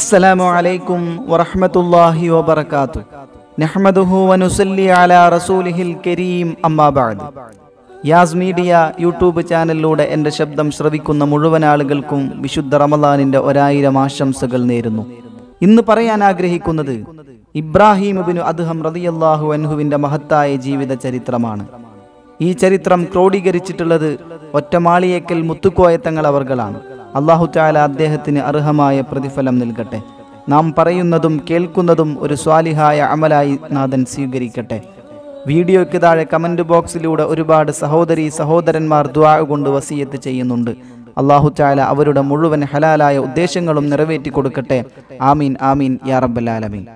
അസ്സലാമു അലൈക്കും ورحمة الله നഹ്മദുഹു نحمده അലാ റസൂലിഹിൽ കരീം الكريم യാസ് മീഡിയ യൂട്യൂബ് ചാനലിലൂടെ എൻ്റെ ശബ്ദം ശ്രവിക്കുന്ന മുഴുവൻ ആളുകൾക്കും വിശുദ്ധ റമദാനിൻ്റെ ഒരായിരം ആശംസകൾ നേരുന്നു ഇന്ന് പറയാൻ ആഗ്രഹിക്കുന്നത് ഇബ്രാഹിംബിനു അദ്ദേഹം റതിയല്ലാഹു അൻഹുവിൻ്റെ മഹത്തായ ജീവിത ചരിത്രമാണ് ഈ ചരിത്രം ക്രോഡീകരിച്ചിട്ടുള്ളത് ഒറ്റമാളിയേക്കൽ മുത്തുക്കോയത്തങ്ങൾ അവർകളാണ് അള്ളാഹു ചാല അദ്ദേഹത്തിന് അർഹമായ പ്രതിഫലം നൽകട്ടെ നാം പറയുന്നതും കേൾക്കുന്നതും ഒരു സ്വാലിഹായ അമലായി നാഥൻ സ്വീകരിക്കട്ടെ വീഡിയോയ്ക്ക് താഴെ കമൻറ്റ് ബോക്സിലൂടെ ഒരുപാട് സഹോദരി സഹോദരന്മാർ ദ്വാ കൊണ്ട് വസീയത്ത് ചെയ്യുന്നുണ്ട് അള്ളാഹു ചാല അവരുടെ മുഴുവൻ ഹലാലായ ഉദ്ദേശങ്ങളും നിറവേറ്റി കൊടുക്കട്ടെ ആമീൻ ആമീൻ യാ ഇബ്രാഹിം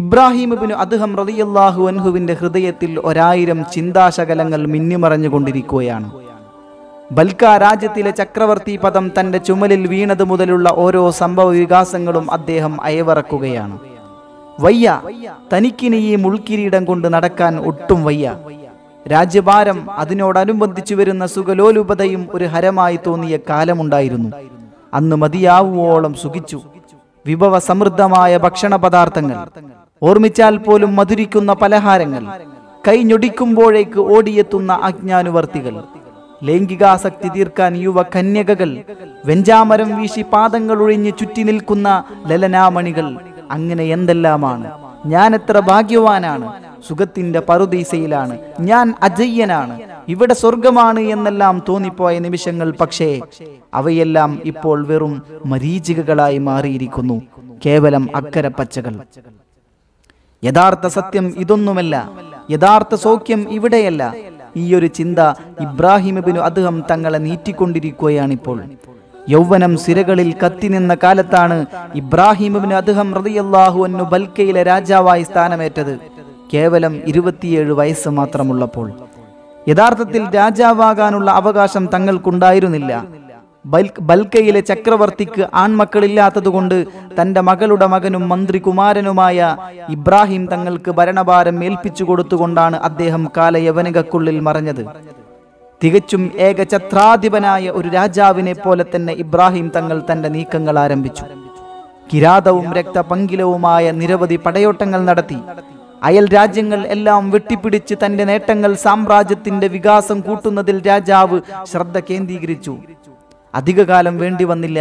ഇബ്രാഹിമിബിന് അദ്ദേഹം റതിയല്ലാഹു അൻഹുവിൻ്റെ ഹൃദയത്തിൽ ഒരായിരം ചിന്താശകലങ്ങൾ മിന്നിമറഞ്ഞുകൊണ്ടിരിക്കുകയാണ് ബൽക്ക രാജ്യത്തിലെ ചക്രവർത്തി പദം തന്റെ ചുമലിൽ വീണത് മുതലുള്ള ഓരോ സംഭവ വികാസങ്ങളും അദ്ദേഹം അയവറക്കുകയാണ് വയ്യ തനിക്കിനി ഈ മുൾക്കിരീടം കൊണ്ട് നടക്കാൻ ഒട്ടും വയ്യ രാജ്യഭാരം അതിനോടനുബന്ധിച്ചു വരുന്ന സുഖലോലുപതയും ഒരു ഹരമായി തോന്നിയ കാലമുണ്ടായിരുന്നു അന്ന് മതിയാവുവോളം സുഖിച്ചു വിഭവ സമൃദ്ധമായ ഭക്ഷണ പദാർത്ഥങ്ങൾ ഓർമ്മിച്ചാൽ പോലും മധുരിക്കുന്ന പലഹാരങ്ങൾ ഞൊടിക്കുമ്പോഴേക്ക് ഓടിയെത്തുന്ന അജ്ഞാനുവർത്തികൾ ലൈംഗികാസക്തി തീർക്കാൻ യുവ കന്യകകൾ വെഞ്ചാമരം വീശി പാദങ്ങൾ ഒഴിഞ്ഞ് ചുറ്റി നിൽക്കുന്ന ലലനാമണികൾ അങ്ങനെ എന്തെല്ലാമാണ് ഞാൻ എത്ര ഭാഗ്യവാനാണ് സുഖത്തിന്റെ പറുദീസയിലാണ് ഞാൻ അജയ്യനാണ് ഇവിടെ സ്വർഗമാണ് എന്നെല്ലാം തോന്നിപ്പോയ നിമിഷങ്ങൾ പക്ഷേ അവയെല്ലാം ഇപ്പോൾ വെറും മരീചികകളായി മാറിയിരിക്കുന്നു കേവലം അക്കരപ്പച്ചകൾ യഥാർത്ഥ സത്യം ഇതൊന്നുമല്ല യഥാർത്ഥ സൗഖ്യം ഇവിടെയല്ല ഈ ഒരു ചിന്ത ഇബ്രാഹിമബിനു അദ്ദേഹം തങ്ങളെ നീറ്റിക്കൊണ്ടിരിക്കുകയാണിപ്പോൾ യൗവനം സിരകളിൽ നിന്ന കാലത്താണ് ഇബ്രാഹിമബിന് അദ്ദേഹം റതിയല്ലാഹു അന്നു ബൽക്കയിലെ രാജാവായി സ്ഥാനമേറ്റത് കേവലം ഇരുപത്തിയേഴ് വയസ്സ് മാത്രമുള്ളപ്പോൾ യഥാർത്ഥത്തിൽ രാജാവാകാനുള്ള അവകാശം തങ്ങൾക്കുണ്ടായിരുന്നില്ല ബൽക്കയിലെ ചക്രവർത്തിക്ക് ആൺമക്കളില്ലാത്തതുകൊണ്ട് തന്റെ മകളുടെ മകനും മന്ത്രികുമാരനുമായ ഇബ്രാഹിം തങ്ങൾക്ക് ഭരണഭാരം ഏൽപ്പിച്ചു കൊടുത്തുകൊണ്ടാണ് അദ്ദേഹം കാലയവനികക്കുള്ളിൽ മറഞ്ഞത് തികച്ചും ഏകചത്രാധിപനായ ഒരു രാജാവിനെ പോലെ തന്നെ ഇബ്രാഹിം തങ്ങൾ തന്റെ നീക്കങ്ങൾ ആരംഭിച്ചു കിരാതവും രക്തപങ്കിലവുമായ നിരവധി പടയോട്ടങ്ങൾ നടത്തി അയൽ രാജ്യങ്ങൾ എല്ലാം വെട്ടിപ്പിടിച്ച് തന്റെ നേട്ടങ്ങൾ സാമ്രാജ്യത്തിന്റെ വികാസം കൂട്ടുന്നതിൽ രാജാവ് ശ്രദ്ധ കേന്ദ്രീകരിച്ചു അധികകാലം വേണ്ടി വന്നില്ല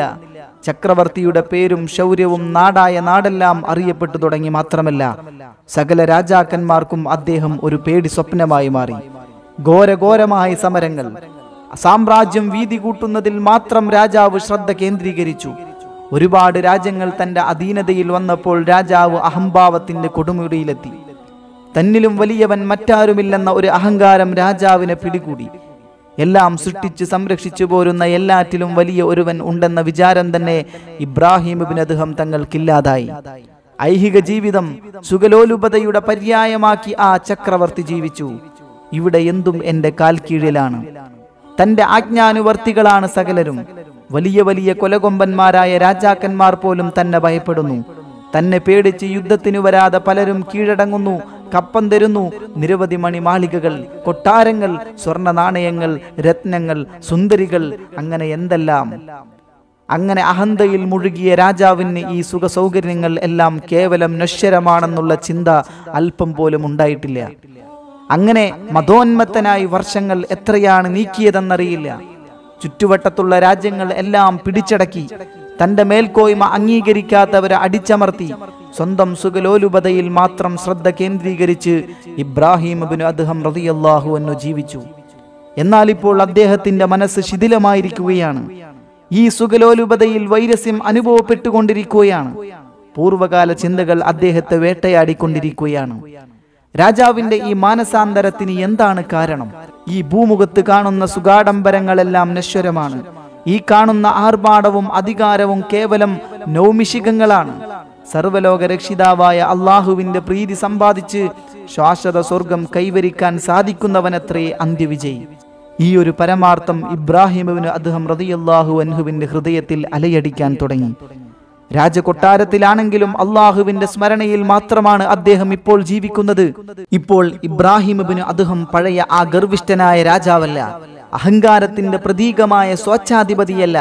ചക്രവർത്തിയുടെ പേരും ശൗര്യവും നാടായ നാടെല്ലാം അറിയപ്പെട്ടു തുടങ്ങി മാത്രമല്ല സകല രാജാക്കന്മാർക്കും അദ്ദേഹം ഒരു പേടി സ്വപ്നമായി മാറി ഘോരഘോരമായ സമരങ്ങൾ സാമ്രാജ്യം വീതി കൂട്ടുന്നതിൽ മാത്രം രാജാവ് ശ്രദ്ധ കേന്ദ്രീകരിച്ചു ഒരുപാട് രാജ്യങ്ങൾ തന്റെ അധീനതയിൽ വന്നപ്പോൾ രാജാവ് അഹംഭാവത്തിന്റെ കൊടുമുടിയിലെത്തി തന്നിലും വലിയവൻ മറ്റാരുമില്ലെന്ന ഒരു അഹങ്കാരം രാജാവിനെ പിടികൂടി എല്ലാം സൃഷ്ടിച്ച് സംരക്ഷിച്ചു പോരുന്ന എല്ലാറ്റിലും വലിയ ഒരുവൻ ഉണ്ടെന്ന വിചാരം തന്നെ ഇബ്രാഹിം അദ്ദേഹം തങ്ങൾക്കില്ലാതായി ഐഹിക ജീവിതം സുഖലോലുപതയുടെ പര്യായമാക്കി ആ ചക്രവർത്തി ജീവിച്ചു ഇവിടെ എന്തും എൻ്റെ കാൽ കീഴിലാണ് തന്റെ ആജ്ഞാനുവർത്തികളാണ് സകലരും വലിയ വലിയ കൊലകൊമ്പന്മാരായ രാജാക്കന്മാർ പോലും തന്നെ ഭയപ്പെടുന്നു തന്നെ പേടിച്ച് യുദ്ധത്തിനു വരാതെ പലരും കീഴടങ്ങുന്നു കപ്പം തരുന്നു നിരവധി മണിമാളികകൾ കൊട്ടാരങ്ങൾ സ്വർണ നാണയങ്ങൾ രത്നങ്ങൾ സുന്ദരികൾ അങ്ങനെ എന്തെല്ലാം അങ്ങനെ അഹന്തയിൽ മുഴുകിയ രാജാവിന് ഈ സുഖ സൗകര്യങ്ങൾ എല്ലാം കേവലം നശ്വരമാണെന്നുള്ള ചിന്ത അല്പം പോലും ഉണ്ടായിട്ടില്ല അങ്ങനെ മതോന്മത്തനായി വർഷങ്ങൾ എത്രയാണ് നീക്കിയതെന്നറിയില്ല ചുറ്റുവട്ടത്തുള്ള രാജ്യങ്ങൾ എല്ലാം പിടിച്ചടക്കി തന്റെ മേൽക്കോയ്മ അംഗീകരിക്കാത്തവരെ അടിച്ചമർത്തി സ്വന്തം സുഖലോലുപതയിൽ മാത്രം ശ്രദ്ധ കേന്ദ്രീകരിച്ച് ഇബ്രാഹിം അബിന് അദ്ദേഹം റതിയല്ലാഹു എന്നു ജീവിച്ചു എന്നാൽ ഇപ്പോൾ അദ്ദേഹത്തിന്റെ മനസ്സ് ശിഥിലമായിരിക്കുകയാണ് ഈ സുഖലോലുപതയിൽ വൈരസ്യം അനുഭവപ്പെട്ടുകൊണ്ടിരിക്കുകയാണ് പൂർവകാല ചിന്തകൾ അദ്ദേഹത്തെ വേട്ടയാടിക്കൊണ്ടിരിക്കുകയാണ് രാജാവിന്റെ ഈ മാനസാന്തരത്തിന് എന്താണ് കാരണം ഈ ഭൂമുഖത്ത് കാണുന്ന സുഗാഡംബരങ്ങളെല്ലാം നശ്വരമാണ് ഈ കാണുന്ന ആർഭാടവും അധികാരവും കേവലം നൗമിഷികങ്ങളാണ് സർവലോക രക്ഷിതാവായ അള്ളാഹുവിന്റെ പ്രീതി സമ്പാദിച്ച് ശാശ്വത സ്വർഗം കൈവരിക്കാൻ സാധിക്കുന്നവനത്രേ അന്ത്യവിജയി ഈ ഒരു പരമാർത്ഥം ഇബ്രാഹിമുവിന് അദ്ദേഹം റതിയല്ലാഹു അൻഹുവിന്റെ ഹൃദയത്തിൽ അലയടിക്കാൻ തുടങ്ങി രാജകൊട്ടാരത്തിലാണെങ്കിലും അള്ളാഹുവിന്റെ സ്മരണയിൽ മാത്രമാണ് അദ്ദേഹം ഇപ്പോൾ ജീവിക്കുന്നത് ഇപ്പോൾ ഇബ്രാഹിമിബിന് അദ്ദേഹം പഴയ ആ ഗർവിഷ്ഠനായ രാജാവല്ല അഹങ്കാരത്തിന്റെ പ്രതീകമായ സ്വച്ഛാധിപതിയല്ല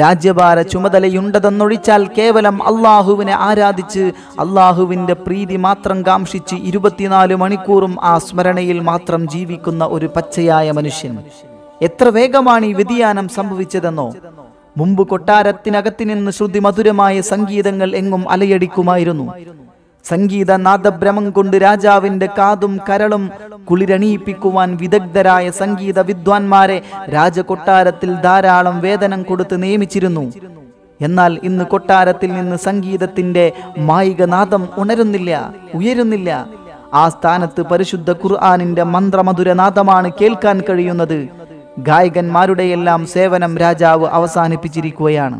രാജ്യഭാര ചുമതലയുണ്ടതെന്നൊഴിച്ചാൽ കേവലം അള്ളാഹുവിനെ ആരാധിച്ച് അള്ളാഹുവിന്റെ പ്രീതി മാത്രം കാംക്ഷിച്ച് ഇരുപത്തിനാല് മണിക്കൂറും ആ സ്മരണയിൽ മാത്രം ജീവിക്കുന്ന ഒരു പച്ചയായ മനുഷ്യൻ എത്ര വേഗമാണ് ഈ വ്യതിയാനം സംഭവിച്ചതെന്നോ മുമ്പ് കൊട്ടാരത്തിനകത്തു നിന്ന് മധുരമായ സംഗീതങ്ങൾ എങ്ങും അലയടിക്കുമായിരുന്നു സംഗീത നാദഭ്രമം കൊണ്ട് രാജാവിന്റെ കാതും കരളും കുളിരണീപ്പിക്കുവാൻ വിദഗ്ധരായ സംഗീത വിദ്വാൻമാരെ രാജകൊട്ടാരത്തിൽ ധാരാളം വേതനം കൊടുത്ത് നിയമിച്ചിരുന്നു എന്നാൽ ഇന്ന് കൊട്ടാരത്തിൽ നിന്ന് സംഗീതത്തിന്റെ മായികനാഥം ഉണരുന്നില്ല ഉയരുന്നില്ല ആ സ്ഥാനത്ത് പരിശുദ്ധ ഖുർആാനിന്റെ മന്ത്രമധുരനാഥമാണ് കേൾക്കാൻ കഴിയുന്നത് ഗായകന്മാരുടെയെല്ലാം സേവനം രാജാവ് അവസാനിപ്പിച്ചിരിക്കുകയാണ്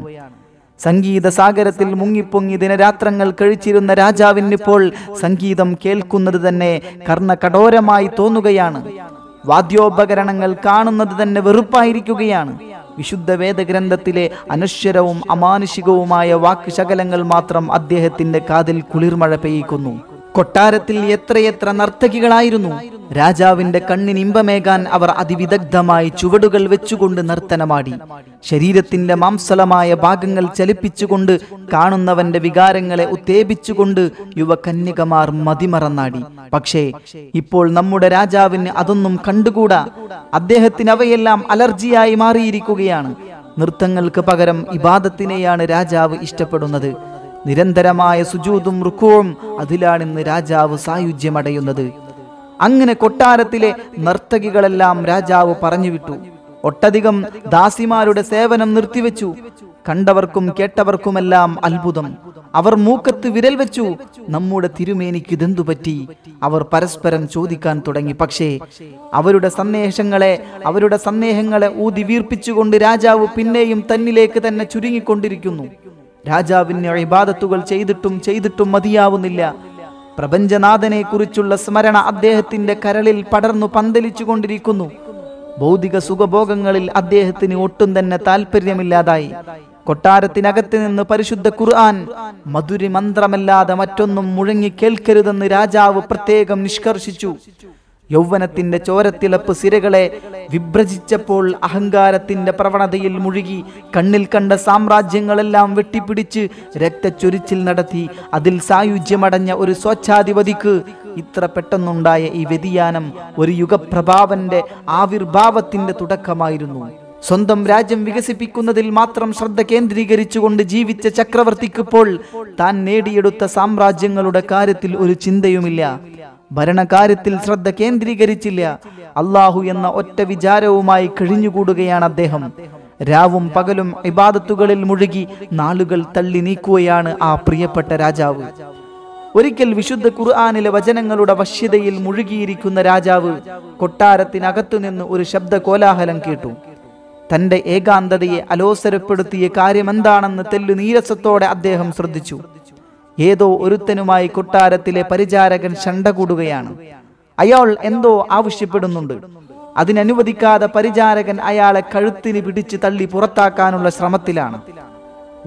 സംഗീത സാഗരത്തിൽ മുങ്ങിപ്പൊങ്ങി ദിനരാത്രങ്ങൾ കഴിച്ചിരുന്ന രാജാവിനിപ്പോൾ സംഗീതം കേൾക്കുന്നത് തന്നെ കർണകഠോരമായി തോന്നുകയാണ് വാദ്യോപകരണങ്ങൾ കാണുന്നത് തന്നെ വെറുപ്പായിരിക്കുകയാണ് വിശുദ്ധ വേദഗ്രന്ഥത്തിലെ അനശ്വരവും അമാനുഷികവുമായ വാക്ക് ശകലങ്ങൾ മാത്രം അദ്ദേഹത്തിന്റെ കാതിൽ കുളിർമഴ പെയ്യിക്കുന്നു കൊട്ടാരത്തിൽ എത്രയെത്ര നർത്തകികളായിരുന്നു രാജാവിന്റെ കണ്ണിന് ഇമ്പമേകാൻ അവർ അതിവിദഗ്ധമായി ചുവടുകൾ വെച്ചുകൊണ്ട് നർത്തനമാടി ശരീരത്തിന്റെ മാംസലമായ ഭാഗങ്ങൾ ചലിപ്പിച്ചുകൊണ്ട് കാണുന്നവന്റെ വികാരങ്ങളെ ഉത്തേപിച്ചുകൊണ്ട് യുവകന്യകമാർ മതിമറന്നാടി പക്ഷേ ഇപ്പോൾ നമ്മുടെ രാജാവിന് അതൊന്നും കണ്ടുകൂടാ അദ്ദേഹത്തിന് അവയെല്ലാം അലർജിയായി മാറിയിരിക്കുകയാണ് നൃത്തങ്ങൾക്ക് പകരം ഇബാദത്തിനെയാണ് രാജാവ് ഇഷ്ടപ്പെടുന്നത് നിരന്തരമായ സുജൂതും റുക്കുവും അതിലാണ് ഇന്ന് രാജാവ് സായുജ്യമടയുന്നത് അങ്ങനെ കൊട്ടാരത്തിലെ നർത്തകികളെല്ലാം രാജാവ് പറഞ്ഞുവിട്ടു ഒട്ടധികം ദാസിമാരുടെ സേവനം നിർത്തിവെച്ചു കണ്ടവർക്കും കേട്ടവർക്കുമെല്ലാം അത്ഭുതം അവർ മൂക്കത്ത് വിരൽ വെച്ചു നമ്മുടെ തിരുമേനിക്ക് ഇതെന്തു പറ്റി അവർ പരസ്പരം ചോദിക്കാൻ തുടങ്ങി പക്ഷേ അവരുടെ സന്ദേശങ്ങളെ അവരുടെ സന്ദേഹങ്ങളെ ഊതി വീർപ്പിച്ചുകൊണ്ട് രാജാവ് പിന്നെയും തന്നിലേക്ക് തന്നെ ചുരുങ്ങിക്കൊണ്ടിരിക്കുന്നു രാജാവിന് ഇബാദത്തുകൾ ചെയ്തിട്ടും ചെയ്തിട്ടും മതിയാവുന്നില്ല പ്രപഞ്ചനാഥനെ കുറിച്ചുള്ള സ്മരണ അദ്ദേഹത്തിന്റെ കരളിൽ പടർന്നു പന്തലിച്ചു കൊണ്ടിരിക്കുന്നു ഭൗതിക സുഖഭോഗങ്ങളിൽ അദ്ദേഹത്തിന് ഒട്ടും തന്നെ താല്പര്യമില്ലാതായി കൊട്ടാരത്തിനകത്ത് നിന്ന് പരിശുദ്ധ ഖുർആൻ മധുരി മന്ത്രമല്ലാതെ മറ്റൊന്നും മുഴങ്ങി കേൾക്കരുതെന്ന് രാജാവ് പ്രത്യേകം നിഷ്കർഷിച്ചു യൗവനത്തിന്റെ ചോരത്തിളപ്പ് സിരകളെ വിഭ്രജിച്ചപ്പോൾ അഹങ്കാരത്തിന്റെ പ്രവണതയിൽ മുഴുകി കണ്ണിൽ കണ്ട സാമ്രാജ്യങ്ങളെല്ലാം വെട്ടിപ്പിടിച്ച് രക്തച്ചൊരിച്ചിൽ നടത്തി അതിൽ സായുജ്യമടഞ്ഞ ഒരു സ്വച്ഛാധിപതിക്ക് ഇത്ര പെട്ടെന്നുണ്ടായ ഈ വ്യതിയാനം ഒരു യുഗപ്രഭാവന്റെ ആവിർഭാവത്തിന്റെ തുടക്കമായിരുന്നു സ്വന്തം രാജ്യം വികസിപ്പിക്കുന്നതിൽ മാത്രം ശ്രദ്ധ കേന്ദ്രീകരിച്ചുകൊണ്ട് ജീവിച്ച ചക്രവർത്തിക്കിപ്പോൾ താൻ നേടിയെടുത്ത സാമ്രാജ്യങ്ങളുടെ കാര്യത്തിൽ ഒരു ചിന്തയുമില്ല ഭരണകാര്യത്തിൽ ശ്രദ്ധ കേന്ദ്രീകരിച്ചില്ല അള്ളാഹു എന്ന ഒറ്റ വിചാരവുമായി കഴിഞ്ഞുകൂടുകയാണ് അദ്ദേഹം രാവും പകലും ഇബാദത്തുകളിൽ മുഴുകി നാളുകൾ തള്ളി നീക്കുകയാണ് ആ പ്രിയപ്പെട്ട രാജാവ് ഒരിക്കൽ വിശുദ്ധ ഖുർആാനിലെ വചനങ്ങളുടെ വശ്യതയിൽ മുഴുകിയിരിക്കുന്ന രാജാവ് കൊട്ടാരത്തിനകത്തുനിന്ന് ഒരു ശബ്ദ കോലാഹലം കേട്ടു തന്റെ ഏകാന്തതയെ അലോസരപ്പെടുത്തിയ കാര്യമെന്താണെന്ന് തെല്ലു നീരസത്തോടെ അദ്ദേഹം ശ്രദ്ധിച്ചു ഏതോ ഒരുത്തനുമായി കൊട്ടാരത്തിലെ പരിചാരകൻ ശണ്ട കൂടുകയാണ് അയാൾ എന്തോ ആവശ്യപ്പെടുന്നുണ്ട് അതിനനുവദിക്കാതെ പരിചാരകൻ അയാളെ കഴുത്തിന് പിടിച്ച് തള്ളി പുറത്താക്കാനുള്ള ശ്രമത്തിലാണ്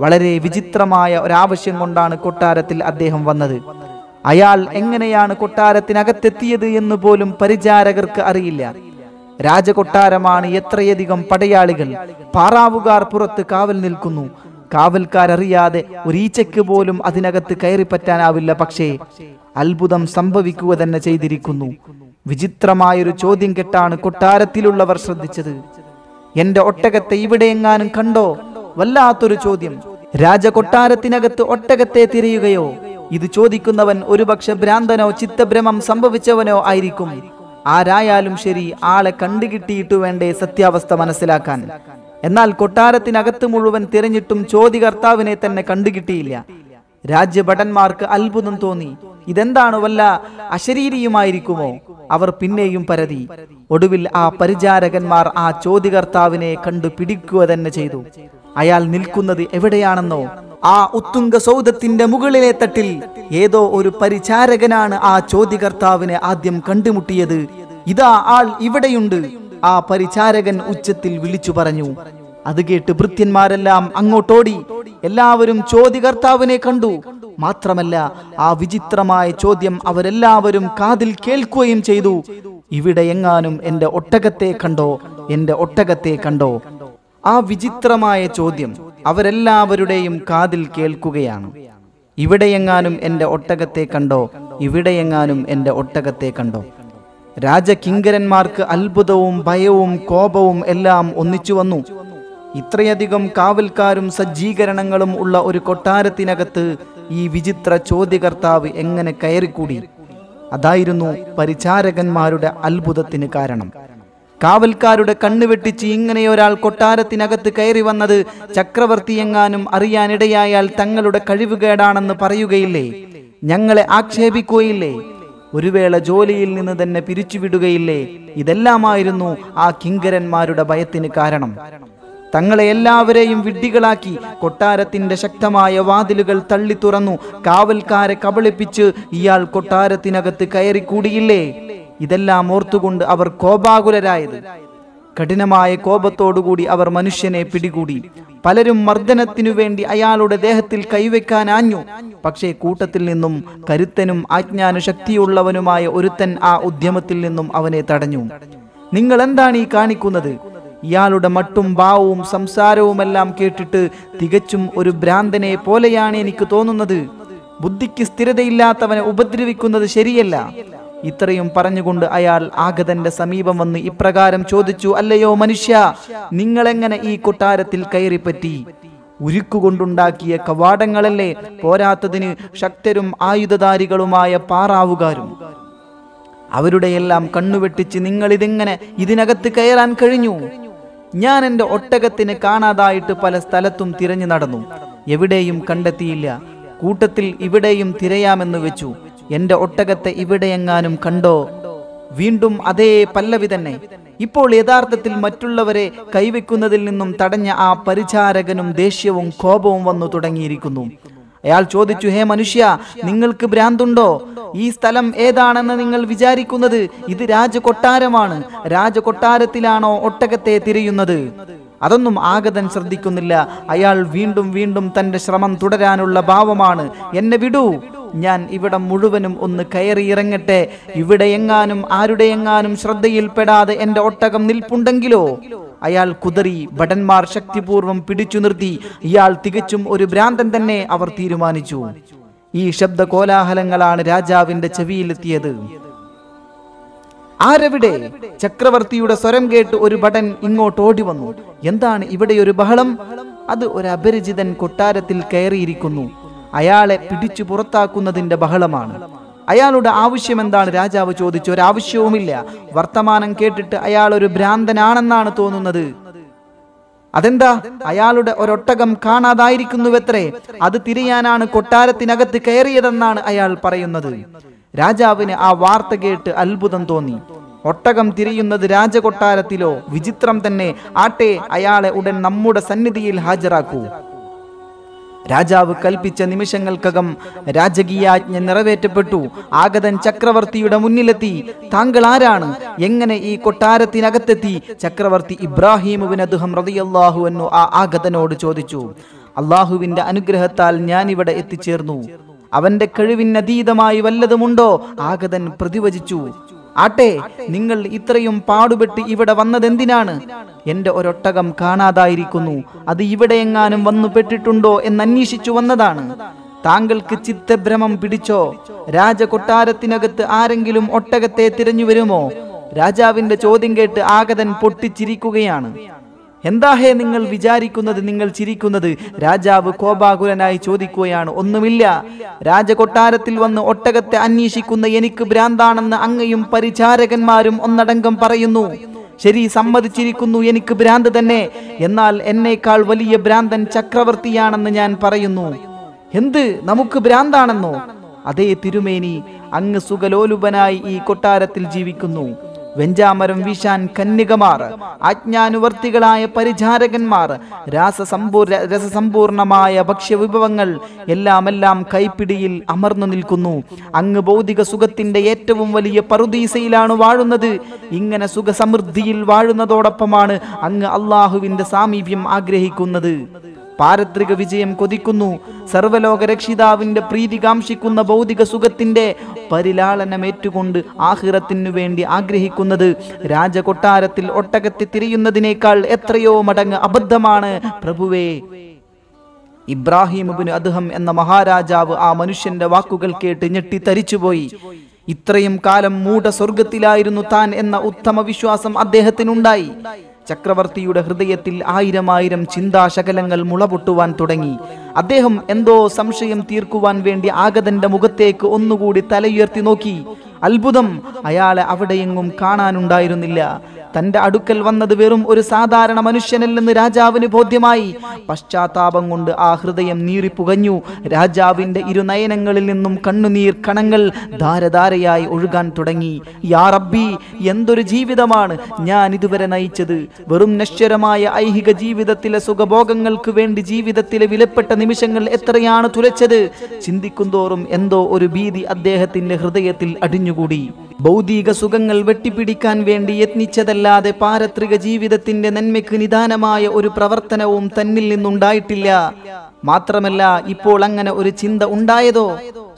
വളരെ വിചിത്രമായ ഒരാവശ്യം കൊണ്ടാണ് കൊട്ടാരത്തിൽ അദ്ദേഹം വന്നത് അയാൾ എങ്ങനെയാണ് കൊട്ടാരത്തിനകത്തെത്തിയത് എന്ന് പോലും പരിചാരകർക്ക് അറിയില്ല രാജകൊട്ടാരമാണ് എത്രയധികം പടയാളികൾ പാറാവുകാർ പുറത്ത് കാവൽ നിൽക്കുന്നു കാവൽക്കാരറിയാതെ ഒരീച്ചയ്ക്ക് പോലും അതിനകത്ത് കയറിപ്പറ്റാനാവില്ല പക്ഷേ അത്ഭുതം സംഭവിക്കുക തന്നെ ചെയ്തിരിക്കുന്നു വിചിത്രമായൊരു ചോദ്യം കെട്ടാണ് കൊട്ടാരത്തിലുള്ളവർ ശ്രദ്ധിച്ചത് എന്റെ ഒട്ടകത്തെ ഇവിടെയെങ്ങാനും കണ്ടോ വല്ലാത്തൊരു ചോദ്യം കൊട്ടാരത്തിനകത്ത് ഒട്ടകത്തെ തിരയുകയോ ഇത് ചോദിക്കുന്നവൻ ഒരുപക്ഷെ ഭ്രാന്തനോ ചിത്തഭ്രമം സംഭവിച്ചവനോ ആയിരിക്കും ആരായാലും ശരി ആളെ കണ്ടുകിട്ടിയിട്ടു വേണ്ടേ സത്യാവസ്ഥ മനസ്സിലാക്കാൻ എന്നാൽ കൊട്ടാരത്തിനകത്ത് മുഴുവൻ തിരഞ്ഞിട്ടും ചോദ്യകർത്താവിനെ തന്നെ കണ്ടുകിട്ടിയില്ല രാജ്യഭടന്മാർക്ക് അത്ഭുതം തോന്നി ഇതെന്താണ് വല്ല അശരീരിയുമായിരിക്കുമോ അവർ പിന്നെയും പരതി ഒടുവിൽ ആ പരിചാരകന്മാർ ആ ചോദ്യകർത്താവിനെ കണ്ടു പിടിക്കുക തന്നെ ചെയ്തു അയാൾ നിൽക്കുന്നത് എവിടെയാണെന്നോ ആ ഉത്തുങ്ക സൗധത്തിന്റെ മുകളിലെ തട്ടിൽ ഏതോ ഒരു പരിചാരകനാണ് ആ ചോദ്യകർത്താവിനെ ആദ്യം കണ്ടുമുട്ടിയത് ഇതാ ആൾ ഇവിടെയുണ്ട് ആ പരിചാരകൻ ഉച്ചത്തിൽ വിളിച്ചു പറഞ്ഞു അത് കേട്ട് ഭൃത്യന്മാരെല്ലാം അങ്ങോട്ടോടി എല്ലാവരും ചോദ്യകർത്താവിനെ കണ്ടു മാത്രമല്ല ആ വിചിത്രമായ ചോദ്യം അവരെല്ലാവരും കാതിൽ കേൾക്കുകയും ചെയ്തു ഇവിടെ എങ്ങാനും എന്റെ ഒട്ടകത്തെ കണ്ടോ എന്റെ ഒട്ടകത്തെ കണ്ടോ ആ വിചിത്രമായ ചോദ്യം അവരെല്ലാവരുടെയും കാതിൽ കേൾക്കുകയാണ് ഇവിടെയെങ്ങാനും എന്റെ ഒട്ടകത്തെ കണ്ടോ ഇവിടെയെങ്ങാനും എന്റെ ഒട്ടകത്തെ കണ്ടോ രാജകിങ്കരന്മാർക്ക് അത്ഭുതവും ഭയവും കോപവും എല്ലാം ഒന്നിച്ചു വന്നു ഇത്രയധികം കാവൽക്കാരും സജ്ജീകരണങ്ങളും ഉള്ള ഒരു കൊട്ടാരത്തിനകത്ത് ഈ വിചിത്ര ചോദ്യകർത്താവ് എങ്ങനെ കയറിക്കൂടി അതായിരുന്നു പരിചാരകന്മാരുടെ അത്ഭുതത്തിന് കാരണം കാവൽക്കാരുടെ കണ്ണുവെട്ടിച്ച് ഇങ്ങനെയൊരാൾ കൊട്ടാരത്തിനകത്ത് കയറി വന്നത് ചക്രവർത്തിയെങ്ങാനും അറിയാനിടയായാൽ തങ്ങളുടെ കഴിവുകേടാണെന്ന് പറയുകയില്ലേ ഞങ്ങളെ ആക്ഷേപിക്കുകയില്ലേ ഒരു വേള ജോലിയിൽ നിന്ന് തന്നെ പിരിച്ചുവിടുകയില്ലേ ഇതെല്ലാമായിരുന്നു ആ കിങ്കരന്മാരുടെ ഭയത്തിന് കാരണം തങ്ങളെ എല്ലാവരെയും വിഡ്ഢികളാക്കി കൊട്ടാരത്തിന്റെ ശക്തമായ വാതിലുകൾ തള്ളി തുറന്നു കാവൽക്കാരെ കബളിപ്പിച്ച് ഇയാൾ കൊട്ടാരത്തിനകത്ത് കയറി കൂടിയില്ലേ ഇതെല്ലാം ഓർത്തുകൊണ്ട് അവർ കോപാകുലരായത് കഠിനമായ കോപത്തോടുകൂടി അവർ മനുഷ്യനെ പിടികൂടി പലരും മർദ്ദനത്തിനു വേണ്ടി അയാളുടെ ദേഹത്തിൽ കൈവയ്ക്കാൻ ആഞ്ഞു പക്ഷേ കൂട്ടത്തിൽ നിന്നും കരുത്തനും ആജ്ഞാന ശക്തിയുള്ളവനുമായ ഒരുത്തൻ ആ ഉദ്യമത്തിൽ നിന്നും അവനെ തടഞ്ഞു നിങ്ങൾ എന്താണ് ഈ കാണിക്കുന്നത് ഇയാളുടെ മട്ടും ഭാവവും സംസാരവുമെല്ലാം കേട്ടിട്ട് തികച്ചും ഒരു ഭ്രാന്തനെ പോലെയാണ് എനിക്ക് തോന്നുന്നത് ബുദ്ധിക്ക് സ്ഥിരതയില്ലാത്തവനെ ഉപദ്രവിക്കുന്നത് ശരിയല്ല ഇത്രയും പറഞ്ഞുകൊണ്ട് അയാൾ ആഗതന്റെ സമീപം വന്ന് ഇപ്രകാരം ചോദിച്ചു അല്ലയോ മനുഷ്യ നിങ്ങളെങ്ങനെ ഈ കൊട്ടാരത്തിൽ കയറിപ്പറ്റി ഉരുക്കുകൊണ്ടുണ്ടാക്കിയ കവാടങ്ങളല്ലേ പോരാത്തതിന് ശക്തരും ആയുധധാരികളുമായ പാറാവുകാരും അവരുടെയെല്ലാം കണ്ണുവെട്ടിച്ച് നിങ്ങൾ ഇതിങ്ങനെ ഇതിനകത്ത് കയറാൻ കഴിഞ്ഞു ഞാൻ എൻ്റെ ഒട്ടകത്തിന് കാണാതായിട്ട് പല സ്ഥലത്തും തിരഞ്ഞു നടന്നു എവിടെയും കണ്ടെത്തിയില്ല കൂട്ടത്തിൽ ഇവിടെയും തിരയാമെന്ന് വെച്ചു എന്റെ ഒട്ടകത്തെ ഇവിടെയെങ്ങാനും കണ്ടോ വീണ്ടും അതേ പല്ലവി തന്നെ ഇപ്പോൾ യഥാർത്ഥത്തിൽ മറ്റുള്ളവരെ കൈവെക്കുന്നതിൽ നിന്നും തടഞ്ഞ ആ പരിചാരകനും ദേഷ്യവും കോപവും വന്നു തുടങ്ങിയിരിക്കുന്നു അയാൾ ചോദിച്ചു ഹേ മനുഷ്യ നിങ്ങൾക്ക് ഭ്രാന്തുണ്ടോ ഈ സ്ഥലം ഏതാണെന്ന് നിങ്ങൾ വിചാരിക്കുന്നത് ഇത് രാജകൊട്ടാരമാണ് രാജകൊട്ടാരത്തിലാണോ ഒട്ടകത്തെ തിരയുന്നത് അതൊന്നും ആഗതൻ ശ്രദ്ധിക്കുന്നില്ല അയാൾ വീണ്ടും വീണ്ടും തന്റെ ശ്രമം തുടരാനുള്ള ഭാവമാണ് എന്നെ വിടൂ ഞാൻ ഇവിടെ മുഴുവനും ഒന്ന് കയറി ഇറങ്ങട്ടെ ഇവിടെ എങ്ങാനും ആരുടെ എങ്ങാനും ശ്രദ്ധയിൽപ്പെടാതെ എൻ്റെ ഒട്ടകം നിൽപ്പുണ്ടെങ്കിലോ അയാൾ കുതറി ഭടന്മാർ ശക്തിപൂർവം പിടിച്ചു നിർത്തി ഇയാൾ തികച്ചും ഒരു ഭ്രാന്തൻ തന്നെ അവർ തീരുമാനിച്ചു ഈ ശബ്ദ കോലാഹലങ്ങളാണ് രാജാവിന്റെ ചെവിയിലെത്തിയത് ആരവിടെ ചക്രവർത്തിയുടെ സ്വരം കേട്ട് ഒരു ഭടൻ ഇങ്ങോട്ട് ഓടി വന്നു എന്താണ് ഇവിടെ ഒരു ബഹളം അത് ഒരു അപരിചിതൻ കൊട്ടാരത്തിൽ കയറിയിരിക്കുന്നു അയാളെ പിടിച്ചു പുറത്താക്കുന്നതിൻ്റെ ബഹളമാണ് അയാളുടെ ആവശ്യം എന്താണ് രാജാവ് ചോദിച്ചു ഒരാവശ്യവുമില്ല വർത്തമാനം കേട്ടിട്ട് അയാൾ ഒരു ഭ്രാന്തനാണെന്നാണ് തോന്നുന്നത് അതെന്താ അയാളുടെ ഒരൊട്ടകം കാണാതായിരിക്കുന്നുവെത്രേ അത് തിരിയാനാണ് കൊട്ടാരത്തിനകത്ത് കയറിയതെന്നാണ് അയാൾ പറയുന്നത് രാജാവിന് ആ വാർത്ത കേട്ട് അത്ഭുതം തോന്നി ഒട്ടകം തിരിയുന്നത് രാജകൊട്ടാരത്തിലോ വിചിത്രം തന്നെ ആട്ടെ അയാളെ ഉടൻ നമ്മുടെ സന്നിധിയിൽ ഹാജരാക്കൂ രാജാവ് കൽപ്പിച്ച നിമിഷങ്ങൾക്കകം രാജകീയാജ്ഞ നിറവേറ്റപ്പെട്ടു ആഗതൻ ചക്രവർത്തിയുടെ മുന്നിലെത്തി താങ്കൾ ആരാണ് എങ്ങനെ ഈ കൊട്ടാരത്തിനകത്തെത്തി ചക്രവർത്തി ഇബ്രാഹിമുവിൻ അദ്ദേഹം റതിയല്ലാഹു എന്നു ആ ആഗതനോട് ചോദിച്ചു അള്ളാഹുവിന്റെ അനുഗ്രഹത്താൽ ഞാനിവിടെ എത്തിച്ചേർന്നു അവന്റെ കഴിവിനതീതമായി വല്ലതുമുണ്ടോ ആഗതൻ പ്രതിവചിച്ചു ആട്ടെ നിങ്ങൾ ഇത്രയും പാടുപെട്ട് ഇവിടെ വന്നതെന്തിനാണ് എന്റെ ഒരൊട്ടകം കാണാതായിരിക്കുന്നു അത് ഇവിടെയെങ്ങാനും വന്നു പെട്ടിട്ടുണ്ടോ എന്ന് അന്വേഷിച്ചു വന്നതാണ് താങ്കൾക്ക് ചിത്തഭ്രമം പിടിച്ചോ രാജകൊട്ടാരത്തിനകത്ത് ആരെങ്കിലും ഒട്ടകത്തെ തിരഞ്ഞു വരുമോ രാജാവിന്റെ ചോദ്യം കേട്ട് ആഗതൻ പൊട്ടിച്ചിരിക്കുകയാണ് എന്താ ഹേ നിങ്ങൾ വിചാരിക്കുന്നത് നിങ്ങൾ ചിരിക്കുന്നത് രാജാവ് കോപാകുലനായി ചോദിക്കുകയാണ് ഒന്നുമില്ല രാജകൊട്ടാരത്തിൽ വന്ന് ഒട്ടകത്തെ അന്വേഷിക്കുന്ന എനിക്ക് ഭ്രാന്താണെന്ന് അങ്ങയും പരിചാരകന്മാരും ഒന്നടങ്കം പറയുന്നു ശരി സമ്മതിച്ചിരിക്കുന്നു എനിക്ക് ഭ്രാന്ത് തന്നെ എന്നാൽ എന്നേക്കാൾ വലിയ ഭ്രാന്തൻ ചക്രവർത്തിയാണെന്ന് ഞാൻ പറയുന്നു എന്ത് നമുക്ക് ഭ്രാന്താണെന്നോ അതേ തിരുമേനി അങ്ങ് സുഖലോലുപനായി ഈ കൊട്ടാരത്തിൽ ജീവിക്കുന്നു വെഞ്ചാമരം വീശാൻ കന്യകമാർ ആജ്ഞാനുവർത്തികളായ പരിചാരകന്മാർ രാസസമ്പൂർ രസസമ്പൂർണമായ ഭക്ഷ്യവിഭവങ്ങൾ എല്ലാമെല്ലാം കൈപ്പിടിയിൽ അമർന്നു നിൽക്കുന്നു അങ്ങ് ഭൗതിക സുഖത്തിന്റെ ഏറ്റവും വലിയ പറുദീസയിലാണ് വാഴുന്നത് ഇങ്ങനെ സുഖസമൃദ്ധിയിൽ വാഴുന്നതോടൊപ്പമാണ് അങ്ങ് അള്ളാഹുവിന്റെ സാമീപ്യം ആഗ്രഹിക്കുന്നത് പാരത്രിക വിജയം കൊതിക്കുന്നു സർവലോക രക്ഷിതാവിന്റെ പ്രീതി കാംക്ഷിക്കുന്ന ഭൗതിക സുഖത്തിന്റെ പരിലാളനമേറ്റുകൊണ്ട് ആഹിറത്തിനു വേണ്ടി ആഗ്രഹിക്കുന്നത് രാജകൊട്ടാരത്തിൽ ഒട്ടകത്തി തിരിയുന്നതിനേക്കാൾ എത്രയോ മടങ്ങ് അബദ്ധമാണ് പ്രഭുവേ ഇബ്രാഹിമുബിന് അദ്ദേഹം എന്ന മഹാരാജാവ് ആ മനുഷ്യന്റെ വാക്കുകൾ കേട്ട് ഞെട്ടി തരിച്ചുപോയി ഇത്രയും കാലം മൂഢ സ്വർഗത്തിലായിരുന്നു താൻ എന്ന ഉത്തമ വിശ്വാസം അദ്ദേഹത്തിനുണ്ടായി ചക്രവർത്തിയുടെ ഹൃദയത്തിൽ ആയിരമായിരം ചിന്താശകലങ്ങൾ മുളപൊട്ടുവാൻ തുടങ്ങി അദ്ദേഹം എന്തോ സംശയം തീർക്കുവാൻ വേണ്ടി ആഗതന്റെ മുഖത്തേക്ക് ഒന്നുകൂടി തലയുയർത്തി നോക്കി അത്ഭുതം അയാളെ അവിടെയെങ്ങും കാണാനുണ്ടായിരുന്നില്ല തന്റെ അടുക്കൽ വന്നത് വെറും ഒരു സാധാരണ മനുഷ്യനല്ലെന്ന് രാജാവിന് ബോധ്യമായി പശ്ചാത്താപം കൊണ്ട് ആ ഹൃദയം നീറിപ്പുകഞ്ഞു രാജാവിന്റെ ഇരുനയനങ്ങളിൽ നിന്നും കണ്ണുനീർ കണങ്ങൾ ധാരധാരയായി ഒഴുകാൻ തുടങ്ങി യാ റബ്ബി എന്തൊരു ജീവിതമാണ് ഞാൻ ഇതുവരെ നയിച്ചത് വെറും നശ്വരമായ ഐഹിക ജീവിതത്തിലെ സുഖഭോഗങ്ങൾക്ക് വേണ്ടി ജീവിതത്തിലെ വിലപ്പെട്ട നിമിഷങ്ങൾ എത്രയാണ് തുലച്ചത് തോറും എന്തോ ഒരു ഭീതി അദ്ദേഹത്തിന്റെ ഹൃദയത്തിൽ അടിഞ്ഞുകൂടി ഭൗതിക സുഖങ്ങൾ വെട്ടിപ്പിടിക്കാൻ വേണ്ടി യത്നിച്ചതല്ലാതെ പാരത്രിക ജീവിതത്തിന്റെ നന്മയ്ക്ക് നിദാനമായ ഒരു പ്രവർത്തനവും തന്നിൽ നിന്നുണ്ടായിട്ടില്ല മാത്രമല്ല ഇപ്പോൾ അങ്ങനെ ഒരു ചിന്ത ഉണ്ടായതോ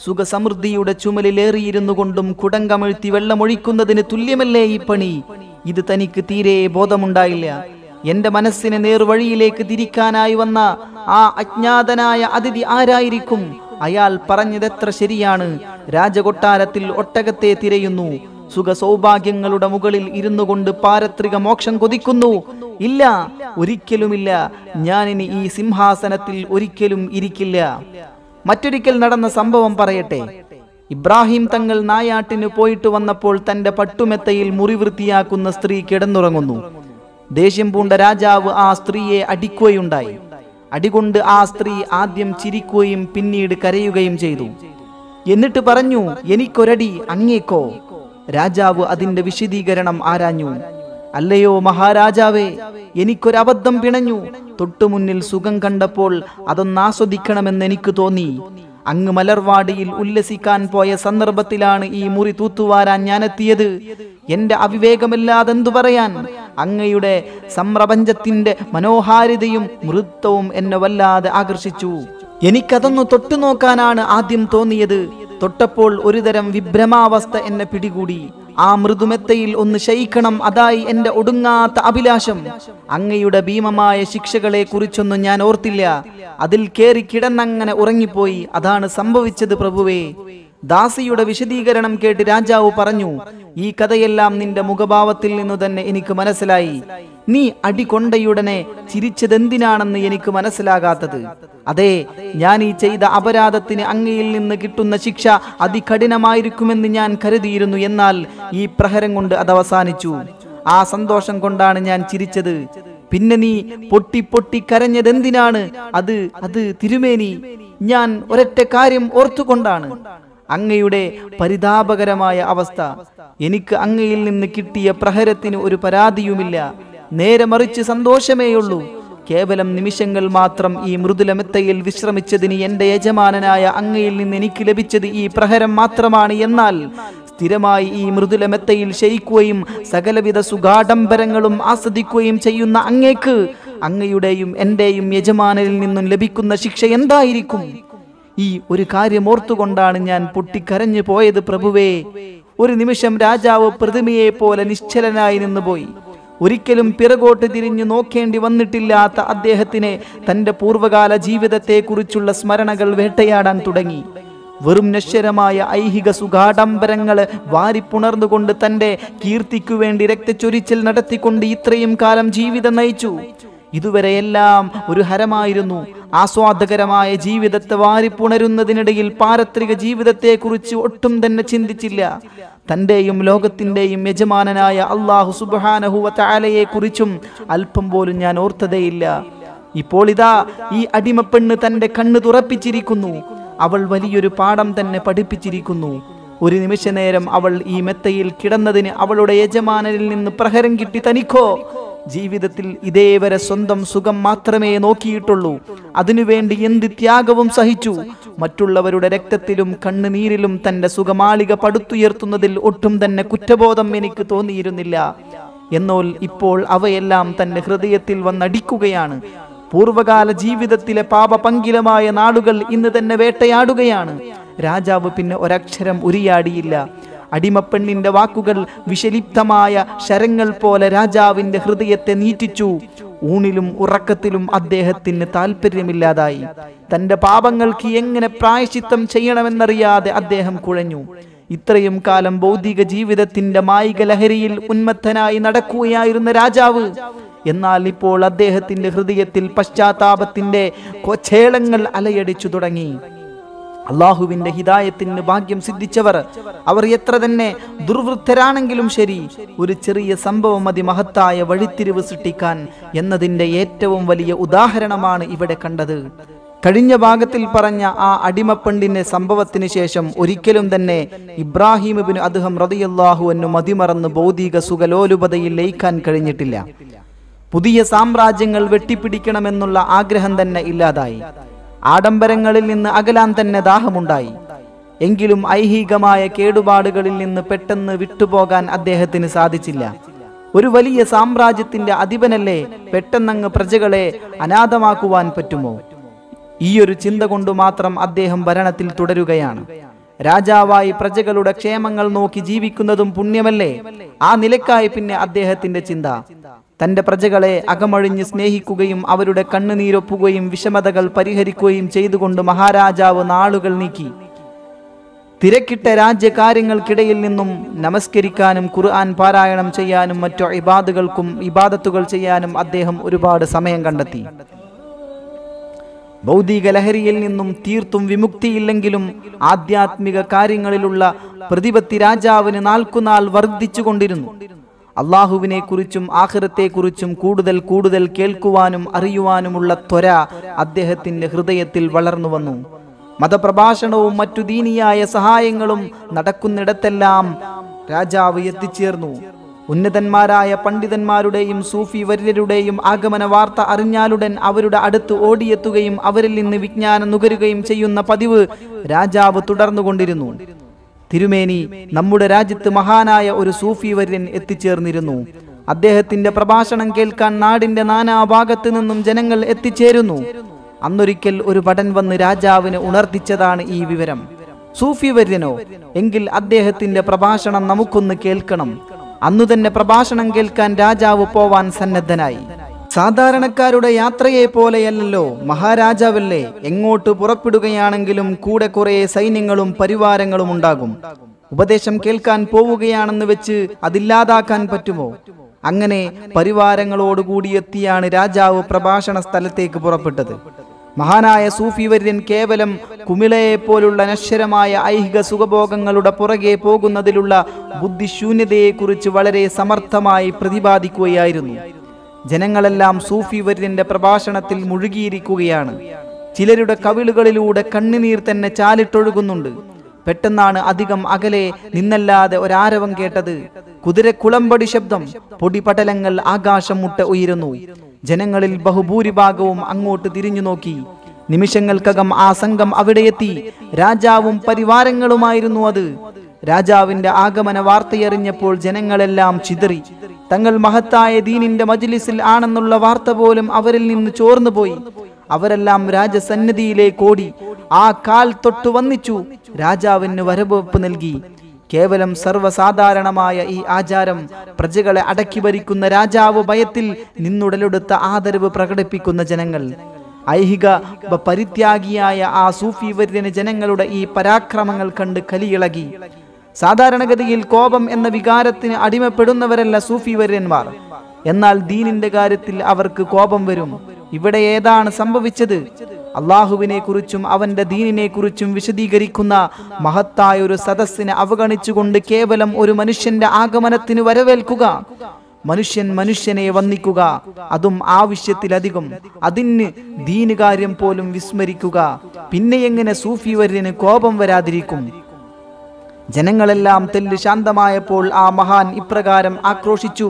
സുഖസമൃദ്ധിയുടെ ചുമലിലേറിയിരുന്നു കൊണ്ടും കുടങ്കമഴ്ത്തി വെള്ളമൊഴിക്കുന്നതിന് തുല്യമല്ലേ ഈ പണി ഇത് തനിക്ക് തീരെ ബോധമുണ്ടായില്ല എന്റെ മനസ്സിനെ നേർവഴിയിലേക്ക് തിരിക്കാനായി വന്ന ആ അജ്ഞാതനായ അതിഥി ആരായിരിക്കും അയാൾ പറഞ്ഞതെത്ര ശരിയാണ് രാജകൊട്ടാരത്തിൽ ഒട്ടകത്തെ തിരയുന്നു സുഖ സൗഭാഗ്യങ്ങളുടെ മുകളിൽ ഇരുന്നു കൊണ്ട് പാരത്രിക മോക്ഷം കൊതിക്കുന്നു ഇല്ല ഒരിക്കലുമില്ല ഞാനിനി ഈ സിംഹാസനത്തിൽ ഒരിക്കലും ഇരിക്കില്ല മറ്റൊരിക്കൽ നടന്ന സംഭവം പറയട്ടെ ഇബ്രാഹിം തങ്ങൾ നായാട്ടിന് പോയിട്ട് വന്നപ്പോൾ തന്റെ പട്ടുമെത്തയിൽ മുറിവൃത്തിയാക്കുന്ന സ്ത്രീ കിടന്നുറങ്ങുന്നു ദേഷ്യം പൂണ്ട രാജാവ് ആ സ്ത്രീയെ അടിക്കുകയുണ്ടായി അടികൊണ്ട് ആ സ്ത്രീ ആദ്യം ചിരിക്കുകയും പിന്നീട് കരയുകയും ചെയ്തു എന്നിട്ട് പറഞ്ഞു എനിക്കൊരടി അങ്ങേക്കോ രാജാവ് അതിന്റെ വിശദീകരണം ആരാഞ്ഞു അല്ലയോ മഹാരാജാവേ എനിക്കൊരബദ്ധം പിണഞ്ഞു തൊട്ടുമുന്നിൽ സുഖം കണ്ടപ്പോൾ അതൊന്നാസ്വദിക്കണമെന്ന് എനിക്ക് തോന്നി അങ്ങ് മലർവാടിയിൽ ഉല്ലസിക്കാൻ പോയ സന്ദർഭത്തിലാണ് ഈ മുറി തൂത്തുവാരാൻ ഞാനെത്തിയത് എന്റെ അവിവേകമല്ലാതെന്തു പറയാൻ അങ്ങയുടെ സംപ്രപഞ്ചത്തിന്റെ മനോഹാരിതയും മൃത്വവും എന്നെ വല്ലാതെ ആകർഷിച്ചു എനിക്കതൊന്ന് തൊട്ടു നോക്കാനാണ് ആദ്യം തോന്നിയത് തൊട്ടപ്പോൾ ഒരുതരം വിഭ്രമാവസ്ഥ എന്നെ പിടികൂടി ആ മൃദുമെത്തയിൽ ഒന്ന് ശയിക്കണം അതായി എന്റെ ഒടുങ്ങാത്ത അഭിലാഷം അങ്ങയുടെ ഭീമമായ ശിക്ഷകളെ കുറിച്ചൊന്നും ഞാൻ ഓർത്തില്ല അതിൽ കേറി കിടന്നങ്ങനെ ഉറങ്ങിപ്പോയി അതാണ് സംഭവിച്ചത് പ്രഭുവേ ദാസിയുടെ വിശദീകരണം കേട്ട് രാജാവ് പറഞ്ഞു ഈ കഥയെല്ലാം നിന്റെ മുഖഭാവത്തിൽ നിന്നു തന്നെ എനിക്ക് മനസ്സിലായി നീ അടികൊണ്ടയുടനെ ചിരിച്ചതെന്തിനാണെന്ന് എനിക്ക് മനസ്സിലാകാത്തത് അതെ ഞാൻ ഈ ചെയ്ത അപരാധത്തിന് അങ്ങയിൽ നിന്ന് കിട്ടുന്ന ശിക്ഷ അതികഠിനമായിരിക്കുമെന്ന് ഞാൻ കരുതിയിരുന്നു എന്നാൽ ഈ പ്രഹരം കൊണ്ട് അത് അവസാനിച്ചു ആ സന്തോഷം കൊണ്ടാണ് ഞാൻ ചിരിച്ചത് പിന്നെ നീ പൊട്ടി പൊട്ടി കരഞ്ഞതെന്തിനാണ് അത് അത് തിരുമേനി ഞാൻ ഒരൊറ്റ കാര്യം ഓർത്തുകൊണ്ടാണ് അങ്ങയുടെ പരിതാപകരമായ അവസ്ഥ എനിക്ക് അങ്ങയിൽ നിന്ന് കിട്ടിയ പ്രഹരത്തിന് ഒരു പരാതിയുമില്ല നേരെ മറിച്ച് സന്തോഷമേയുള്ളൂ കേവലം നിമിഷങ്ങൾ മാത്രം ഈ മൃദുലമെത്തയിൽ വിശ്രമിച്ചതിന് എൻ്റെ യജമാനനായ അങ്ങയിൽ നിന്ന് എനിക്ക് ലഭിച്ചത് ഈ പ്രഹരം മാത്രമാണ് എന്നാൽ സ്ഥിരമായി ഈ മൃദുലമെത്തയിൽ ശയിക്കുകയും സകലവിധ സുഗാഡംബരങ്ങളും ആസ്വദിക്കുകയും ചെയ്യുന്ന അങ്ങേക്ക് അങ്ങയുടെയും എന്റെയും യജമാനിൽ നിന്നും ലഭിക്കുന്ന ശിക്ഷ എന്തായിരിക്കും ഈ ഒരു കാര്യം ഓർത്തുകൊണ്ടാണ് ഞാൻ പൊട്ടിക്കരഞ്ഞു പോയത് പ്രഭുവേ ഒരു നിമിഷം രാജാവ് പ്രതിമയെ പോലെ നിശ്ചലനായി നിന്നുപോയി ഒരിക്കലും പിറകോട്ട് തിരിഞ്ഞു നോക്കേണ്ടി വന്നിട്ടില്ലാത്ത അദ്ദേഹത്തിന് തന്റെ പൂർവ്വകാല ജീവിതത്തെക്കുറിച്ചുള്ള സ്മരണകൾ വേട്ടയാടാൻ തുടങ്ങി വെറും നശ്വരമായ ഐഹിക സുഖാഡംബരങ്ങൾ വാരിപ്പുണർന്നുകൊണ്ട് തന്റെ കീർത്തിക്കു വേണ്ടി രക്തച്ചൊരിച്ചിൽ നടത്തിക്കൊണ്ട് ഇത്രയും കാലം ജീവിതം നയിച്ചു ഇതുവരെയെല്ലാം ഒരു ഹരമായിരുന്നു ആസ്വാദകരമായ ജീവിതത്തെ വാരിപ്പുണരുന്നതിനിടയിൽ പാരത്രിക ജീവിതത്തെക്കുറിച്ച് ഒട്ടും തന്നെ ചിന്തിച്ചില്ല തന്റെയും ലോകത്തിന്റെയും യജമാനനായ അള്ളാഹു സുബാനഹുവ കുറിച്ചും അല്പം പോലും ഞാൻ ഓർത്തതേയില്ല ഇപ്പോൾ ഇതാ ഈ അടിമപ്പെണ്ണ് തന്റെ കണ്ണ് തുറപ്പിച്ചിരിക്കുന്നു അവൾ വലിയൊരു പാഠം തന്നെ പഠിപ്പിച്ചിരിക്കുന്നു ഒരു നിമിഷ നേരം അവൾ ഈ മെത്തയിൽ കിടന്നതിന് അവളുടെ യജമാനനിൽ നിന്ന് പ്രഹരം കിട്ടി തനിക്കോ ജീവിതത്തിൽ ഇതേവരെ സ്വന്തം സുഖം മാത്രമേ നോക്കിയിട്ടുള്ളൂ അതിനുവേണ്ടി എന്ത് ത്യാഗവും സഹിച്ചു മറ്റുള്ളവരുടെ രക്തത്തിലും കണ്ണുനീരിലും തന്റെ സുഖമാളിക പടുത്തുയർത്തുന്നതിൽ ഒട്ടും തന്നെ കുറ്റബോധം എനിക്ക് തോന്നിയിരുന്നില്ല എന്നാൽ ഇപ്പോൾ അവയെല്ലാം തന്റെ ഹൃദയത്തിൽ വന്നടിക്കുകയാണ് പൂർവകാല ജീവിതത്തിലെ പാപപങ്കിലമായ നാടുകൾ ഇന്ന് തന്നെ വേട്ടയാടുകയാണ് രാജാവ് പിന്നെ ഒരക്ഷരം ഉരിയാടിയില്ല അടിമപ്പെണ്ണിന്റെ വാക്കുകൾ വിഷലിപ്തമായ ശരങ്ങൾ പോലെ രാജാവിന്റെ ഹൃദയത്തെ നീറ്റിച്ചു ഊണിലും ഉറക്കത്തിലും അദ്ദേഹത്തിന് താല്പര്യമില്ലാതായി തന്റെ പാപങ്ങൾക്ക് എങ്ങനെ പ്രായശിത്തം ചെയ്യണമെന്നറിയാതെ അദ്ദേഹം കുഴഞ്ഞു ഇത്രയും കാലം ഭൗതിക ജീവിതത്തിന്റെ മായിക ലഹരിയിൽ ഉന്മത്തനായി നടക്കുകയായിരുന്ന രാജാവ് എന്നാൽ ഇപ്പോൾ അദ്ദേഹത്തിന്റെ ഹൃദയത്തിൽ പശ്ചാത്താപത്തിന്റെ കൊച്ചേളങ്ങൾ അലയടിച്ചു തുടങ്ങി അള്ളാഹുവിന്റെ ഹിതായത്തിന് ഭാഗ്യം സിദ്ധിച്ചവർ അവർ എത്ര തന്നെ ദുർവൃത്തരാണെങ്കിലും ശരി ഒരു ചെറിയ സംഭവം അതിമഹത്തായ വഴിത്തിരിവ് സൃഷ്ടിക്കാൻ എന്നതിന്റെ ഏറ്റവും വലിയ ഉദാഹരണമാണ് ഇവിടെ കണ്ടത് കഴിഞ്ഞ ഭാഗത്തിൽ പറഞ്ഞ ആ അടിമപ്പണ്ടിന്റെ സംഭവത്തിന് ശേഷം ഒരിക്കലും തന്നെ ഇബ്രാഹിമിബിന് അദ്ദേഹം റതിയല്ലാഹു എന്നു മതിമറന്ന് ഭൗതിക സുഖലോലുപതയിൽ ലയിക്കാൻ കഴിഞ്ഞിട്ടില്ല പുതിയ സാമ്രാജ്യങ്ങൾ വെട്ടിപ്പിടിക്കണമെന്നുള്ള ആഗ്രഹം തന്നെ ഇല്ലാതായി ആഡംബരങ്ങളിൽ നിന്ന് അകലാൻ തന്നെ ദാഹമുണ്ടായി എങ്കിലും ഐഹികമായ കേടുപാടുകളിൽ നിന്ന് പെട്ടെന്ന് വിട്ടുപോകാൻ അദ്ദേഹത്തിന് സാധിച്ചില്ല ഒരു വലിയ സാമ്രാജ്യത്തിന്റെ അധിപനല്ലേ പെട്ടെന്നങ്ങ് പ്രജകളെ അനാഥമാക്കുവാൻ പറ്റുമോ ഈ ഒരു ചിന്ത കൊണ്ട് മാത്രം അദ്ദേഹം ഭരണത്തിൽ തുടരുകയാണ് രാജാവായി പ്രജകളുടെ ക്ഷേമങ്ങൾ നോക്കി ജീവിക്കുന്നതും പുണ്യമല്ലേ ആ നിലക്കായി പിന്നെ അദ്ദേഹത്തിന്റെ ചിന്ത തൻ്റെ പ്രജകളെ അകമഴിഞ്ഞ് സ്നേഹിക്കുകയും അവരുടെ കണ്ണുനീരൊപ്പുകയും വിഷമതകൾ പരിഹരിക്കുകയും ചെയ്തുകൊണ്ട് മഹാരാജാവ് നാളുകൾ നീക്കി തിരക്കിട്ട രാജ്യകാര്യങ്ങൾക്കിടയിൽ നിന്നും നമസ്കരിക്കാനും ഖുർആൻ പാരായണം ചെയ്യാനും മറ്റു ഇബാദുകൾക്കും ഇബാദത്തുകൾ ചെയ്യാനും അദ്ദേഹം ഒരുപാട് സമയം കണ്ടെത്തി ഭൗതിക ലഹരിയിൽ നിന്നും തീർത്തും വിമുക്തിയില്ലെങ്കിലും ആധ്യാത്മിക കാര്യങ്ങളിലുള്ള പ്രതിപത്തി രാജാവിന് നാൽക്കുനാൾ വർദ്ധിച്ചുകൊണ്ടിരുന്നു ആഹ്റത്തെ കുറിച്ചും കൂടുതൽ കൂടുതൽ കേൾക്കുവാനും അറിയുവാനുമുള്ള ത്വര അദ്ദേഹത്തിന്റെ ഹൃദയത്തിൽ വളർന്നു വന്നു മതപ്രഭാഷണവും മറ്റു ദീനിയായ സഹായങ്ങളും നടക്കുന്നിടത്തെല്ലാം രാജാവ് എത്തിച്ചേർന്നു ഉന്നതന്മാരായ പണ്ഡിതന്മാരുടെയും സൂഫി വര്യരുടെയും ആഗമന വാർത്ത അറിഞ്ഞാലുടൻ അവരുടെ അടുത്ത് ഓടിയെത്തുകയും അവരിൽ നിന്ന് വിജ്ഞാനം നുകരുകയും ചെയ്യുന്ന പതിവ് രാജാവ് തുടർന്നുകൊണ്ടിരുന്നു തിരുമേനി നമ്മുടെ രാജ്യത്ത് മഹാനായ ഒരു സൂഫി വര്യൻ എത്തിച്ചേർന്നിരുന്നു അദ്ദേഹത്തിന്റെ പ്രഭാഷണം കേൾക്കാൻ നാടിന്റെ ഭാഗത്തു നിന്നും ജനങ്ങൾ എത്തിച്ചേരുന്നു അന്നൊരിക്കൽ ഒരു പടൻ വന്ന് രാജാവിന് ഉണർത്തിച്ചതാണ് ഈ വിവരം സൂഫി വര്യനോ എങ്കിൽ അദ്ദേഹത്തിന്റെ പ്രഭാഷണം നമുക്കൊന്ന് കേൾക്കണം അന്നു തന്നെ പ്രഭാഷണം കേൾക്കാൻ രാജാവ് പോവാൻ സന്നദ്ധനായി സാധാരണക്കാരുടെ യാത്രയെ പോലെയല്ലല്ലോ മഹാരാജാവല്ലേ എങ്ങോട്ട് പുറപ്പെടുകയാണെങ്കിലും കൂടെ കുറേ സൈന്യങ്ങളും പരിവാരങ്ങളും ഉണ്ടാകും ഉപദേശം കേൾക്കാൻ പോവുകയാണെന്ന് വെച്ച് അതില്ലാതാക്കാൻ പറ്റുമോ അങ്ങനെ പരിവാരങ്ങളോടുകൂടി എത്തിയാണ് രാജാവ് പ്രഭാഷണ സ്ഥലത്തേക്ക് പുറപ്പെട്ടത് മഹാനായ സൂഫി വര്യൻ കേവലം കുമിളയെ പോലുള്ള നശ്വരമായ ഐഹിക സുഖഭോഗങ്ങളുടെ പുറകെ പോകുന്നതിലുള്ള ബുദ്ധിശൂന്യതയെക്കുറിച്ച് വളരെ സമർത്ഥമായി പ്രതിപാദിക്കുകയായിരുന്നു ജനങ്ങളെല്ലാം സൂഫി വര്യന്റെ പ്രഭാഷണത്തിൽ മുഴുകിയിരിക്കുകയാണ് ചിലരുടെ കവിളുകളിലൂടെ കണ്ണുനീർ തന്നെ ചാലിട്ടൊഴുകുന്നുണ്ട് പെട്ടെന്നാണ് അധികം അകലെ നിന്നല്ലാതെ ഒരാരവം കേട്ടത് കുതിര കുളമ്പടി ശബ്ദം പൊടിപടലങ്ങൾ ആകാശം മുട്ട ഉയരുന്നു ജനങ്ങളിൽ ബഹുഭൂരിഭാഗവും അങ്ങോട്ട് തിരിഞ്ഞു നോക്കി നിമിഷങ്ങൾക്കകം ആ സംഘം അവിടെയെത്തി രാജാവും പരിവാരങ്ങളുമായിരുന്നു അത് രാജാവിന്റെ ആഗമന വാർത്തയറിഞ്ഞപ്പോൾ ജനങ്ങളെല്ലാം ചിതറി തങ്ങൾ മഹത്തായ ദീനിന്റെ മജ്ലിസിൽ ആണെന്നുള്ള വാർത്ത പോലും അവരിൽ നിന്ന് ചോർന്നുപോയി അവരെല്ലാം രാജസന്നിധിയിലേക്ക് ഓടി ആ കാൽ തൊട്ടു വന്നിച്ചു രാജാവിന് വരവേപ്പ് നൽകി കേവലം സർവ്വസാധാരണമായ ഈ ആചാരം പ്രജകളെ അടക്കി ഭരിക്കുന്ന രാജാവ് ഭയത്തിൽ നിന്നുടലെടുത്ത ആദരവ് പ്രകടിപ്പിക്കുന്ന ജനങ്ങൾ ഐഹിക പരിത്യാഗിയായ ആ സൂഫി വര്യന് ജനങ്ങളുടെ ഈ പരാക്രമങ്ങൾ കണ്ട് കലിയിളകി സാധാരണഗതിയിൽ കോപം എന്ന വികാരത്തിന് അടിമപ്പെടുന്നവരല്ല സൂഫി വര്യന്മാർ എന്നാൽ ദീനിന്റെ കാര്യത്തിൽ അവർക്ക് കോപം വരും ഇവിടെ ഏതാണ് സംഭവിച്ചത് അള്ളാഹുവിനെ കുറിച്ചും അവന്റെ ദീനിനെ കുറിച്ചും വിശദീകരിക്കുന്ന മഹത്തായ ഒരു സദസ്സിനെ അവഗണിച്ചുകൊണ്ട് കേവലം ഒരു മനുഷ്യന്റെ ആഗമനത്തിന് വരവേൽക്കുക മനുഷ്യൻ മനുഷ്യനെ വന്ദിക്കുക അതും ആവശ്യത്തിലധികം അതിന് ദീനുകാര്യം കാര്യം പോലും വിസ്മരിക്കുക പിന്നെ എങ്ങനെ സൂഫി കോപം വരാതിരിക്കും ജനങ്ങളെല്ലാം തെല്ല് ശാന്തമായപ്പോൾ ആ മഹാൻ ഇപ്രകാരം ആക്രോശിച്ചു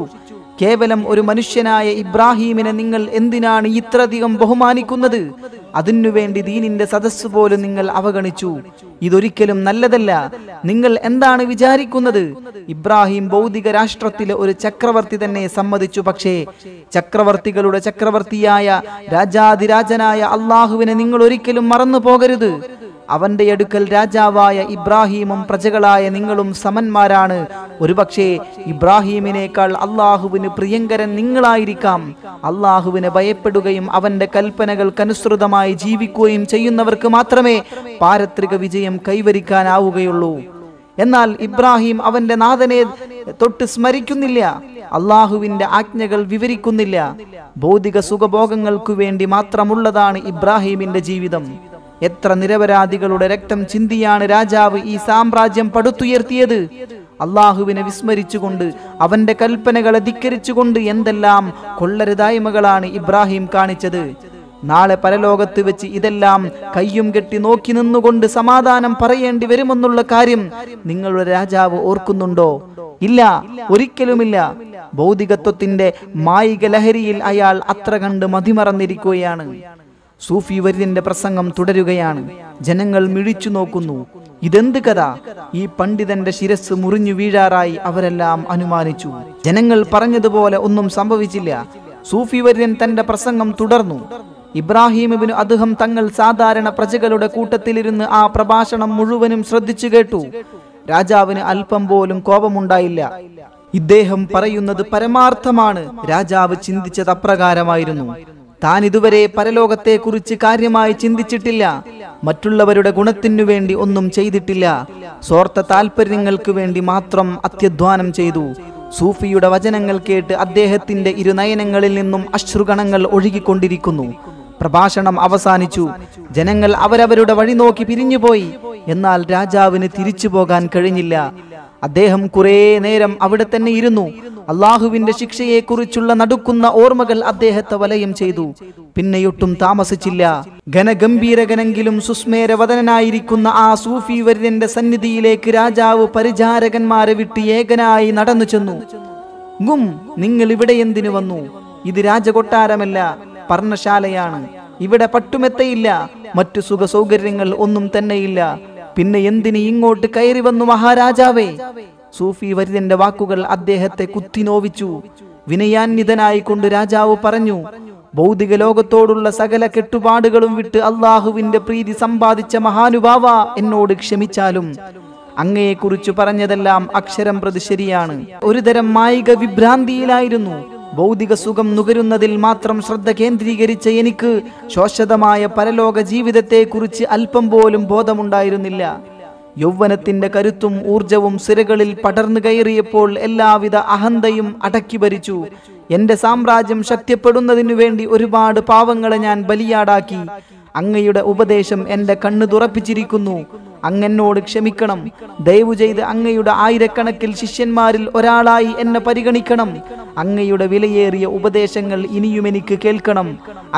കേവലം ഒരു മനുഷ്യനായ ഇബ്രാഹീമിനെ നിങ്ങൾ എന്തിനാണ് ഇത്രധികം ബഹുമാനിക്കുന്നത് അതിനുവേണ്ടി ദീനിന്റെ സദസ് പോലും നിങ്ങൾ അവഗണിച്ചു ഇതൊരിക്കലും നല്ലതല്ല നിങ്ങൾ എന്താണ് വിചാരിക്കുന്നത് ഇബ്രാഹിം ഭൗതിക രാഷ്ട്രത്തിലെ ഒരു ചക്രവർത്തി തന്നെ സമ്മതിച്ചു പക്ഷേ ചക്രവർത്തികളുടെ ചക്രവർത്തിയായ രാജാതിരാജനായ അള്ളാഹുവിനെ നിങ്ങൾ ഒരിക്കലും മറന്നു പോകരുത് അവന്റെ അടുക്കൽ രാജാവായ ഇബ്രാഹീമും പ്രജകളായ നിങ്ങളും സമന്മാരാണ് ഒരുപക്ഷെ ഇബ്രാഹീമിനേക്കാൾ അള്ളാഹുവിന് പ്രിയങ്കരൻ നിങ്ങളായിരിക്കാം അള്ളാഹുവിനെ ഭയപ്പെടുകയും അവന്റെ കൽപ്പനകൾക്കനുസൃതമായി ജീവിക്കുകയും ചെയ്യുന്നവർക്ക് മാത്രമേ പാരത്രിക വിജയം കൈവരിക്കാനാവുകയുള്ളൂ എന്നാൽ ഇബ്രാഹിം അവന്റെ നാഥനെ തൊട്ട് സ്മരിക്കുന്നില്ല അള്ളാഹുവിന്റെ ആജ്ഞകൾ വിവരിക്കുന്നില്ല ഭൗതിക സുഖഭോഗങ്ങൾക്കു വേണ്ടി മാത്രമുള്ളതാണ് ഇബ്രാഹീമിന്റെ ജീവിതം എത്ര നിരപരാധികളുടെ രക്തം ചിന്തിയാണ് രാജാവ് ഈ സാമ്രാജ്യം പടുത്തുയർത്തിയത് അള്ളാഹുവിനെ വിസ്മരിച്ചുകൊണ്ട് അവന്റെ കൽപ്പനകളെ ധിക്കരിച്ചുകൊണ്ട് എന്തെല്ലാം കൊള്ളരുതായ്മകളാണ് ഇബ്രാഹിം കാണിച്ചത് നാളെ പരലോകത്ത് വെച്ച് ഇതെല്ലാം കയ്യും കെട്ടി നോക്കി നിന്നുകൊണ്ട് സമാധാനം പറയേണ്ടി വരുമെന്നുള്ള കാര്യം നിങ്ങളുടെ രാജാവ് ഓർക്കുന്നുണ്ടോ ഇല്ല ഒരിക്കലുമില്ല ഭൗതികത്വത്തിന്റെ മായിക ലഹരിയിൽ അയാൾ അത്ര കണ്ട് മതിമറന്നിരിക്കുകയാണ് സൂഫി വര്യന്റെ പ്രസംഗം തുടരുകയാണ് ജനങ്ങൾ മിഴിച്ചു നോക്കുന്നു ഇതെന്ത് കഥ ഈ പണ്ഡിതന്റെ ശിരസ് മുറിഞ്ഞു വീഴാറായി അവരെല്ലാം അനുമാനിച്ചു ജനങ്ങൾ പറഞ്ഞതുപോലെ ഒന്നും സംഭവിച്ചില്ല സൂഫി വര്യൻ തന്റെ പ്രസംഗം തുടർന്നു ഇബ്രാഹിമിബിന് അദ്ദേഹം തങ്ങൾ സാധാരണ പ്രജകളുടെ കൂട്ടത്തിലിരുന്ന് ആ പ്രഭാഷണം മുഴുവനും ശ്രദ്ധിച്ചു കേട്ടു രാജാവിന് അല്പം പോലും കോപമുണ്ടായില്ല ഇദ്ദേഹം പറയുന്നത് പരമാർത്ഥമാണ് രാജാവ് ചിന്തിച്ചത് അപ്രകാരമായിരുന്നു താൻ ഇതുവരെ പരലോകത്തെ കുറിച്ച് കാര്യമായി ചിന്തിച്ചിട്ടില്ല മറ്റുള്ളവരുടെ ഗുണത്തിനു വേണ്ടി ഒന്നും ചെയ്തിട്ടില്ല സ്വാർത്ഥ താല്പര്യങ്ങൾക്ക് വേണ്ടി മാത്രം അത്യധ്വാനം ചെയ്തു സൂഫിയുടെ വചനങ്ങൾ കേട്ട് അദ്ദേഹത്തിന്റെ ഇരുനയനങ്ങളിൽ നിന്നും അശ്രുഗണങ്ങൾ ഒഴുകിക്കൊണ്ടിരിക്കുന്നു പ്രഭാഷണം അവസാനിച്ചു ജനങ്ങൾ അവരവരുടെ വഴി നോക്കി പിരിഞ്ഞുപോയി എന്നാൽ രാജാവിന് തിരിച്ചു പോകാൻ കഴിഞ്ഞില്ല അദ്ദേഹം കുറേ നേരം അവിടെ തന്നെ ഇരുന്നു അള്ളാഹുവിന്റെ ശിക്ഷയെക്കുറിച്ചുള്ള നടുക്കുന്ന ഓർമ്മകൾ അദ്ദേഹത്തെ വലയം ചെയ്തു പിന്നെയൊട്ടും താമസിച്ചില്ല ഘനഗംഭീരകനെങ്കിലും സുസ്മേരവദനായിരിക്കുന്ന ആ സൂഫി വര്യന്റെ സന്നിധിയിലേക്ക് രാജാവ് പരിചാരകന്മാരെ വിട്ട് ഏകനായി നടന്നു ചെന്നു ഗും നിങ്ങൾ ഇവിടെ എന്തിനു വന്നു ഇത് രാജകൊട്ടാരമല്ല പർണശാലയാണ് ഇവിടെ പട്ടുമെത്തയില്ല മറ്റു സുഖ സൗകര്യങ്ങൾ ഒന്നും തന്നെയില്ല പിന്നെ എന്തിന് ഇങ്ങോട്ട് കയറി വന്നു മഹാരാജാവേ സൂഫി വരിതന്റെ വാക്കുകൾ അദ്ദേഹത്തെ കുത്തിനോവിച്ചു കൊണ്ട് രാജാവ് പറഞ്ഞു ഭൗതിക ലോകത്തോടുള്ള സകല കെട്ടുപാടുകളും വിട്ട് അള്ളാഹുവിന്റെ പ്രീതി സമ്പാദിച്ച മഹാനുഭാവ എന്നോട് ക്ഷമിച്ചാലും അങ്ങയെക്കുറിച്ച് പറഞ്ഞതെല്ലാം അക്ഷരം പ്രതി ശരിയാണ് ഒരുതരം മായിക വിഭ്രാന്തിയിലായിരുന്നു ഭൗതിക സുഖം നുകരുന്നതിൽ മാത്രം ശ്രദ്ധ കേന്ദ്രീകരിച്ച എനിക്ക് ശോശതമായ പരലോക ജീവിതത്തെക്കുറിച്ച് അല്പം പോലും ബോധമുണ്ടായിരുന്നില്ല യൗവനത്തിൻ്റെ കരുത്തും ഊർജവും സിരകളിൽ പടർന്നു കയറിയപ്പോൾ എല്ലാവിധ അഹന്തയും അടക്കി ഭരിച്ചു എൻ്റെ സാമ്രാജ്യം ശക്തിപ്പെടുന്നതിനു വേണ്ടി ഒരുപാട് പാവങ്ങളെ ഞാൻ ബലിയാടാക്കി അങ്ങയുടെ ഉപദേശം എൻ്റെ കണ്ണ് തുറപ്പിച്ചിരിക്കുന്നു അങ്ങെന്നോട് ക്ഷമിക്കണം ദയവു ചെയ്ത് അങ്ങയുടെ ആയിരക്കണക്കിൽ ശിഷ്യന്മാരിൽ ഒരാളായി എന്നെ പരിഗണിക്കണം അങ്ങയുടെ വിലയേറിയ ഉപദേശങ്ങൾ ഇനിയും എനിക്ക് കേൾക്കണം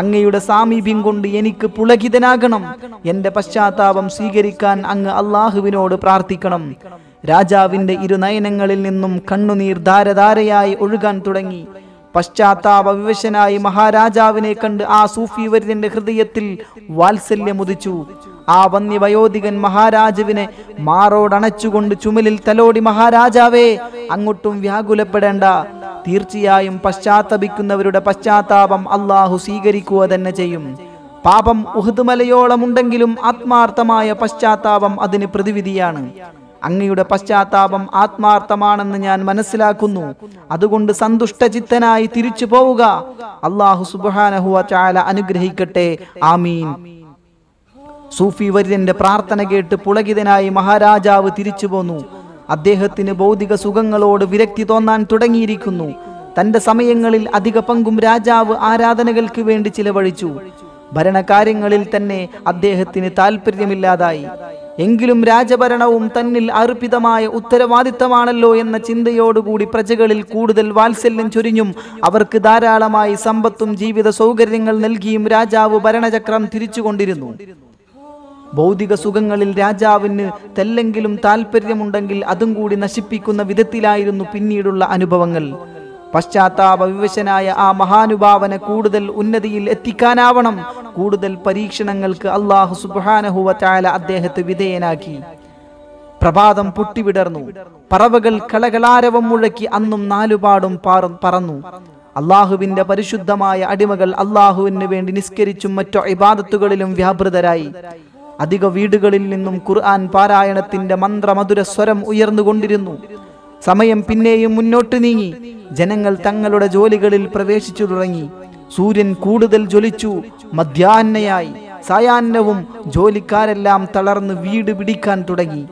അങ്ങയുടെ സാമീപ്യം കൊണ്ട് എനിക്ക് പുളകിതനാകണം എൻ്റെ പശ്ചാത്താപം സ്വീകരിക്കാൻ അങ്ങ് അള്ളാഹുവിനോട് പ്രാർത്ഥിക്കണം രാജാവിൻ്റെ ഇരുനയനങ്ങളിൽ നിന്നും കണ്ണുനീർ ധാരധാരയായി ഒഴുകാൻ തുടങ്ങി പശ്ചാത്താപവിവശനായി മഹാരാജാവിനെ കണ്ട് ആ സൂഫി വര്യന്റെ ഹൃദയത്തിൽ വാത്സല്യമുദിച്ചു ആ വന്യവയോധികൻ മഹാരാജാവിനെ മാറോടണച്ചുകൊണ്ട് ചുമലിൽ തലോടി മഹാരാജാവേ അങ്ങോട്ടും വ്യാകുലപ്പെടേണ്ട തീർച്ചയായും പശ്ചാത്തപിക്കുന്നവരുടെ പശ്ചാത്താപം അള്ളാഹു സ്വീകരിക്കുക തന്നെ ചെയ്യും പാപം ഉഹുദ് മലയോളമുണ്ടെങ്കിലും ആത്മാർത്ഥമായ പശ്ചാത്താപം അതിന് പ്രതിവിധിയാണ് അങ്ങയുടെ പശ്ചാത്താപം ആത്മാർത്ഥമാണെന്ന് ഞാൻ മനസ്സിലാക്കുന്നു അതുകൊണ്ട് സന്തുഷ്ടചിത്തനായി തിരിച്ചു പോവുക അള്ളാഹു സുബാനഹുവ ചാല അനുഗ്രഹിക്കട്ടെ ആമീൻ സൂഫി വര്യന്റെ പ്രാർത്ഥന കേട്ട് പുളകിതനായി മഹാരാജാവ് തിരിച്ചു പോന്നു അദ്ദേഹത്തിന് ഭൗതിക സുഖങ്ങളോട് വിരക്തി തോന്നാൻ തുടങ്ങിയിരിക്കുന്നു തന്റെ സമയങ്ങളിൽ അധിക പങ്കും രാജാവ് ആരാധനകൾക്ക് വേണ്ടി ചിലവഴിച്ചു ഭരണകാര്യങ്ങളിൽ തന്നെ അദ്ദേഹത്തിന് താല്പര്യമില്ലാതായി എങ്കിലും രാജഭരണവും തന്നിൽ അർപ്പിതമായ ഉത്തരവാദിത്തമാണല്ലോ എന്ന ചിന്തയോടുകൂടി പ്രജകളിൽ കൂടുതൽ വാത്സല്യം ചൊരിഞ്ഞും അവർക്ക് ധാരാളമായി സമ്പത്തും ജീവിത സൗകര്യങ്ങൾ നൽകിയും രാജാവ് ഭരണചക്രം തിരിച്ചുകൊണ്ടിരുന്നു ഭൗതിക സുഖങ്ങളിൽ രാജാവിന് തെല്ലെങ്കിലും താല്പര്യമുണ്ടെങ്കിൽ അതും കൂടി നശിപ്പിക്കുന്ന വിധത്തിലായിരുന്നു പിന്നീടുള്ള അനുഭവങ്ങൾ പശ്ചാത്താപ വിവശനായ ആ മഹാനുഭാവനെ കൂടുതൽ ഉന്നതിയിൽ എത്തിക്കാനാവണം കൂടുതൽ പരീക്ഷണങ്ങൾക്ക് അള്ളാഹു സുബാനഹുവറ്റായ അദ്ദേഹത്തെ വിധേയനാക്കി പ്രഭാതം പൊട്ടിവിടർന്നു പറവകൾ കളകളാരവം മുഴക്കി അന്നും നാലുപാടും പറന്നു അള്ളാഹുവിന്റെ പരിശുദ്ധമായ അടിമകൾ അള്ളാഹുവിന് വേണ്ടി നിസ്കരിച്ചും മറ്റു ഇബാദത്തുകളിലും വ്യാപൃതരായി അധിക വീടുകളിൽ നിന്നും ഖുർആൻ പാരായണത്തിന്റെ മന്ത്രമധുര സ്വരം ഉയർന്നുകൊണ്ടിരുന്നു സമയം പിന്നെയും മുന്നോട്ട് നീങ്ങി ജനങ്ങൾ തങ്ങളുടെ ജോലികളിൽ പ്രവേശിച്ചു തുടങ്ങി സൂര്യൻ കൂടുതൽ ജ്വലിച്ചു മധ്യാന്നയായി സായാഹ്നവും ജോലിക്കാരെല്ലാം തളർന്ന് വീട് പിടിക്കാൻ തുടങ്ങി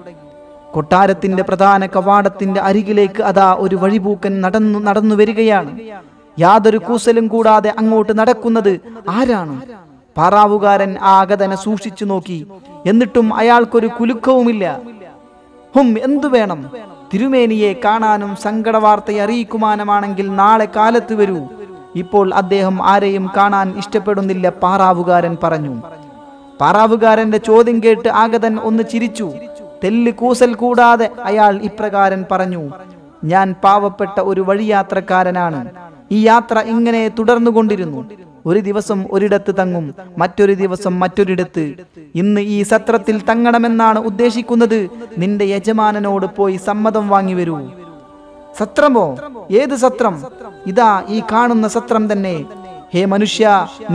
കൊട്ടാരത്തിന്റെ പ്രധാന കവാടത്തിന്റെ അരികിലേക്ക് അതാ ഒരു വഴിപൂക്കൻ നടന്നു നടന്നു വരികയാണ് യാതൊരു കൂസലും കൂടാതെ അങ്ങോട്ട് നടക്കുന്നത് ആരാണ് പാറാവുകാരൻ ആ സൂക്ഷിച്ചു നോക്കി എന്നിട്ടും അയാൾക്കൊരു കുലുക്കവുമില്ല ഹും എന്തു വേണം തിരുമേനിയെ കാണാനും സങ്കടവാർത്തയെ അറിയിക്കുവാനുമാണെങ്കിൽ നാളെ കാലത്ത് വരൂ ഇപ്പോൾ അദ്ദേഹം ആരെയും കാണാൻ ഇഷ്ടപ്പെടുന്നില്ല പാറാവുകാരൻ പറഞ്ഞു പാറാവുകാരന്റെ ചോദ്യം കേട്ട് ആഗതൻ ഒന്ന് ചിരിച്ചു തെല്ല് കൂസൽ കൂടാതെ അയാൾ ഇപ്രകാരൻ പറഞ്ഞു ഞാൻ പാവപ്പെട്ട ഒരു വഴിയാത്രക്കാരനാണ് ഈ യാത്ര ഇങ്ങനെ തുടർന്നുകൊണ്ടിരുന്നു ഒരു ദിവസം ഒരിടത്ത് തങ്ങും മറ്റൊരു ദിവസം മറ്റൊരിടത്ത് ഇന്ന് ഈ സത്രത്തിൽ തങ്ങണമെന്നാണ് ഉദ്ദേശിക്കുന്നത് നിന്റെ യജമാനനോട് പോയി സമ്മതം വാങ്ങി വരൂ സത്രമോ ഏത് സത്രം ഇതാ ഈ കാണുന്ന സത്രം തന്നെ ഹേ മനുഷ്യ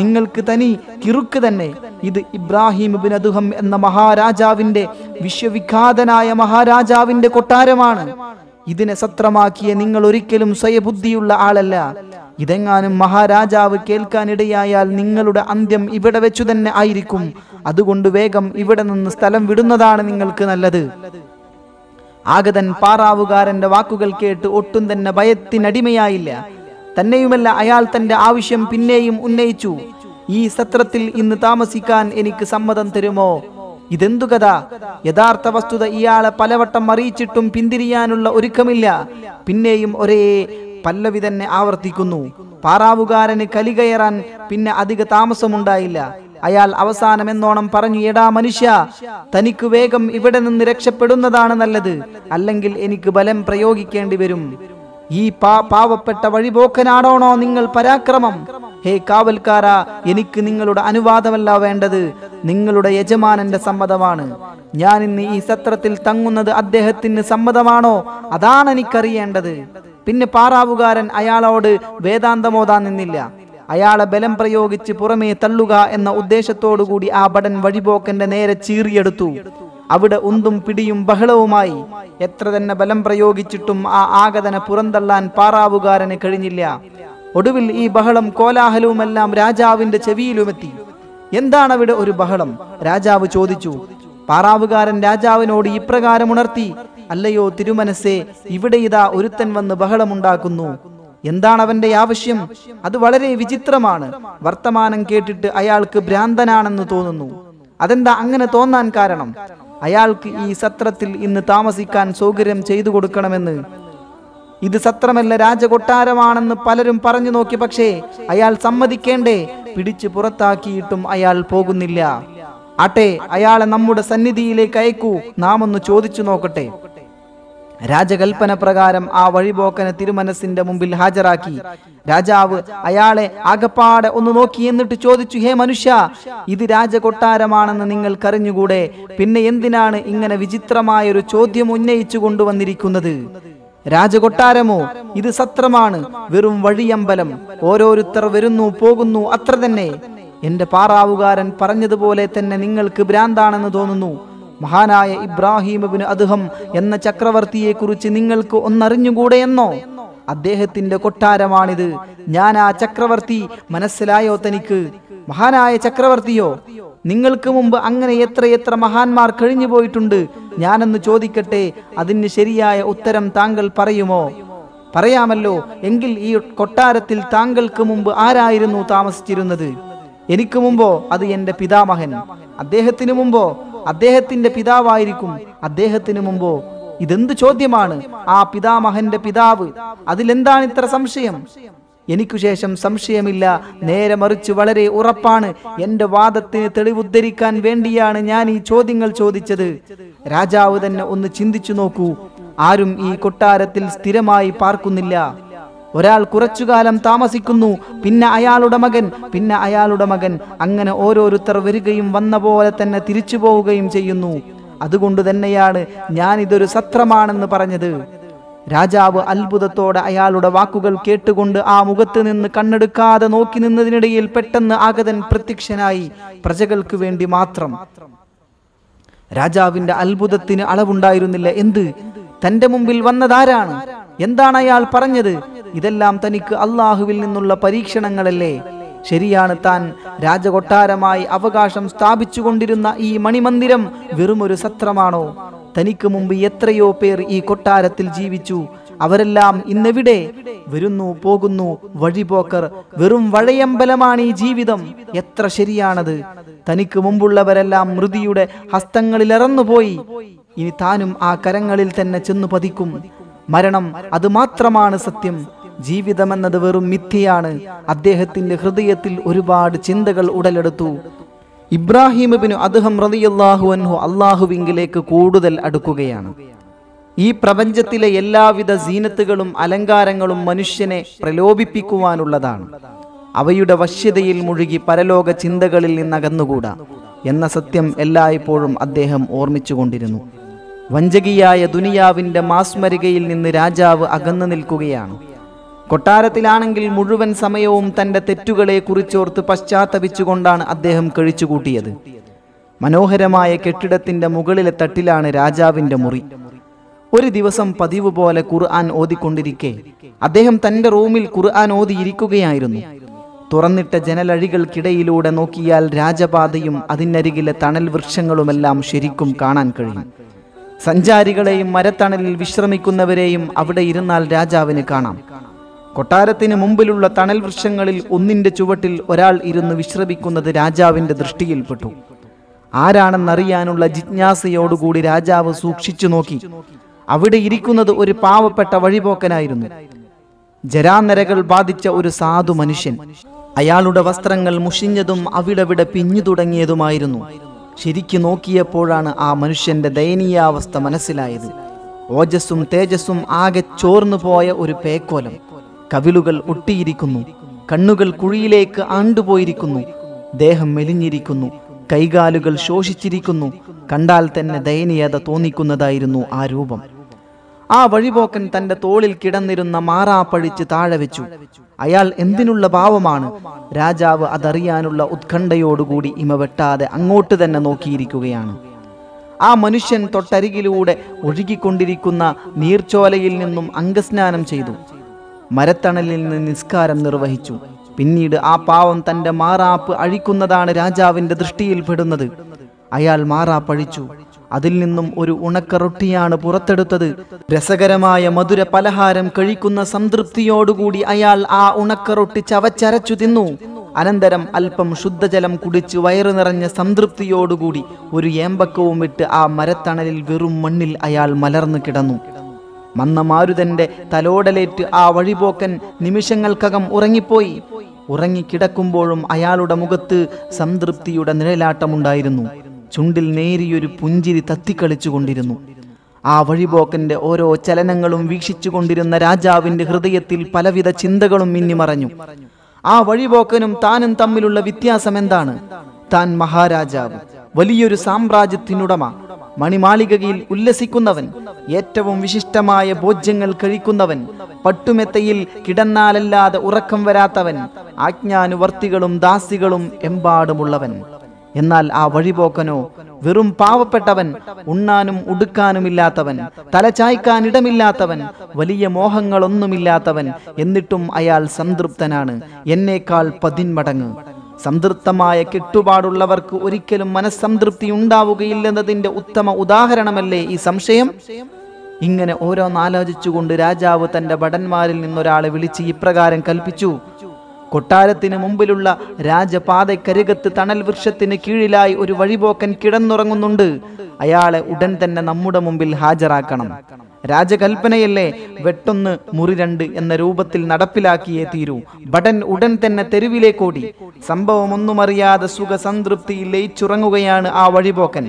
നിങ്ങൾക്ക് തനി കിറുക്ക് തന്നെ ഇത് ഇബ്രാഹിം ബിൻ അദുഹം എന്ന മഹാരാജാവിന്റെ വിശ്വവിഖ്യാതനായ മഹാരാജാവിന്റെ കൊട്ടാരമാണ് ഇതിനെ സത്രമാക്കിയ നിങ്ങൾ ഒരിക്കലും സ്വയബുദ്ധിയുള്ള ആളല്ല ഇതെങ്ങാനും മഹാരാജാവ് കേൾക്കാനിടയായാൽ നിങ്ങളുടെ അന്ത്യം ഇവിടെ വെച്ചു തന്നെ ആയിരിക്കും അതുകൊണ്ട് വേഗം ഇവിടെ നിന്ന് സ്ഥലം വിടുന്നതാണ് നിങ്ങൾക്ക് നല്ലത് ആഗതൻ പാറാവുകാരന്റെ വാക്കുകൾ കേട്ട് ഒട്ടും തന്നെ ഭയത്തിനടിമയായില്ല തന്നെയുമല്ല അയാൾ തന്റെ ആവശ്യം പിന്നെയും ഉന്നയിച്ചു ഈ സത്രത്തിൽ ഇന്ന് താമസിക്കാൻ എനിക്ക് സമ്മതം തരുമോ ഇതെന്തു കഥ യഥാർത്ഥ വസ്തുത ഇയാളെ പലവട്ടം അറിയിച്ചിട്ടും പിന്തിരിയാനുള്ള ഒരുക്കമില്ല പിന്നെയും ഒരേ പല്ലവി തന്നെ ആവർത്തിക്കുന്നു പാറാവുകാരന് കലികയറാൻ പിന്നെ അധിക താമസമുണ്ടായില്ല അയാൾ അവസാനം എന്നോണം പറഞ്ഞു എടാ മനുഷ്യ തനിക്ക് വേഗം ഇവിടെ നിന്ന് രക്ഷപ്പെടുന്നതാണ് നല്ലത് അല്ലെങ്കിൽ എനിക്ക് ബലം പ്രയോഗിക്കേണ്ടി വരും ഈ പാ പാവപ്പെട്ട വഴിപോക്കനാണോണോ നിങ്ങൾ പരാക്രമം ഹേ കാവൽക്കാരാ എനിക്ക് നിങ്ങളുടെ അനുവാദമല്ല വേണ്ടത് നിങ്ങളുടെ യജമാനന്റെ സമ്മതമാണ് ഞാൻ ഇന്ന് ഈ സത്രത്തിൽ തങ്ങുന്നത് അദ്ദേഹത്തിന് സമ്മതമാണോ അതാണ് എനിക്കറിയേണ്ടത് പിന്നെ പാറാവുകാരൻ അയാളോട് വേദാന്തമോതാൻ നിന്നില്ല അയാളെ ബലം പ്രയോഗിച്ച് പുറമേ തള്ളുക എന്ന കൂടി ആ ഭടൻ വഴിപോക്കന്റെ നേരെ ചീറിയെടുത്തു അവിടെ ഉന്തും പിടിയും ബഹളവുമായി എത്ര തന്നെ ബലം പ്രയോഗിച്ചിട്ടും ആ ആഗതനെ പുറന്തള്ളാൻ പാറാവുകാരന് കഴിഞ്ഞില്ല ഒടുവിൽ ഈ ബഹളം കോലാഹലവുമെല്ലാം രാജാവിന്റെ ചെവിയിലുമെത്തി എന്താണ് അവിടെ ഒരു ബഹളം രാജാവ് ചോദിച്ചു പാറാവുകാരൻ രാജാവിനോട് ഇപ്രകാരം ഉണർത്തി അല്ലയോ തിരുമനസ്സേ ഇവിടെ ഇതാ ഒരുത്തൻ വന്ന് ബഹളമുണ്ടാക്കുന്നു എന്താണ് അവന്റെ ആവശ്യം അത് വളരെ വിചിത്രമാണ് വർത്തമാനം കേട്ടിട്ട് അയാൾക്ക് ഭ്രാന്തനാണെന്ന് തോന്നുന്നു അതെന്താ അങ്ങനെ തോന്നാൻ കാരണം അയാൾക്ക് ഈ സത്രത്തിൽ ഇന്ന് താമസിക്കാൻ സൗകര്യം ചെയ്തു കൊടുക്കണമെന്ന് ഇത് സത്രമല്ല രാജകൊട്ടാരമാണെന്ന് പലരും പറഞ്ഞു നോക്കി പക്ഷേ അയാൾ സമ്മതിക്കേണ്ടേ പിടിച്ചു പുറത്താക്കിയിട്ടും അയാൾ പോകുന്നില്ല ആട്ടെ അയാളെ നമ്മുടെ സന്നിധിയിലേക്ക് അയക്കൂ നാം ഒന്ന് ചോദിച്ചു നോക്കട്ടെ രാജകൽപ്പന പ്രകാരം ആ വഴിപോക്കനെ തിരുമനസിന്റെ മുമ്പിൽ ഹാജരാക്കി രാജാവ് അയാളെ ആകപ്പാടെ ഒന്ന് നോക്കി എന്നിട്ട് ചോദിച്ചു ഹേ മനുഷ്യ ഇത് രാജകൊട്ടാരമാണെന്ന് നിങ്ങൾക്കറിഞ്ഞുകൂടെ പിന്നെ എന്തിനാണ് ഇങ്ങനെ വിചിത്രമായൊരു ചോദ്യം ഉന്നയിച്ചു കൊണ്ടുവന്നിരിക്കുന്നത് രാജകൊട്ടാരമോ ഇത് സത്രമാണ് വെറും വഴിയമ്പലം ഓരോരുത്തർ വരുന്നു പോകുന്നു അത്ര തന്നെ എന്റെ പാറാവുകാരൻ പറഞ്ഞതുപോലെ തന്നെ നിങ്ങൾക്ക് ഭ്രാന്താണെന്ന് തോന്നുന്നു മഹാനായ ഇബ്രാഹിമബിന് അദ്ദേഹം എന്ന ചക്രവർത്തിയെക്കുറിച്ച് നിങ്ങൾക്ക് ഒന്നറിഞ്ഞുകൂടെയെന്നോ അദ്ദേഹത്തിന്റെ കൊട്ടാരമാണിത് ഞാൻ ആ ചക്രവർത്തി മനസ്സിലായോ തനിക്ക് മഹാനായ ചക്രവർത്തിയോ നിങ്ങൾക്ക് മുമ്പ് അങ്ങനെ എത്രയെത്ര മഹാന്മാർ കഴിഞ്ഞു പോയിട്ടുണ്ട് ഞാനെന്ന് ചോദിക്കട്ടെ അതിന് ശരിയായ ഉത്തരം താങ്കൾ പറയുമോ പറയാമല്ലോ എങ്കിൽ ഈ കൊട്ടാരത്തിൽ താങ്കൾക്ക് മുമ്പ് ആരായിരുന്നു താമസിച്ചിരുന്നത് എനിക്ക് മുമ്പോ അത് എൻ്റെ പിതാമഹൻ അദ്ദേഹത്തിന് മുമ്പോ അദ്ദേഹത്തിന്റെ പിതാവായിരിക്കും അദ്ദേഹത്തിന് മുമ്പോ ഇതെന്ത് ചോദ്യമാണ് ആ പിതാമഹന്റെ പിതാവ് അതിലെന്താണ് ഇത്ര സംശയം എനിക്കു ശേഷം സംശയമില്ല നേരെ മറിച്ച് വളരെ ഉറപ്പാണ് എൻ്റെ വാദത്തിന് തെളിവുദ്ധരിക്കാൻ വേണ്ടിയാണ് ഞാൻ ഈ ചോദ്യങ്ങൾ ചോദിച്ചത് രാജാവ് തന്നെ ഒന്ന് ചിന്തിച്ചു നോക്കൂ ആരും ഈ കൊട്ടാരത്തിൽ സ്ഥിരമായി പാർക്കുന്നില്ല ഒരാൾ കുറച്ചുകാലം താമസിക്കുന്നു പിന്നെ അയാളുടെ മകൻ പിന്നെ അയാളുടെ മകൻ അങ്ങനെ ഓരോരുത്തർ വരികയും വന്ന പോലെ തന്നെ തിരിച്ചു പോവുകയും ചെയ്യുന്നു അതുകൊണ്ട് തന്നെയാണ് ഞാൻ ഇതൊരു സത്രമാണെന്ന് പറഞ്ഞത് രാജാവ് അത്ഭുതത്തോടെ അയാളുടെ വാക്കുകൾ കേട്ടുകൊണ്ട് ആ മുഖത്ത് നിന്ന് കണ്ണെടുക്കാതെ നോക്കി നിന്നതിനിടയിൽ പെട്ടെന്ന് ആഗതൻ പ്രത്യക്ഷനായി പ്രജകൾക്ക് വേണ്ടി മാത്രം രാജാവിന്റെ അത്ഭുതത്തിന് അളവുണ്ടായിരുന്നില്ല എന്ത് തന്റെ മുമ്പിൽ വന്നതാരാണ് എന്താണ് അയാൾ പറഞ്ഞത് ഇതെല്ലാം തനിക്ക് അള്ളാഹുവിൽ നിന്നുള്ള പരീക്ഷണങ്ങളല്ലേ ശരിയാണ് താൻ രാജകൊട്ടാരമായി അവകാശം സ്ഥാപിച്ചുകൊണ്ടിരുന്ന ഈ മണിമന്ദിരം വെറുമൊരു സത്രമാണോ തനിക്ക് മുമ്പ് എത്രയോ പേർ ഈ കൊട്ടാരത്തിൽ ജീവിച്ചു അവരെല്ലാം ഇന്നെവിടെ വരുന്നു പോകുന്നു വഴിപോക്കർ വെറും വഴയമ്പലമാണ് ഈ ജീവിതം എത്ര ശരിയാണത് തനിക്ക് മുമ്പുള്ളവരെല്ലാം മൃതിയുടെ ഹസ്തങ്ങളിലിറന്നുപോയി ഇനി താനും ആ കരങ്ങളിൽ തന്നെ ചെന്നു പതിക്കും മരണം അത് മാത്രമാണ് സത്യം ജീവിതമെന്നത് വെറും മിഥ്യയാണ് അദ്ദേഹത്തിൻ്റെ ഹൃദയത്തിൽ ഒരുപാട് ചിന്തകൾ ഉടലെടുത്തു ഇബ്രാഹിം ബിനു അദ്ദേഹം റതിയല്ലാഹു അൻഹു അള്ളാഹുവിംഗിലേക്ക് കൂടുതൽ അടുക്കുകയാണ് ഈ പ്രപഞ്ചത്തിലെ എല്ലാവിധ സീനത്തുകളും അലങ്കാരങ്ങളും മനുഷ്യനെ പ്രലോഭിപ്പിക്കുവാനുള്ളതാണ് അവയുടെ വശ്യതയിൽ മുഴുകി പരലോക ചിന്തകളിൽ നിന്നകന്നുകൂടാ എന്ന സത്യം എല്ലായ്പ്പോഴും അദ്ദേഹം ഓർമ്മിച്ചുകൊണ്ടിരുന്നു വഞ്ചകിയായ ദുനിയാവിൻ്റെ മാസ്മരികയിൽ നിന്ന് രാജാവ് അകന്നു നിൽക്കുകയാണ് കൊട്ടാരത്തിലാണെങ്കിൽ മുഴുവൻ സമയവും തൻ്റെ തെറ്റുകളെ കുറിച്ചോർത്ത് പശ്ചാത്തപിച്ചുകൊണ്ടാണ് അദ്ദേഹം കഴിച്ചുകൂട്ടിയത് മനോഹരമായ കെട്ടിടത്തിൻ്റെ മുകളിലെ തട്ടിലാണ് രാജാവിൻ്റെ മുറി ഒരു ദിവസം പതിവ് പോലെ ഖുർആൻ ഓതിക്കൊണ്ടിരിക്കെ അദ്ദേഹം തൻ്റെ റൂമിൽ ഖുർആൻ ഓതിയിരിക്കുകയായിരുന്നു തുറന്നിട്ട ജനലഴികൾക്കിടയിലൂടെ നോക്കിയാൽ രാജപാതയും അതിനരികിലെ തണൽ വൃക്ഷങ്ങളുമെല്ലാം ശരിക്കും കാണാൻ കഴിയും സഞ്ചാരികളെയും മരത്തണലിൽ വിശ്രമിക്കുന്നവരെയും അവിടെ ഇരുന്നാൽ രാജാവിന് കാണാം കൊട്ടാരത്തിന് മുമ്പിലുള്ള തണൽ വൃക്ഷങ്ങളിൽ ഒന്നിൻ്റെ ചുവട്ടിൽ ഒരാൾ ഇരുന്ന് വിശ്രമിക്കുന്നത് രാജാവിൻ്റെ ദൃഷ്ടിയിൽപ്പെട്ടു ആരാണെന്നറിയാനുള്ള ജിജ്ഞാസയോടുകൂടി രാജാവ് സൂക്ഷിച്ചു നോക്കി അവിടെ ഇരിക്കുന്നത് ഒരു പാവപ്പെട്ട വഴിപോക്കനായിരുന്നു ജരാനരകൾ ബാധിച്ച ഒരു സാധു മനുഷ്യൻ അയാളുടെ വസ്ത്രങ്ങൾ മുഷിഞ്ഞതും അവിടെവിടെ പിഞ്ഞു തുടങ്ങിയതുമായിരുന്നു ശരിക്കു നോക്കിയപ്പോഴാണ് ആ മനുഷ്യന്റെ ദയനീയാവസ്ഥ മനസ്സിലായത് ഓജസ്സും തേജസ്സും ആകെ ചോർന്നു പോയ ഒരു പേക്കോലം കവിളുകൾ ഒട്ടിയിരിക്കുന്നു കണ്ണുകൾ കുഴിയിലേക്ക് ആണ്ടുപോയിരിക്കുന്നു ദേഹം മെലിഞ്ഞിരിക്കുന്നു കൈകാലുകൾ ശോഷിച്ചിരിക്കുന്നു കണ്ടാൽ തന്നെ ദയനീയത തോന്നിക്കുന്നതായിരുന്നു ആ രൂപം ആ വഴിപോക്കൻ തന്റെ തോളിൽ കിടന്നിരുന്ന മാറാപ്പഴിച്ച് താഴെ വെച്ചു അയാൾ എന്തിനുള്ള ഭാവമാണ് രാജാവ് അതറിയാനുള്ള ഉത്കണ്ഠയോടുകൂടി ഇമ വെട്ടാതെ അങ്ങോട്ട് തന്നെ നോക്കിയിരിക്കുകയാണ് ആ മനുഷ്യൻ തൊട്ടരികിലൂടെ ഒഴുകിക്കൊണ്ടിരിക്കുന്ന നീർച്ചോലയിൽ നിന്നും അംഗസ്നാനം ചെയ്തു മരത്തണലിൽ നിന്ന് നിസ്കാരം നിർവഹിച്ചു പിന്നീട് ആ പാവം തന്റെ മാറാപ്പ് അഴിക്കുന്നതാണ് രാജാവിന്റെ ദൃഷ്ടിയിൽപ്പെടുന്നത് അയാൾ മാറാപ്പ് അഴിച്ചു അതിൽ നിന്നും ഒരു ഉണക്ക റൊട്ടിയാണ് പുറത്തെടുത്തത് രസകരമായ മധുര പലഹാരം കഴിക്കുന്ന സംതൃപ്തിയോടുകൂടി അയാൾ ആ ഉണക്ക റൊട്ടി ചവച്ചരച്ചു തിന്നു അനന്തരം അല്പം ശുദ്ധജലം കുടിച്ച് വയറു നിറഞ്ഞ സംതൃപ്തിയോടുകൂടി ഒരു ഏമ്പക്കവും ഇട്ട് ആ മരത്തണലിൽ വെറും മണ്ണിൽ അയാൾ മലർന്നു കിടന്നു മന്നമാരുതന്റെ തലോടലേറ്റ് ആ വഴിപോക്കൻ നിമിഷങ്ങൾക്കകം ഉറങ്ങിപ്പോയി ഉറങ്ങിക്കിടക്കുമ്പോഴും അയാളുടെ മുഖത്ത് സംതൃപ്തിയുടെ നിഴലാട്ടമുണ്ടായിരുന്നു ചുണ്ടിൽ നേരിയൊരു പുഞ്ചിരി തത്തിക്കളിച്ചുകൊണ്ടിരുന്നു ആ വഴിപോക്കന്റെ ഓരോ ചലനങ്ങളും വീക്ഷിച്ചുകൊണ്ടിരുന്ന രാജാവിന്റെ ഹൃദയത്തിൽ പലവിധ ചിന്തകളും മിന്നിമറഞ്ഞു ആ വഴിപോക്കനും താനും തമ്മിലുള്ള വ്യത്യാസം എന്താണ് താൻ മഹാരാജാവ് വലിയൊരു സാമ്രാജ്യത്തിനുടമ മണിമാളികയിൽ ഉല്ലസിക്കുന്നവൻ ഏറ്റവും വിശിഷ്ടമായ ഭോജ്യങ്ങൾ കഴിക്കുന്നവൻ പട്ടുമെത്തയിൽ കിടന്നാലല്ലാതെ ഉറക്കം വരാത്തവൻ ആജ്ഞാനുവർത്തികളും ദാസികളും എമ്പാടുമുള്ളവൻ എന്നാൽ ആ വഴിപോക്കനോ വെറും പാവപ്പെട്ടവൻ ഉണ്ണാനും ഉടുക്കാനുമില്ലാത്തവൻ തലചായ്ക്കാൻ ഇടമില്ലാത്തവൻ വലിയ മോഹങ്ങളൊന്നുമില്ലാത്തവൻ എന്നിട്ടും അയാൾ സംതൃപ്തനാണ് എന്നേക്കാൾ പതിന്മടങ്ങ് സംതൃപ്തമായ കെട്ടുപാടുള്ളവർക്ക് ഒരിക്കലും മനസ്സംതൃപ്തി ഉണ്ടാവുകയില്ലെന്നതിന്റെ ഉത്തമ ഉദാഹരണമല്ലേ ഈ സംശയം ഇങ്ങനെ ഓരോന്നാലോചിച്ചുകൊണ്ട് രാജാവ് തന്റെ ഭടന്മാരിൽ നിന്നൊരാളെ വിളിച്ച് ഇപ്രകാരം കൽപ്പിച്ചു കൊട്ടാരത്തിന് മുമ്പിലുള്ള രാജപാതയ്ക്കരികത്ത് തണൽ വൃക്ഷത്തിന് കീഴിലായി ഒരു വഴിപോക്കൻ കിടന്നുറങ്ങുന്നുണ്ട് അയാളെ ഉടൻ തന്നെ നമ്മുടെ മുമ്പിൽ ഹാജരാക്കണം രാജകൽപ്പനയല്ലേ വെട്ടൊന്ന് മുറി രണ്ട് എന്ന രൂപത്തിൽ നടപ്പിലാക്കിയേ തീരൂ ഭടൻ ഉടൻ തന്നെ തെരുവിലേക്കോടി സംഭവമൊന്നുമറിയാതെ സുഖസംതൃപ്തിയിൽ ലയിച്ചുറങ്ങുകയാണ് ആ വഴിപോക്കൻ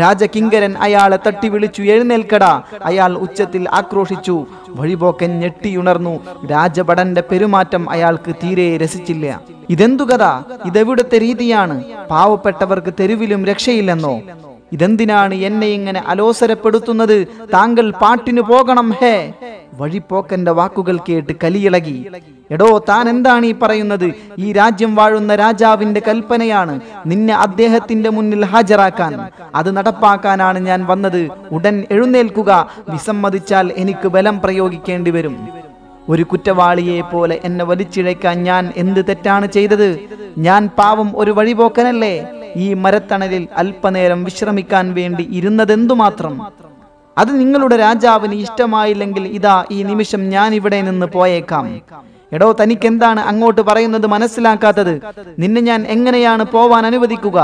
രാജകിങ്കരൻ അയാളെ തട്ടി വിളിച്ചു എഴുന്നേൽക്കടാ അയാൾ ഉച്ചത്തിൽ ആക്രോശിച്ചു വഴിപോക്കൻ ഞെട്ടിയുണർന്നു രാജഭടന്റെ പെരുമാറ്റം അയാൾക്ക് തീരെ രസിച്ചില്ല ഇതെന്തു കഥ ഇതെവിടുത്തെ രീതിയാണ് പാവപ്പെട്ടവർക്ക് തെരുവിലും രക്ഷയില്ലെന്നോ ഇതെന്തിനാണ് എന്നെ ഇങ്ങനെ അലോസരപ്പെടുത്തുന്നത് താങ്കൾ പാട്ടിനു പോകണം ഹേ വഴിപ്പോക്കന്റെ വാക്കുകൾ കേട്ട് കലിയിളകി എടോ താൻ എന്താണ് ഈ പറയുന്നത് ഈ രാജ്യം വാഴുന്ന രാജാവിന്റെ കൽപ്പനയാണ് നിന്നെ അദ്ദേഹത്തിന്റെ മുന്നിൽ ഹാജരാക്കാൻ അത് നടപ്പാക്കാനാണ് ഞാൻ വന്നത് ഉടൻ എഴുന്നേൽക്കുക വിസമ്മതിച്ചാൽ എനിക്ക് ബലം പ്രയോഗിക്കേണ്ടി വരും ഒരു കുറ്റവാളിയെ പോലെ എന്നെ വലിച്ചിഴയ്ക്കാൻ ഞാൻ എന്ത് തെറ്റാണ് ചെയ്തത് ഞാൻ പാവം ഒരു വഴിപോക്കനല്ലേ ഈ മരത്തണലിൽ അല്പനേരം വിശ്രമിക്കാൻ വേണ്ടി ഇരുന്നതെന്തുമാത്രം അത് നിങ്ങളുടെ രാജാവിന് ഇഷ്ടമായില്ലെങ്കിൽ ഇതാ ഈ നിമിഷം ഞാൻ ഇവിടെ നിന്ന് പോയേക്കാം എടോ തനിക്ക് എന്താണ് അങ്ങോട്ട് പറയുന്നത് മനസ്സിലാക്കാത്തത് നിന്നെ ഞാൻ എങ്ങനെയാണ് പോവാൻ അനുവദിക്കുക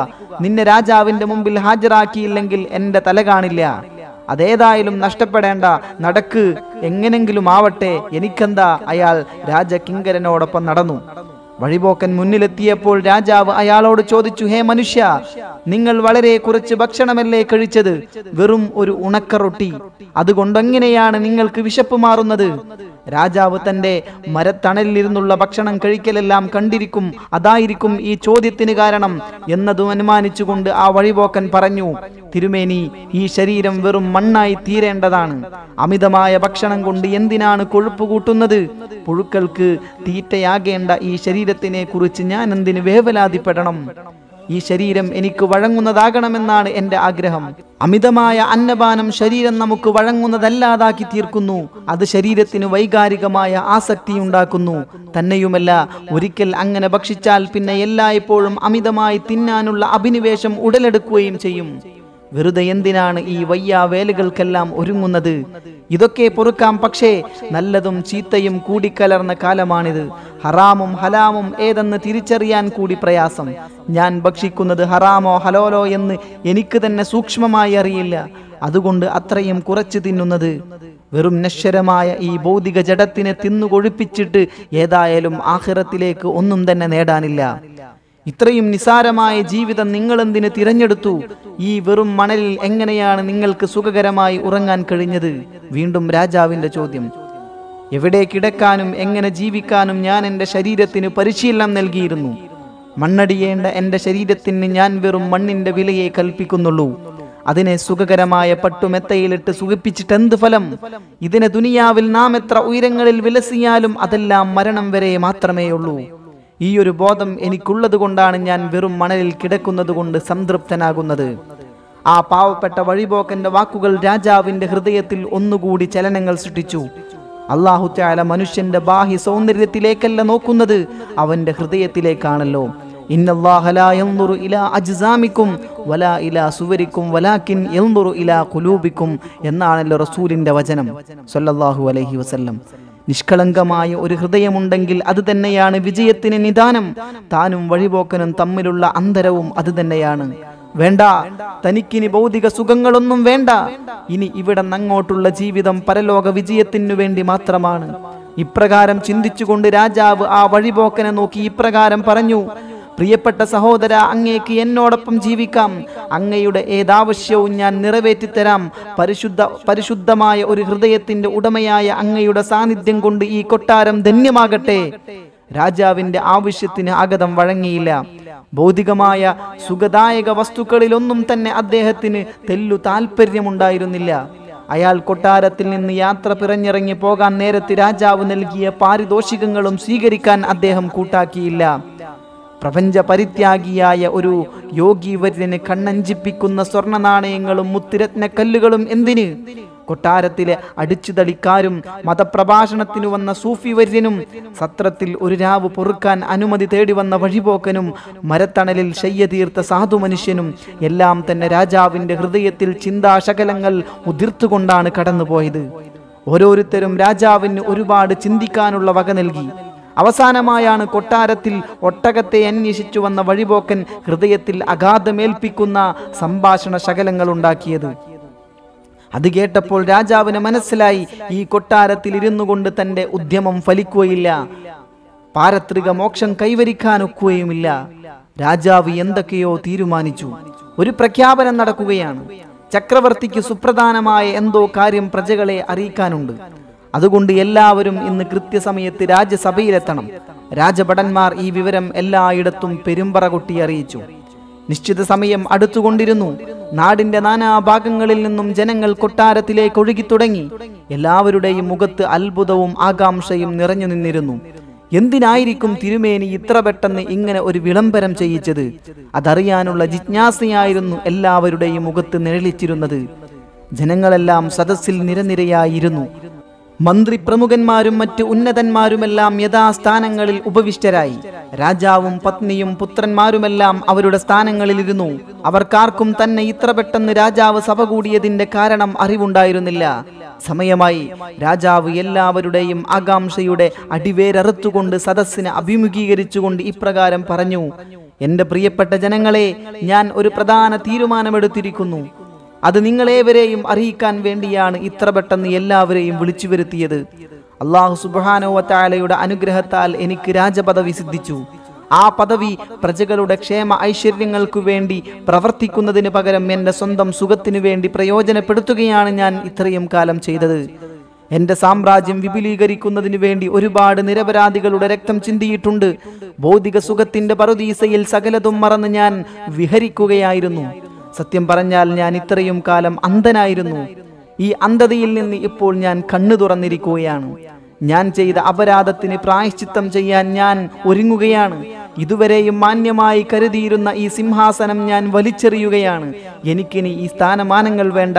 നിന്നെ രാജാവിന്റെ മുമ്പിൽ ഹാജരാക്കിയില്ലെങ്കിൽ എന്റെ തല കാണില്ല അതേതായാലും നഷ്ടപ്പെടേണ്ട നടക്ക് എങ്ങനെങ്കിലും ആവട്ടെ എനിക്കെന്താ അയാൾ രാജകിങ്കരനോടൊപ്പം നടന്നു വഴിപോക്കൻ മുന്നിലെത്തിയപ്പോൾ രാജാവ് അയാളോട് ചോദിച്ചു ഹേ മനുഷ്യ നിങ്ങൾ വളരെ കുറച്ച് ഭക്ഷണമല്ലേ കഴിച്ചത് വെറും ഒരു ഉണക്ക റൊട്ടി അതുകൊണ്ടെങ്ങനെയാണ് നിങ്ങൾക്ക് വിശപ്പ് മാറുന്നത് രാജാവ് തന്റെ മരത്തണലിലിരുന്നുള്ള ഭക്ഷണം കഴിക്കലെല്ലാം കണ്ടിരിക്കും അതായിരിക്കും ഈ ചോദ്യത്തിന് കാരണം എന്നതും അനുമാനിച്ചുകൊണ്ട് ആ വഴിപോക്കൻ പറഞ്ഞു തിരുമേനി ഈ ശരീരം വെറും മണ്ണായി തീരേണ്ടതാണ് അമിതമായ ഭക്ഷണം കൊണ്ട് എന്തിനാണ് കൊഴുപ്പ് കൂട്ടുന്നത് പുഴുക്കൾക്ക് തീറ്റയാകേണ്ട ഈ ശരീരം ശരീരത്തിനെ കുറിച്ച് ഞാൻ എന്തിന് വേവലാതിപ്പെടണം ഈ ശരീരം എനിക്ക് വഴങ്ങുന്നതാകണമെന്നാണ് എന്റെ ആഗ്രഹം അമിതമായ അന്നപാനം ശരീരം നമുക്ക് വഴങ്ങുന്നതല്ലാതാക്കി തീർക്കുന്നു അത് ശരീരത്തിന് വൈകാരികമായ ആസക്തി ഉണ്ടാക്കുന്നു തന്നെയുമല്ല ഒരിക്കൽ അങ്ങനെ ഭക്ഷിച്ചാൽ പിന്നെ എല്ലായ്പ്പോഴും അമിതമായി തിന്നാനുള്ള അഭിനിവേശം ഉടലെടുക്കുകയും ചെയ്യും വെറുതെ എന്തിനാണ് ഈ വയ്യാവേലുകൾക്കെല്ലാം ഒരുങ്ങുന്നത് ഇതൊക്കെ പൊറുക്കാം പക്ഷേ നല്ലതും ചീത്തയും കൂടിക്കലർന്ന കാലമാണിത് ഹറാമും ഹലാമും ഏതെന്ന് തിരിച്ചറിയാൻ കൂടി പ്രയാസം ഞാൻ ഭക്ഷിക്കുന്നത് ഹറാമോ ഹലോലോ എന്ന് എനിക്ക് തന്നെ സൂക്ഷ്മമായി അറിയില്ല അതുകൊണ്ട് അത്രയും കുറച്ച് തിന്നുന്നത് വെറും നശ്വരമായ ഈ ഭൗതിക ജഡത്തിനെ തിന്നുകൊഴിപ്പിച്ചിട്ട് ഏതായാലും ആഹിറത്തിലേക്ക് ഒന്നും തന്നെ നേടാനില്ല ഇത്രയും നിസാരമായ ജീവിതം നിങ്ങളെന്തിന് തിരഞ്ഞെടുത്തു ഈ വെറും മണലിൽ എങ്ങനെയാണ് നിങ്ങൾക്ക് സുഖകരമായി ഉറങ്ങാൻ കഴിഞ്ഞത് വീണ്ടും രാജാവിന്റെ ചോദ്യം എവിടെ കിടക്കാനും എങ്ങനെ ജീവിക്കാനും ഞാൻ എൻ്റെ ശരീരത്തിന് പരിശീലനം നൽകിയിരുന്നു മണ്ണടിയേണ്ട എൻ്റെ ശരീരത്തിന് ഞാൻ വെറും മണ്ണിൻ്റെ വിലയെ കൽപ്പിക്കുന്നുള്ളൂ അതിനെ സുഖകരമായ പട്ടുമെത്തയിലിട്ട് സുഖിപ്പിച്ചിട്ട് എന്ത് ഫലം ഇതിനെ ദുനിയാവിൽ നാം എത്ര ഉയരങ്ങളിൽ വിലസിയാലും അതെല്ലാം മരണം വരെ മാത്രമേയുള്ളൂ ഈ ഒരു ബോധം എനിക്കുള്ളത് കൊണ്ടാണ് ഞാൻ വെറും മണലിൽ കിടക്കുന്നത് കൊണ്ട് സംതൃപ്തനാകുന്നത് ആ പാവപ്പെട്ട വഴിപോക്കന്റെ വാക്കുകൾ രാജാവിന്റെ ഹൃദയത്തിൽ ഒന്നുകൂടി ചലനങ്ങൾ സൃഷ്ടിച്ചു അള്ളാഹുത്യാല മനുഷ്യന്റെ ബാഹ്യ സൗന്ദര്യത്തിലേക്കല്ല നോക്കുന്നത് അവന്റെ ഹൃദയത്തിലേക്കാണല്ലോ എന്നാണല്ലോ റസൂലിന്റെ വചനം സൊല്ലാഹു അലൈഹി വസല്ലം നിഷ്കളങ്കമായ ഒരു ഹൃദയമുണ്ടെങ്കിൽ അത് തന്നെയാണ് വിജയത്തിന് നിദാനം താനും വഴിപോക്കനും തമ്മിലുള്ള അന്തരവും അത് തന്നെയാണ് വേണ്ട തനിക്കിനി ഭൗതിക സുഖങ്ങളൊന്നും വേണ്ട ഇനി ഇവിടെ നങ്ങോട്ടുള്ള ജീവിതം പരലോക വിജയത്തിനു വേണ്ടി മാത്രമാണ് ഇപ്രകാരം ചിന്തിച്ചുകൊണ്ട് രാജാവ് ആ വഴിപോക്കനെ നോക്കി ഇപ്രകാരം പറഞ്ഞു പ്രിയപ്പെട്ട സഹോദര അങ്ങേക്ക് എന്നോടൊപ്പം ജീവിക്കാം അങ്ങയുടെ ഏതാവശ്യവും ഞാൻ നിറവേറ്റിത്തരാം പരിശുദ്ധ പരിശുദ്ധമായ ഒരു ഹൃദയത്തിന്റെ ഉടമയായ അങ്ങയുടെ സാന്നിധ്യം കൊണ്ട് ഈ കൊട്ടാരം ധന്യമാകട്ടെ രാജാവിന്റെ ആവശ്യത്തിന് ആഗതം വഴങ്ങിയില്ല ഭൗതികമായ സുഖദായക വസ്തുക്കളിലൊന്നും തന്നെ അദ്ദേഹത്തിന് തെല്ലു താല്പര്യമുണ്ടായിരുന്നില്ല അയാൾ കൊട്ടാരത്തിൽ നിന്ന് യാത്ര പിറഞ്ഞിറങ്ങി പോകാൻ നേരത്തെ രാജാവ് നൽകിയ പാരിതോഷികങ്ങളും സ്വീകരിക്കാൻ അദ്ദേഹം കൂട്ടാക്കിയില്ല പ്രപഞ്ച പരിത്യാഗിയായ ഒരു യോഗീവര്യന് കണ്ണഞ്ചിപ്പിക്കുന്ന സ്വർണ്ണ നാണയങ്ങളും മുത്തുരത്ന കല്ലുകളും എന്തിന് കൊട്ടാരത്തിലെ അടിച്ചുതളിക്കാരും മതപ്രഭാഷണത്തിനു വന്ന സൂഫി വര്യനും സത്രത്തിൽ ഒരു രാവ് പൊറുക്കാൻ അനുമതി തേടി വന്ന വഴിപോക്കനും മരത്തണലിൽ ശയ്യതീർത്ത സാധു മനുഷ്യനും എല്ലാം തന്നെ രാജാവിന്റെ ഹൃദയത്തിൽ ചിന്താശകലങ്ങൾ ഉതിർത്തുകൊണ്ടാണ് കടന്നുപോയത് ഓരോരുത്തരും രാജാവിന് ഒരുപാട് ചിന്തിക്കാനുള്ള വക നൽകി അവസാനമായാണ് കൊട്ടാരത്തിൽ ഒട്ടകത്തെ അന്വേഷിച്ചു വന്ന വഴിപോക്കൻ ഹൃദയത്തിൽ അഗാധമേൽപ്പിക്കുന്ന സംഭാഷണ ശകലങ്ങൾ ഉണ്ടാക്കിയത് അത് കേട്ടപ്പോൾ രാജാവിന് മനസ്സിലായി ഈ കൊട്ടാരത്തിൽ ഇരുന്നു കൊണ്ട് തന്റെ ഉദ്യമം ഫലിക്കുകയില്ല പാരത്രിക മോക്ഷം കൈവരിക്കാനൊക്കുകയുമില്ല രാജാവ് എന്തൊക്കെയോ തീരുമാനിച്ചു ഒരു പ്രഖ്യാപനം നടക്കുകയാണ് ചക്രവർത്തിക്ക് സുപ്രധാനമായ എന്തോ കാര്യം പ്രജകളെ അറിയിക്കാനുണ്ട് അതുകൊണ്ട് എല്ലാവരും ഇന്ന് കൃത്യസമയത്ത് രാജ്യസഭയിലെത്തണം രാജഭടന്മാർ ഈ വിവരം എല്ലായിടത്തും പെരുമ്പറ കൊട്ടി അറിയിച്ചു നിശ്ചിത സമയം അടുത്തുകൊണ്ടിരുന്നു നാടിന്റെ ഭാഗങ്ങളിൽ നിന്നും ജനങ്ങൾ കൊട്ടാരത്തിലേക്ക് ഒഴുകി തുടങ്ങി എല്ലാവരുടെയും മുഖത്ത് അത്ഭുതവും ആകാംക്ഷയും നിറഞ്ഞു നിന്നിരുന്നു എന്തിനായിരിക്കും തിരുമേനി ഇത്ര പെട്ടെന്ന് ഇങ്ങനെ ഒരു വിളംബരം ചെയ്യിച്ചത് അതറിയാനുള്ള ജിജ്ഞാസയായിരുന്നു എല്ലാവരുടെയും മുഖത്ത് നിഴലിച്ചിരുന്നത് ജനങ്ങളെല്ലാം സദസ്സിൽ നിരനിരയായിരുന്നു മന്ത്രി പ്രമുഖന്മാരും മറ്റ് ഉന്നതന്മാരുമെല്ലാം യഥാസ്ഥാനങ്ങളിൽ ഉപവിഷ്ടരായി രാജാവും പത്നിയും പുത്രന്മാരുമെല്ലാം അവരുടെ സ്ഥാനങ്ങളിലിരുന്നു അവർക്കാർക്കും തന്നെ ഇത്ര പെട്ടെന്ന് രാജാവ് സഭ കൂടിയതിന്റെ കാരണം അറിവുണ്ടായിരുന്നില്ല സമയമായി രാജാവ് എല്ലാവരുടെയും ആകാംക്ഷയുടെ അടിവേരറുത്തുകൊണ്ട് സദസ്സിനെ അഭിമുഖീകരിച്ചുകൊണ്ട് ഇപ്രകാരം പറഞ്ഞു എന്റെ പ്രിയപ്പെട്ട ജനങ്ങളെ ഞാൻ ഒരു പ്രധാന തീരുമാനമെടുത്തിരിക്കുന്നു അത് നിങ്ങളേവരെയും അറിയിക്കാൻ വേണ്ടിയാണ് ഇത്ര പെട്ടെന്ന് എല്ലാവരെയും വിളിച്ചു വരുത്തിയത് അള്ളാഹു സുബാനോവത്താലയുടെ അനുഗ്രഹത്താൽ എനിക്ക് രാജപദവി സിദ്ധിച്ചു ആ പദവി പ്രജകളുടെ ക്ഷേമ ഐശ്വര്യങ്ങൾക്കു വേണ്ടി പ്രവർത്തിക്കുന്നതിന് പകരം എൻ്റെ സ്വന്തം സുഖത്തിനു വേണ്ടി പ്രയോജനപ്പെടുത്തുകയാണ് ഞാൻ ഇത്രയും കാലം ചെയ്തത് എന്റെ സാമ്രാജ്യം വിപുലീകരിക്കുന്നതിന് വേണ്ടി ഒരുപാട് നിരപരാധികളുടെ രക്തം ചിന്തിയിട്ടുണ്ട് ഭൗതിക സുഖത്തിന്റെ പറുദീസയിൽ സകലതും മറന്ന് ഞാൻ വിഹരിക്കുകയായിരുന്നു സത്യം പറഞ്ഞാൽ ഞാൻ ഇത്രയും കാലം അന്ധനായിരുന്നു ഈ അന്ധതയിൽ നിന്ന് ഇപ്പോൾ ഞാൻ കണ്ണു തുറന്നിരിക്കുകയാണ് ഞാൻ ചെയ്ത അപരാധത്തിന് പ്രായശ്ചിത്തം ചെയ്യാൻ ഞാൻ ഒരുങ്ങുകയാണ് ഇതുവരെയും മാന്യമായി കരുതിയിരുന്ന ഈ സിംഹാസനം ഞാൻ വലിച്ചെറിയുകയാണ് എനിക്കിനി ഈ സ്ഥാനമാനങ്ങൾ വേണ്ട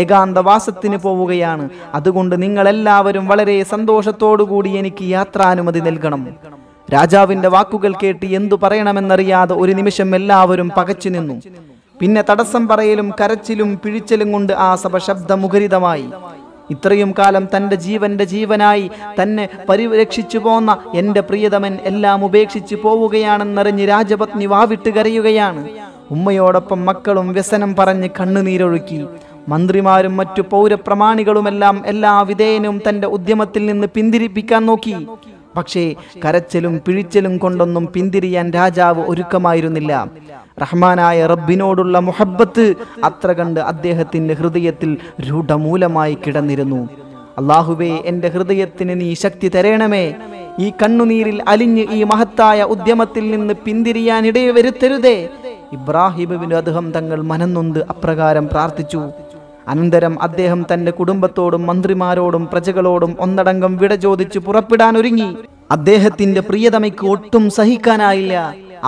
ഏകാന്തവാസത്തിന് പോവുകയാണ് അതുകൊണ്ട് നിങ്ങളെല്ലാവരും വളരെ സന്തോഷത്തോടുകൂടി എനിക്ക് യാത്രാനുമതി നൽകണം രാജാവിന്റെ വാക്കുകൾ കേട്ട് എന്തു പറയണമെന്നറിയാതെ ഒരു നിമിഷം എല്ലാവരും പകച്ചു നിന്നു പിന്നെ തടസ്സം പറയലും കരച്ചിലും പിഴിച്ചലും കൊണ്ട് ആ സഭ ശബ്ദമുഖരിതമായി ഇത്രയും കാലം തൻ്റെ ജീവന്റെ ജീവനായി തന്നെ പരിരക്ഷിച്ചു പോന്ന എൻ്റെ പ്രിയതമൻ എല്ലാം ഉപേക്ഷിച്ചു പോവുകയാണെന്നറിഞ്ഞ് രാജപത്നി വാവിട്ട് കരയുകയാണ് ഉമ്മയോടൊപ്പം മക്കളും വ്യസനം പറഞ്ഞ് കണ്ണുനീരൊഴുക്കി മന്ത്രിമാരും മറ്റു പൗരപ്രമാണികളുമെല്ലാം എല്ലാ വിധേയനും തന്റെ ഉദ്യമത്തിൽ നിന്ന് പിന്തിരിപ്പിക്കാൻ നോക്കി പക്ഷേ കരച്ചിലും പിഴിച്ചിലും കൊണ്ടൊന്നും പിന്തിരിയാൻ രാജാവ് ഒരുക്കമായിരുന്നില്ല റഹ്മാനായ റബ്ബിനോടുള്ള മുഹബത്ത് അത്ര കണ്ട് അദ്ദേഹത്തിന്റെ ഹൃദയത്തിൽ രൂഢമൂലമായി കിടന്നിരുന്നു അള്ളാഹുവേ എൻ്റെ ഹൃദയത്തിന് നീ ശക്തി തരേണമേ ഈ കണ്ണുനീരിൽ അലിഞ്ഞ് ഈ മഹത്തായ ഉദ്യമത്തിൽ നിന്ന് പിന്തിരിയാനിടയെ വരുത്തരുതേ ഇബ്രാഹിബിന് അദ്ദേഹം തങ്ങൾ മനന്നൊന്ത് അപ്രകാരം പ്രാർത്ഥിച്ചു അനന്തരം അദ്ദേഹം തന്റെ കുടുംബത്തോടും മന്ത്രിമാരോടും പ്രജകളോടും ഒന്നടങ്കം വിട ചോദിച്ചു പുറപ്പെടാൻ ഒരുങ്ങി അദ്ദേഹത്തിന്റെ പ്രിയതമയ്ക്ക് ഒട്ടും സഹിക്കാനായില്ല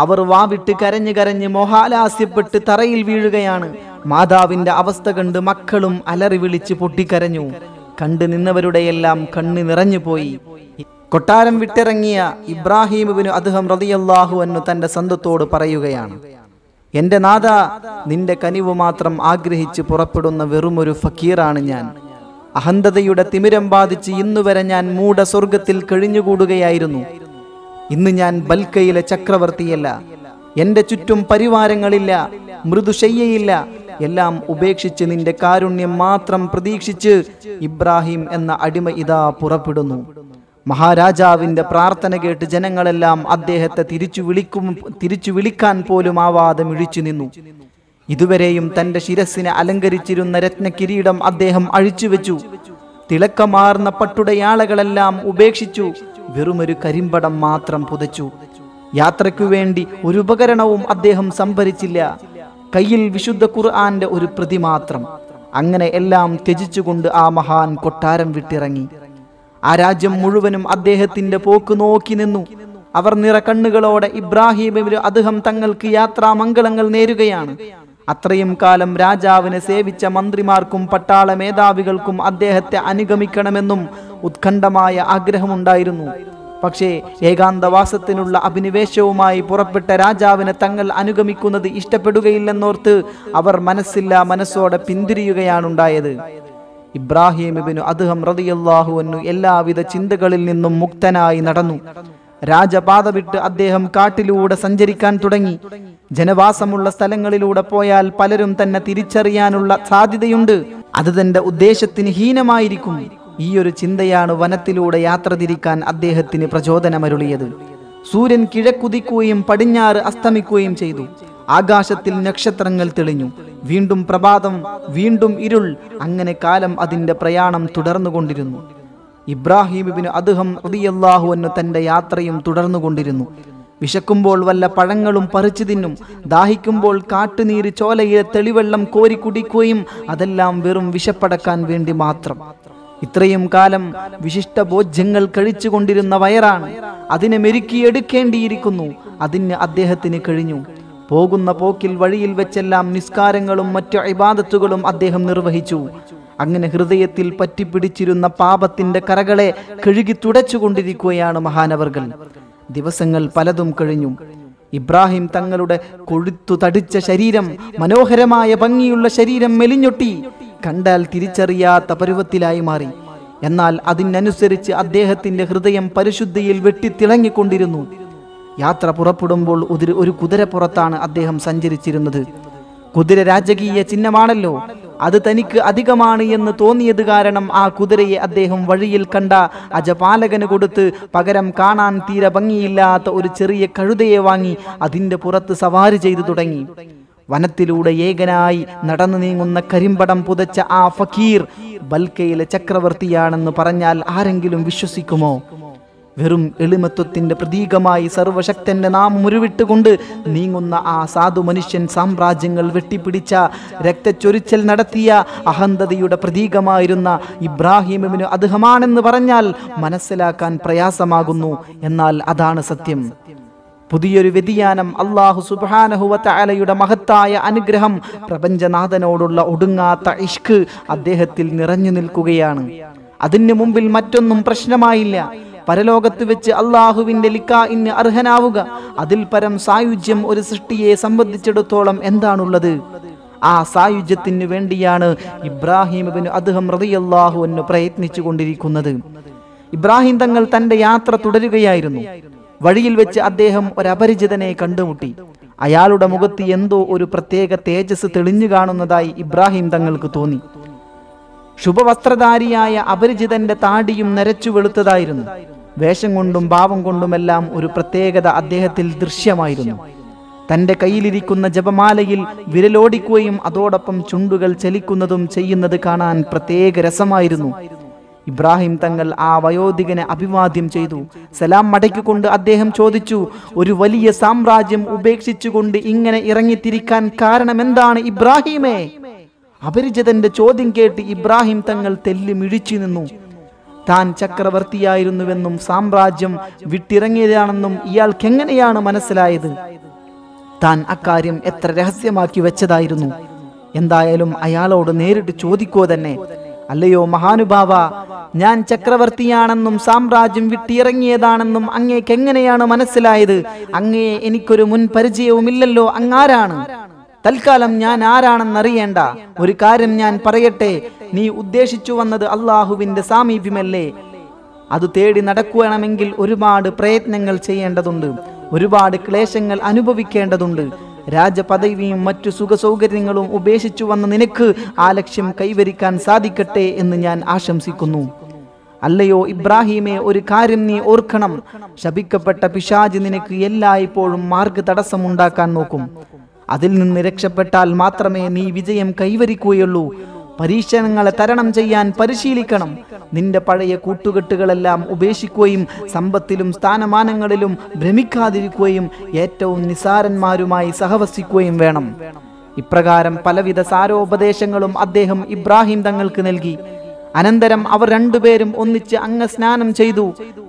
അവർ വാവിട്ട് കരഞ്ഞു കരഞ്ഞ് മോഹാലാസ്യപ്പെട്ട് തറയിൽ വീഴുകയാണ് മാതാവിന്റെ അവസ്ഥ കണ്ട് മക്കളും അലറി വിളിച്ച് പൊട്ടിക്കരഞ്ഞു കണ്ടു നിന്നവരുടെയെല്ലാം കണ്ണു നിറഞ്ഞുപോയി കൊട്ടാരം വിട്ടിറങ്ങിയ ഇബ്രാഹിമുവിന് അദ്ദേഹം റതിയല്ലാഹു എന്ന് തന്റെ സ്വന്തത്തോട് പറയുകയാണ് എന്റെ നാഥ നിന്റെ കനിവ് മാത്രം ആഗ്രഹിച്ച് പുറപ്പെടുന്ന വെറുമൊരു ഫക്കീറാണ് ഞാൻ അഹന്തതയുടെ തിമിരം ബാധിച്ച് ഇന്നുവരെ ഞാൻ മൂട സ്വർഗത്തിൽ കഴിഞ്ഞുകൂടുകയായിരുന്നു ഇന്ന് ഞാൻ ബൽക്കയിലെ ചക്രവർത്തിയല്ല എന്റെ ചുറ്റും പരിവാരങ്ങളില്ല മൃദുശയ്യയില്ല എല്ലാം ഉപേക്ഷിച്ച് നിന്റെ കാരുണ്യം മാത്രം പ്രതീക്ഷിച്ച് ഇബ്രാഹിം എന്ന അടിമ ഇതാ പുറപ്പെടുന്നു മഹാരാജാവിൻ്റെ പ്രാർത്ഥന കേട്ട് ജനങ്ങളെല്ലാം അദ്ദേഹത്തെ തിരിച്ചു വിളിക്കും തിരിച്ചു വിളിക്കാൻ പോലും ആവാതെ മിഴിച്ചു നിന്നു ഇതുവരെയും തന്റെ ശിരസിനെ അലങ്കരിച്ചിരുന്ന രത്നകിരീടം അദ്ദേഹം അഴിച്ചുവെച്ചു തിളക്കമാർന്ന പട്ടുടയാളകളെല്ലാം ഉപേക്ഷിച്ചു വെറുമൊരു കരിമ്പടം മാത്രം പുതച്ചു യാത്രയ്ക്കു വേണ്ടി ഒരു ഉപകരണവും അദ്ദേഹം സംഭരിച്ചില്ല കയ്യിൽ വിശുദ്ധ ഖുർആന്റെ ഒരു പ്രതി മാത്രം അങ്ങനെ എല്ലാം ത്യജിച്ചുകൊണ്ട് ആ മഹാൻ കൊട്ടാരം വിട്ടിറങ്ങി ആ രാജ്യം മുഴുവനും അദ്ദേഹത്തിന്റെ പോക്ക് നോക്കി നിന്നു അവർ നിറക്കണ്ണുകളോടെ ഇബ്രാഹിമിന് അദ്ദേഹം തങ്ങൾക്ക് യാത്രാ മംഗളങ്ങൾ നേരുകയാണ് അത്രയും കാലം രാജാവിനെ സേവിച്ച മന്ത്രിമാർക്കും പട്ടാള മേധാവികൾക്കും അദ്ദേഹത്തെ അനുഗമിക്കണമെന്നും ഉത്കണ്ഠമായ ആഗ്രഹമുണ്ടായിരുന്നു പക്ഷേ ഏകാന്തവാസത്തിനുള്ള അഭിനിവേശവുമായി പുറപ്പെട്ട രാജാവിനെ തങ്ങൾ അനുഗമിക്കുന്നത് ഇഷ്ടപ്പെടുകയില്ലെന്നോർത്ത് അവർ മനസ്സില്ല മനസ്സോടെ പിന്തിരിയുകയാണുണ്ടായത് ഇബ്രാഹിമിബിനു അദ്ദേഹം റതിയല്ലാഹു എന്നു എല്ലാവിധ ചിന്തകളിൽ നിന്നും മുക്തനായി നടന്നു രാജപാത വിട്ട് അദ്ദേഹം കാട്ടിലൂടെ സഞ്ചരിക്കാൻ തുടങ്ങി ജനവാസമുള്ള സ്ഥലങ്ങളിലൂടെ പോയാൽ പലരും തന്നെ തിരിച്ചറിയാനുള്ള സാധ്യതയുണ്ട് അത് തന്റെ ഉദ്ദേശത്തിന് ഹീനമായിരിക്കും ഈ ഒരു ചിന്തയാണ് വനത്തിലൂടെ യാത്ര തിരിക്കാൻ അദ്ദേഹത്തിന് പ്രചോദനമരുളിയത് സൂര്യൻ കിഴക്കുതിക്കുകയും പടിഞ്ഞാറ് അസ്തമിക്കുകയും ചെയ്തു ആകാശത്തിൽ നക്ഷത്രങ്ങൾ തെളിഞ്ഞു വീണ്ടും പ്രഭാതം വീണ്ടും ഇരുൾ അങ്ങനെ കാലം അതിൻ്റെ പ്രയാണം തുടർന്നുകൊണ്ടിരുന്നു ഇബ്രാഹിമിന് അദ്ദേഹം റതിയല്ലാഹുവിന് തൻ്റെ യാത്രയും തുടർന്നുകൊണ്ടിരുന്നു വിശക്കുമ്പോൾ വല്ല പഴങ്ങളും പറിച്ചു തിന്നും ദാഹിക്കുമ്പോൾ കാട്ടുനീര് ചോലയിലെ തെളിവെള്ളം കോരി കുടിക്കുകയും അതെല്ലാം വെറും വിശപ്പടക്കാൻ വേണ്ടി മാത്രം ഇത്രയും കാലം വിശിഷ്ട ഭോജ്യങ്ങൾ കഴിച്ചുകൊണ്ടിരുന്ന വയറാണ് അതിനെ മെരുക്കിയെടുക്കേണ്ടിയിരിക്കുന്നു അതിന് അദ്ദേഹത്തിന് കഴിഞ്ഞു പോകുന്ന പോക്കിൽ വഴിയിൽ വെച്ചെല്ലാം നിസ്കാരങ്ങളും മറ്റു ഇബാദത്തുകളും അദ്ദേഹം നിർവഹിച്ചു അങ്ങനെ ഹൃദയത്തിൽ പറ്റിപ്പിടിച്ചിരുന്ന പാപത്തിന്റെ കറകളെ കഴുകി തുടച്ചുകൊണ്ടിരിക്കുകയാണ് മഹാനവർകൾ ദിവസങ്ങൾ പലതും കഴിഞ്ഞു ഇബ്രാഹിം തങ്ങളുടെ കൊഴുത്തു തടിച്ച ശരീരം മനോഹരമായ ഭംഗിയുള്ള ശരീരം മെലിഞ്ഞൊട്ടി കണ്ടാൽ തിരിച്ചറിയാത്ത പരുവത്തിലായി മാറി എന്നാൽ അതിനനുസരിച്ച് അദ്ദേഹത്തിന്റെ ഹൃദയം പരിശുദ്ധിയിൽ വെട്ടിത്തിളങ്ങിക്കൊണ്ടിരുന്നു യാത്ര പുറപ്പെടുമ്പോൾ ഉതിര ഒരു കുതിരപ്പുറത്താണ് അദ്ദേഹം സഞ്ചരിച്ചിരുന്നത് കുതിര രാജകീയ ചിഹ്നമാണല്ലോ അത് തനിക്ക് അധികമാണ് എന്ന് തോന്നിയത് കാരണം ആ കുതിരയെ അദ്ദേഹം വഴിയിൽ കണ്ട അജപാലകന് കൊടുത്ത് പകരം കാണാൻ തീരെ ഭംഗിയില്ലാത്ത ഒരു ചെറിയ കഴുതയെ വാങ്ങി അതിൻ്റെ പുറത്ത് സവാരി ചെയ്തു തുടങ്ങി വനത്തിലൂടെ ഏകനായി നടന്നു നീങ്ങുന്ന കരിമ്പടം പുതച്ച ആ ഫക്കീർ ബൽക്കയിലെ ചക്രവർത്തിയാണെന്ന് പറഞ്ഞാൽ ആരെങ്കിലും വിശ്വസിക്കുമോ വെറും എളിമത്വത്തിൻ്റെ പ്രതീകമായി സർവശക്തൻ്റെ നാം ഉരുവിട്ടുകൊണ്ട് നീങ്ങുന്ന ആ സാധു മനുഷ്യൻ സാമ്രാജ്യങ്ങൾ വെട്ടിപ്പിടിച്ച രക്തച്ചൊരിച്ചൽ നടത്തിയ അഹന്തതയുടെ പ്രതീകമായിരുന്ന ഇബ്രാഹിമിന് അദ്ദേഹമാണെന്ന് പറഞ്ഞാൽ മനസ്സിലാക്കാൻ പ്രയാസമാകുന്നു എന്നാൽ അതാണ് സത്യം പുതിയൊരു വ്യതിയാനം അള്ളാഹു സുബാനഹുവലയുടെ മഹത്തായ അനുഗ്രഹം പ്രപഞ്ചനാഥനോടുള്ള ഒടുങ്ങാത്ത ഇഷ്ക് അദ്ദേഹത്തിൽ നിറഞ്ഞു നിൽക്കുകയാണ് അതിനു മുമ്പിൽ മറ്റൊന്നും പ്രശ്നമായില്ല പരലോകത്ത് വെച്ച് അള്ളാഹുവിൻ്റെ ലിക്കായിന് അർഹനാവുക അതിൽ പരം സായുജ്യം ഒരു സൃഷ്ടിയെ സംബന്ധിച്ചിടത്തോളം എന്താണുള്ളത് ആ സായുജ്യത്തിന് വേണ്ടിയാണ് ഇബ്രാഹിമിന് അദ്ദേഹം റതിയല്ലാഹു എന്ന് പ്രയത്നിച്ചു കൊണ്ടിരിക്കുന്നത് ഇബ്രാഹിം തങ്ങൾ തന്റെ യാത്ര തുടരുകയായിരുന്നു വഴിയിൽ വെച്ച് അദ്ദേഹം ഒരപരിചിതനെ കണ്ടുമുട്ടി അയാളുടെ മുഖത്ത് എന്തോ ഒരു പ്രത്യേക തേജസ് തെളിഞ്ഞു കാണുന്നതായി ഇബ്രാഹിം തങ്ങൾക്ക് തോന്നി ശുഭവസ്ത്രധാരിയായ അപരിചിതന്റെ താടിയും നരച്ചു വെളുത്തതായിരുന്നു വേഷം കൊണ്ടും ഭാവം കൊണ്ടുമെല്ലാം ഒരു പ്രത്യേകത അദ്ദേഹത്തിൽ ദൃശ്യമായിരുന്നു തൻ്റെ കയ്യിലിരിക്കുന്ന ജപമാലയിൽ വിരലോടിക്കുകയും അതോടൊപ്പം ചുണ്ടുകൾ ചലിക്കുന്നതും ചെയ്യുന്നത് കാണാൻ പ്രത്യേക രസമായിരുന്നു ഇബ്രാഹിം തങ്ങൾ ആ വയോധികനെ അഭിവാദ്യം ചെയ്തു സലാം മടക്കിക്കൊണ്ട് അദ്ദേഹം ചോദിച്ചു ഒരു വലിയ സാമ്രാജ്യം ഉപേക്ഷിച്ചുകൊണ്ട് ഇങ്ങനെ ഇറങ്ങിത്തിരിക്കാൻ കാരണമെന്താണ് ഇബ്രാഹിമേ അപരിചിതന്റെ ചോദ്യം കേട്ട് ഇബ്രാഹിം തങ്ങൾ തെല്ലിമിഴിച്ചു നിന്നു താൻ ചക്രവർത്തിയായിരുന്നുവെന്നും സാമ്രാജ്യം വിട്ടിറങ്ങിയതാണെന്നും ഇയാൾക്ക് എങ്ങനെയാണ് മനസ്സിലായത് താൻ അക്കാര്യം എത്ര രഹസ്യമാക്കി വെച്ചതായിരുന്നു എന്തായാലും അയാളോട് നേരിട്ട് ചോദിക്കോ തന്നെ അല്ലയോ മഹാനുഭാവ ഞാൻ ചക്രവർത്തിയാണെന്നും സാമ്രാജ്യം വിട്ടിറങ്ങിയതാണെന്നും അങ്ങേക്ക് എങ്ങനെയാണ് മനസ്സിലായത് അങ്ങയെ എനിക്കൊരു മുൻ പരിചയവുമില്ലല്ലോ അങ്ങാരാണ് തൽക്കാലം ഞാൻ ആരാണെന്നറിയേണ്ട ഒരു കാര്യം ഞാൻ പറയട്ടെ നീ ഉദ്ദേശിച്ചു വന്നത് അള്ളാഹുവിന്റെ സാമീപ്യമല്ലേ അത് തേടി നടക്കുകയാണെങ്കിൽ ഒരുപാട് പ്രയത്നങ്ങൾ ചെയ്യേണ്ടതുണ്ട് ഒരുപാട് ക്ലേശങ്ങൾ അനുഭവിക്കേണ്ടതുണ്ട് രാജപദവിയും മറ്റു സുഖസൗകര്യങ്ങളും ഉപേക്ഷിച്ചു വന്ന നിനക്ക് ആ ലക്ഷ്യം കൈവരിക്കാൻ സാധിക്കട്ടെ എന്ന് ഞാൻ ആശംസിക്കുന്നു അല്ലയോ ഇബ്രാഹീമെ ഒരു കാര്യം നീ ഓർക്കണം ശപിക്കപ്പെട്ട പിശാജ് നിനക്ക് എല്ലായ്പ്പോഴും മാർഗ തടസ്സമുണ്ടാക്കാൻ നോക്കും അതിൽ നിന്ന് രക്ഷപ്പെട്ടാൽ മാത്രമേ നീ വിജയം കൈവരിക്കുകയുള്ളൂ പരീക്ഷണങ്ങളെ തരണം ചെയ്യാൻ പരിശീലിക്കണം നിന്റെ പഴയ കൂട്ടുകെട്ടുകളെല്ലാം ഉപേക്ഷിക്കുകയും സമ്പത്തിലും സ്ഥാനമാനങ്ങളിലും ഭ്രമിക്കാതിരിക്കുകയും ഏറ്റവും നിസാരന്മാരുമായി സഹവസിക്കുകയും വേണം ഇപ്രകാരം പലവിധ സാരോപദേശങ്ങളും അദ്ദേഹം ഇബ്രാഹിം തങ്ങൾക്ക് നൽകി അനന്തരം അവർ രണ്ടുപേരും ഒന്നിച്ച് അങ്ങ് സ്നാനം ചെയ്തു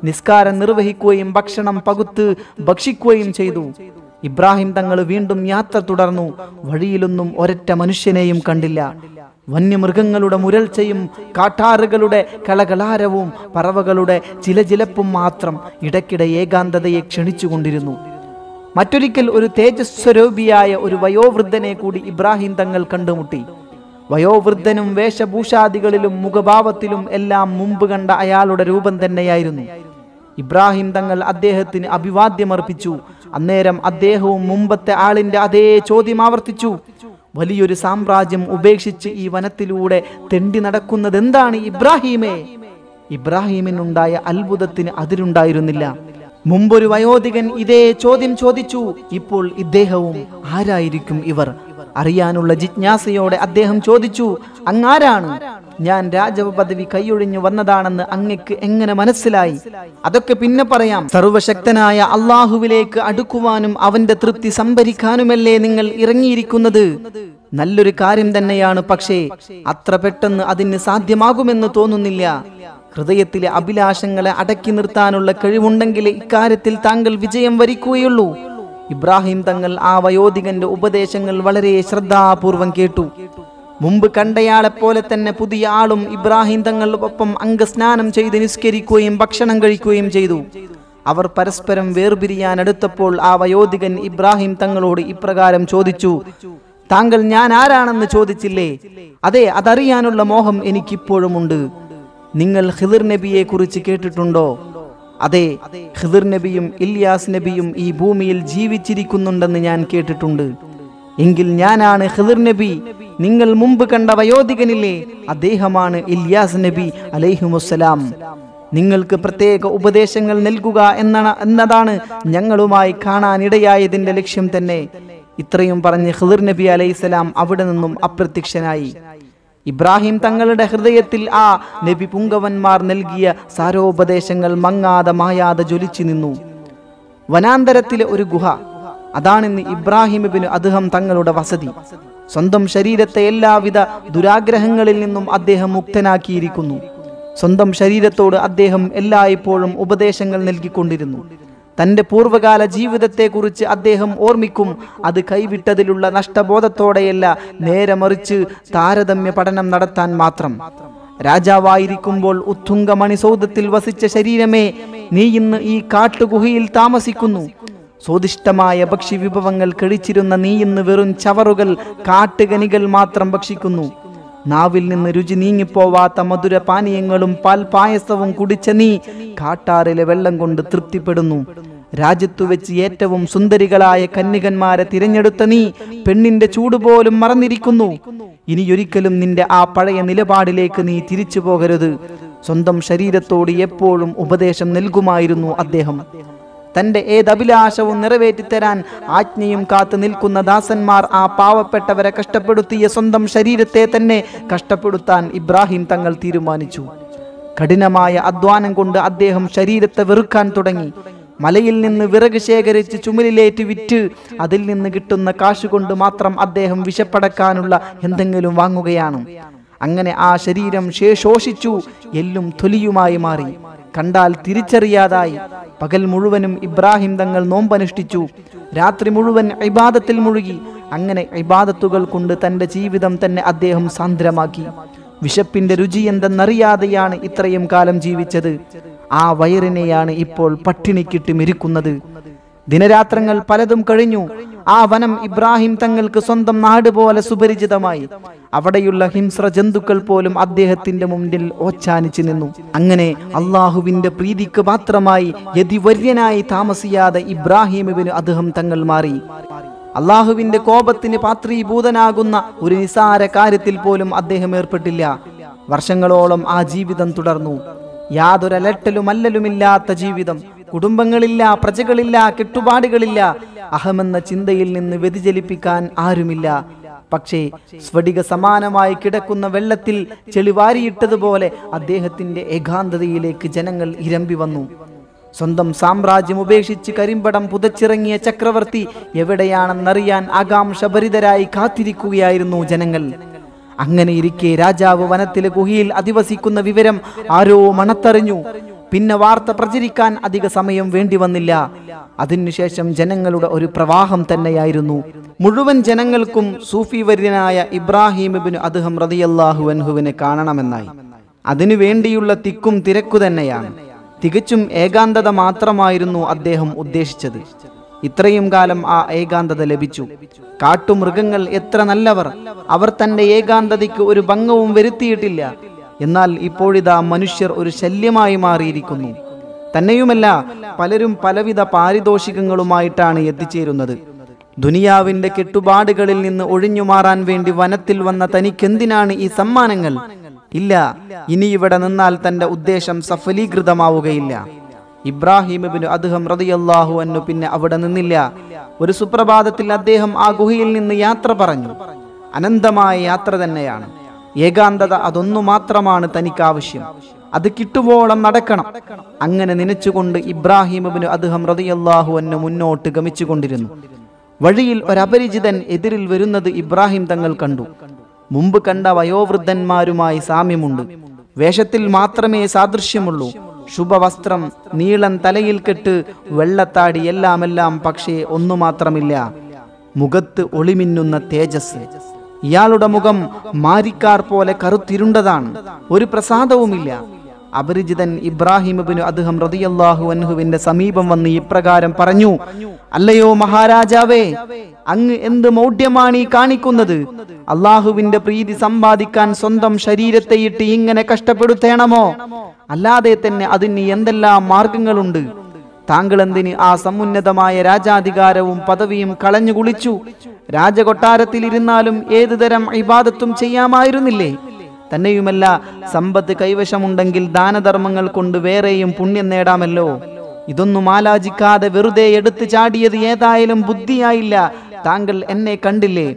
നിസ്കാരം നിർവഹിക്കുകയും ഭക്ഷണം പകുത്ത് ഭക്ഷിക്കുകയും ചെയ്തു ഇബ്രാഹിം തങ്ങൾ വീണ്ടും യാത്ര തുടർന്നു വഴിയിലൊന്നും ഒരൊറ്റ മനുഷ്യനെയും കണ്ടില്ല വന്യമൃഗങ്ങളുടെ മുരൾച്ചയും കാട്ടാറുകളുടെ കളകളാരവും പറവകളുടെ ചിലജിലപ്പും മാത്രം ഇടയ്ക്കിടെ ഏകാന്തതയെ ക്ഷണിച്ചുകൊണ്ടിരുന്നു മറ്റൊരിക്കൽ ഒരു തേജസ്വരൂപിയായ ഒരു വയോവൃദ്ധനെ കൂടി ഇബ്രാഹിം തങ്ങൾ കണ്ടുമുട്ടി വയോവൃദ്ധനും വേഷഭൂഷാദികളിലും മുഖഭാവത്തിലും എല്ലാം മുമ്പ് കണ്ട അയാളുടെ രൂപം തന്നെയായിരുന്നു ഇബ്രാഹിം തങ്ങൾ അദ്ദേഹത്തിന് അഭിവാദ്യമർപ്പിച്ചു അന്നേരം അദ്ദേഹവും മുമ്പത്തെ ആളിന്റെ അതേ ചോദ്യം ആവർത്തിച്ചു വലിയൊരു സാമ്രാജ്യം ഉപേക്ഷിച്ച് ഈ വനത്തിലൂടെ തെണ്ടി നടക്കുന്നത് എന്താണ് ഇബ്രാഹീമേ ഇബ്രാഹീമിനുണ്ടായ അത്ഭുതത്തിന് അതിരുണ്ടായിരുന്നില്ല മുമ്പൊരു വയോധികൻ ഇതേ ചോദ്യം ചോദിച്ചു ഇപ്പോൾ ഇദ്ദേഹവും ആരായിരിക്കും ഇവർ അറിയാനുള്ള ജിജ്ഞാസയോടെ അദ്ദേഹം ചോദിച്ചു അങ്ങാരാണ് ഞാൻ രാജവ പദവി കൈയൊഴിഞ്ഞു വന്നതാണെന്ന് അങ്ങക്ക് എങ്ങനെ മനസ്സിലായി അതൊക്കെ പിന്നെ പറയാം സർവശക്തനായ അള്ളാഹുവിലേക്ക് അടുക്കുവാനും അവന്റെ തൃപ്തി സംഭരിക്കാനുമല്ലേ നിങ്ങൾ ഇറങ്ങിയിരിക്കുന്നത് നല്ലൊരു കാര്യം തന്നെയാണ് പക്ഷേ അത്ര പെട്ടെന്ന് അതിന് സാധ്യമാകുമെന്ന് തോന്നുന്നില്ല ഹൃദയത്തിലെ അഭിലാഷങ്ങളെ അടക്കി നിർത്താനുള്ള കഴിവുണ്ടെങ്കിൽ ഇക്കാര്യത്തിൽ താങ്കൾ വിജയം വരിക്കുകയുള്ളൂ ഇബ്രാഹിം തങ്ങൾ ആ വയോധികന്റെ ഉപദേശങ്ങൾ വളരെ ശ്രദ്ധാപൂർവം കേട്ടു മുമ്പ് പോലെ തന്നെ പുതിയ ആളും ഇബ്രാഹിം തങ്ങളോടൊപ്പം അംഗസ്നാനം ചെയ്ത് നിസ്കരിക്കുകയും ഭക്ഷണം കഴിക്കുകയും ചെയ്തു അവർ പരസ്പരം വേർപിരിയാൻ അടുത്തപ്പോൾ ആ വയോധികൻ ഇബ്രാഹിം തങ്ങളോട് ഇപ്രകാരം ചോദിച്ചു താങ്കൾ ഞാൻ ആരാണെന്ന് ചോദിച്ചില്ലേ അതെ അതറിയാനുള്ള മോഹം എനിക്കിപ്പോഴുമുണ്ട് നിങ്ങൾ ഹിദിർ നബിയെ കുറിച്ച് കേട്ടിട്ടുണ്ടോ അതെ ഹിദിർ നബിയും ഇല്യാസ് നബിയും ഈ ഭൂമിയിൽ ജീവിച്ചിരിക്കുന്നുണ്ടെന്ന് ഞാൻ കേട്ടിട്ടുണ്ട് എങ്കിൽ ഞാനാണ് ഹിദിർ നബി നിങ്ങൾ മുമ്പ് കണ്ട വയോധികനില്ലേ അദ്ദേഹമാണ് ഇല്യാസ് നബി അലൈഹുമുസ്സലാം നിങ്ങൾക്ക് പ്രത്യേക ഉപദേശങ്ങൾ നൽകുക എന്നാണ് എന്നതാണ് ഞങ്ങളുമായി കാണാനിടയായതിന്റെ ലക്ഷ്യം തന്നെ ഇത്രയും പറഞ്ഞ് ഹിദിർ നബി അലൈഹിസ്സലാം അവിടെ നിന്നും അപ്രത്യക്ഷനായി ഇബ്രാഹിം തങ്ങളുടെ ഹൃദയത്തിൽ ആ നബി പുങ്കവന്മാർ നൽകിയ സാരോപദേശങ്ങൾ മങ്ങാതെ മായാതെ ജ്വലിച്ചു നിന്നു വനാന്തരത്തിലെ ഒരു ഗുഹ അതാണിന്ന് ഇബ്രാഹിമിബിന് അദ്ദേഹം തങ്ങളുടെ വസതി സ്വന്തം ശരീരത്തെ എല്ലാവിധ ദുരാഗ്രഹങ്ങളിൽ നിന്നും അദ്ദേഹം മുക്തനാക്കിയിരിക്കുന്നു സ്വന്തം ശരീരത്തോട് അദ്ദേഹം എല്ലായ്പ്പോഴും ഉപദേശങ്ങൾ നൽകിക്കൊണ്ടിരുന്നു തൻ്റെ പൂർവ്വകാല ജീവിതത്തെക്കുറിച്ച് അദ്ദേഹം ഓർമ്മിക്കും അത് കൈവിട്ടതിലുള്ള നഷ്ടബോധത്തോടെയല്ല നേരെ മറിച്ച് താരതമ്യ പഠനം നടത്താൻ മാത്രം രാജാവായിരിക്കുമ്പോൾ ഉത്തുംഗമണിസൗധത്തിൽ വസിച്ച ശരീരമേ നീ ഇന്ന് ഈ കാട്ടുഗുഹയിൽ താമസിക്കുന്നു ഭക്ഷ്യ വിഭവങ്ങൾ കഴിച്ചിരുന്ന നീ ഇന്ന് വെറും ചവറുകൾ കാട്ടുകനികൾ മാത്രം ഭക്ഷിക്കുന്നു നാവിൽ നിന്ന് രുചി നീങ്ങിപ്പോവാത്ത മധുര പാനീയങ്ങളും പാൽ പായസവും കുടിച്ച നീ കാട്ടാറിലെ വെള്ളം കൊണ്ട് തൃപ്തിപ്പെടുന്നു രാജ്യത്തു വെച്ച് ഏറ്റവും സുന്ദരികളായ കന്യകന്മാരെ തിരഞ്ഞെടുത്ത നീ പെണ്ണിന്റെ ചൂട് പോലും മറന്നിരിക്കുന്നു ഇനിയൊരിക്കലും നിന്റെ ആ പഴയ നിലപാടിലേക്ക് നീ തിരിച്ചു പോകരുത് സ്വന്തം ശരീരത്തോട് എപ്പോഴും ഉപദേശം നൽകുമായിരുന്നു അദ്ദേഹം തൻ്റെ ഏതഭിലാഷവും നിറവേറ്റിത്തരാൻ ആജ്ഞയും കാത്തു നിൽക്കുന്ന ദാസന്മാർ ആ പാവപ്പെട്ടവരെ കഷ്ടപ്പെടുത്തിയ സ്വന്തം ശരീരത്തെ തന്നെ കഷ്ടപ്പെടുത്താൻ ഇബ്രാഹിം തങ്ങൾ തീരുമാനിച്ചു കഠിനമായ അധ്വാനം കൊണ്ട് അദ്ദേഹം ശരീരത്തെ വെറുക്കാൻ തുടങ്ങി മലയിൽ നിന്ന് വിറക് ശേഖരിച്ച് ചുമലിലേറ്റ് വിറ്റ് അതിൽ നിന്ന് കിട്ടുന്ന കാശുകൊണ്ട് മാത്രം അദ്ദേഹം വിശപ്പടക്കാനുള്ള എന്തെങ്കിലും വാങ്ങുകയാണ് അങ്ങനെ ആ ശരീരം ശേഷോഷിച്ചു എല്ലും തൊലിയുമായി മാറി കണ്ടാൽ തിരിച്ചറിയാതായി പകൽ മുഴുവനും ഇബ്രാഹിം തങ്ങൾ നോമ്പനുഷ്ഠിച്ചു രാത്രി മുഴുവൻ ഇബാദത്തിൽ മുഴുകി അങ്ങനെ ഇബാദത്തുകൾ കൊണ്ട് തൻ്റെ ജീവിതം തന്നെ അദ്ദേഹം സാന്ദ്രമാക്കി വിശപ്പിന്റെ രുചി എന്തെന്നറിയാതെയാണ് ഇത്രയും കാലം ജീവിച്ചത് ആ വയറിനെയാണ് ഇപ്പോൾ പട്ടിണിക്കിട്ട് മിരിക്കുന്നത് ദിനരാത്രങ്ങൾ പലതും കഴിഞ്ഞു ആ വനം ഇബ്രാഹിം തങ്ങൾക്ക് സ്വന്തം നാട് പോലെ സുപരിചിതമായി അവിടെയുള്ള ഹിംസ്ര ജന്തുക്കൾ പോലും അദ്ദേഹത്തിന്റെ മുമ്പിൽ ഓച്ചാനിച്ചു നിന്നു അങ്ങനെ അള്ളാഹുവിന്റെ പ്രീതിക്ക് മാത്രമായി യതിവര്യനായി താമസിയാതെ ഇബ്രാഹിമുവിന് അദ്ദേഹം തങ്ങൾ മാറി അള്ളാഹുവിന്റെ കോപത്തിന് പാത്രീഭൂതനാകുന്ന ഒരു നിസാര കാര്യത്തിൽ പോലും അദ്ദേഹം ഏർപ്പെട്ടില്ല വർഷങ്ങളോളം ആ ജീവിതം തുടർന്നു യാതൊരലട്ടലും അല്ലലുമില്ലാത്ത ജീവിതം കുടുംബങ്ങളില്ല പ്രജകളില്ല കെട്ടുപാടുകളില്ല അഹമെന്ന ചിന്തയിൽ നിന്ന് വ്യതിചലിപ്പിക്കാൻ ആരുമില്ല പക്ഷേ സ്ഫടിക സമാനമായി കിടക്കുന്ന വെള്ളത്തിൽ ചെളിവാരിയിട്ടതുപോലെ അദ്ദേഹത്തിന്റെ ഏകാന്തതയിലേക്ക് ജനങ്ങൾ ഇരമ്പി വന്നു സ്വന്തം സാമ്രാജ്യം ഉപേക്ഷിച്ച് കരിമ്പടം പുതച്ചിറങ്ങിയ ചക്രവർത്തി എവിടെയാണെന്നറിയാൻ ഭരിതരായി കാത്തിരിക്കുകയായിരുന്നു ജനങ്ങൾ അങ്ങനെ ഇരിക്കെ രാജാവ് വനത്തിലെ ഗുഹയിൽ അധിവസിക്കുന്ന വിവരം ആരോ മണത്തറിഞ്ഞു പിന്നെ വാർത്ത പ്രചരിക്കാൻ അധിക സമയം വേണ്ടി വന്നില്ല അതിനുശേഷം ജനങ്ങളുടെ ഒരു പ്രവാഹം തന്നെയായിരുന്നു മുഴുവൻ ജനങ്ങൾക്കും സൂഫി വര്യനായ ഇബ്രാഹിം ഇബ്നു അദ്ദേഹം റതിയല്ലാഹു അൻഹുവിനെ കാണണമെന്നായി അതിനു വേണ്ടിയുള്ള തിക്കും തിരക്കു തന്നെയാണ് തികച്ചും ഏകാന്തത മാത്രമായിരുന്നു അദ്ദേഹം ഉദ്ദേശിച്ചത് ഇത്രയും കാലം ആ ഏകാന്തത ലഭിച്ചു കാട്ടുമൃഗങ്ങൾ എത്ര നല്ലവർ അവർ തന്റെ ഏകാന്തതയ്ക്ക് ഒരു ഭംഗവും വരുത്തിയിട്ടില്ല എന്നാൽ ഇപ്പോഴിതാ മനുഷ്യർ ഒരു ശല്യമായി മാറിയിരിക്കുന്നു തന്നെയുമല്ല പലരും പലവിധ പാരിതോഷികങ്ങളുമായിട്ടാണ് എത്തിച്ചേരുന്നത് ദുനിയാവിന്റെ കെട്ടുപാടുകളിൽ നിന്ന് ഒഴിഞ്ഞു മാറാൻ വേണ്ടി വനത്തിൽ വന്ന തനിക്കെന്തിനാണ് ഈ സമ്മാനങ്ങൾ ഇല്ല ഇനി ഇവിടെ നിന്നാൽ തന്റെ ഉദ്ദേശം സഫലീകൃതമാവുകയില്ല ഇബ്രാഹിം അദ്ദേഹം റതിയല്ലാഹു എന്നു പിന്നെ അവിടെ നിന്നില്ല ഒരു സുപ്രഭാതത്തിൽ അദ്ദേഹം ആ ഗുഹയിൽ നിന്ന് യാത്ര പറഞ്ഞു അനന്തമായ യാത്ര തന്നെയാണ് ഏകാന്തത അതൊന്നു മാത്രമാണ് തനിക്ക് ആവശ്യം അത് കിട്ടുവോളം നടക്കണം അങ്ങനെ നനച്ചുകൊണ്ട് ഇബ്രാഹിമബിന് അദ്ദേഹം റതിയല്ലാഹു എന്നെ മുന്നോട്ട് ഗമിച്ചുകൊണ്ടിരുന്നു വഴിയിൽ ഒരപരിചിതൻ എതിരിൽ വരുന്നത് ഇബ്രാഹിം തങ്ങൾ കണ്ടു മുമ്പ് കണ്ട വയോവൃദ്ധന്മാരുമായി സാമ്യമുണ്ട് വേഷത്തിൽ മാത്രമേ സാദൃശ്യമുള്ളൂ ശുഭവസ്ത്രം നീളം തലയിൽ കെട്ട് വെള്ളത്താടി എല്ലാമെല്ലാം പക്ഷേ ഒന്നു മാത്രമില്ല മുഖത്ത് ഒളിമിന്നുന്ന തേജസ് ഇയാളുടെ മുഖം മാരിക്കാർ പോലെ കറുത്തിരുണ്ടതാണ് ഒരു പ്രസാദവുമില്ല അപരിചിതൻ ഇബ്രാഹിമബിന് അദ്ദേഹം റതിയല്ലാഹു അൻഹുവിന്റെ സമീപം വന്ന് ഇപ്രകാരം പറഞ്ഞു അല്ലയോ മഹാരാജാവേ അങ്ങ് എന്ത് മൗഢ്യമാണ് ഈ കാണിക്കുന്നത് അള്ളാഹുവിന്റെ പ്രീതി സമ്പാദിക്കാൻ സ്വന്തം ശരീരത്തെ ഇട്ട് ഇങ്ങനെ കഷ്ടപ്പെടുത്തേണമോ അല്ലാതെ തന്നെ അതിന് എന്തെല്ലാം മാർഗങ്ങളുണ്ട് താങ്കൾ എന്തിന് ആ സമുന്നതമായ രാജാധികാരവും പദവിയും കളഞ്ഞു കുളിച്ചു രാജകൊട്ടാരത്തിൽ ഇരുന്നാലും ഏതു തരം ഇബാദത്തും ചെയ്യാമായിരുന്നില്ലേ തന്നെയുമല്ല സമ്പത്ത് കൈവശമുണ്ടെങ്കിൽ ദാനധർമ്മങ്ങൾ കൊണ്ട് വേറെയും പുണ്യം നേടാമല്ലോ ഇതൊന്നും ആലാചിക്കാതെ വെറുതെ എടുത്തു ചാടിയത് ഏതായാലും ബുദ്ധിയായില്ല താങ്കൾ എന്നെ കണ്ടില്ലേ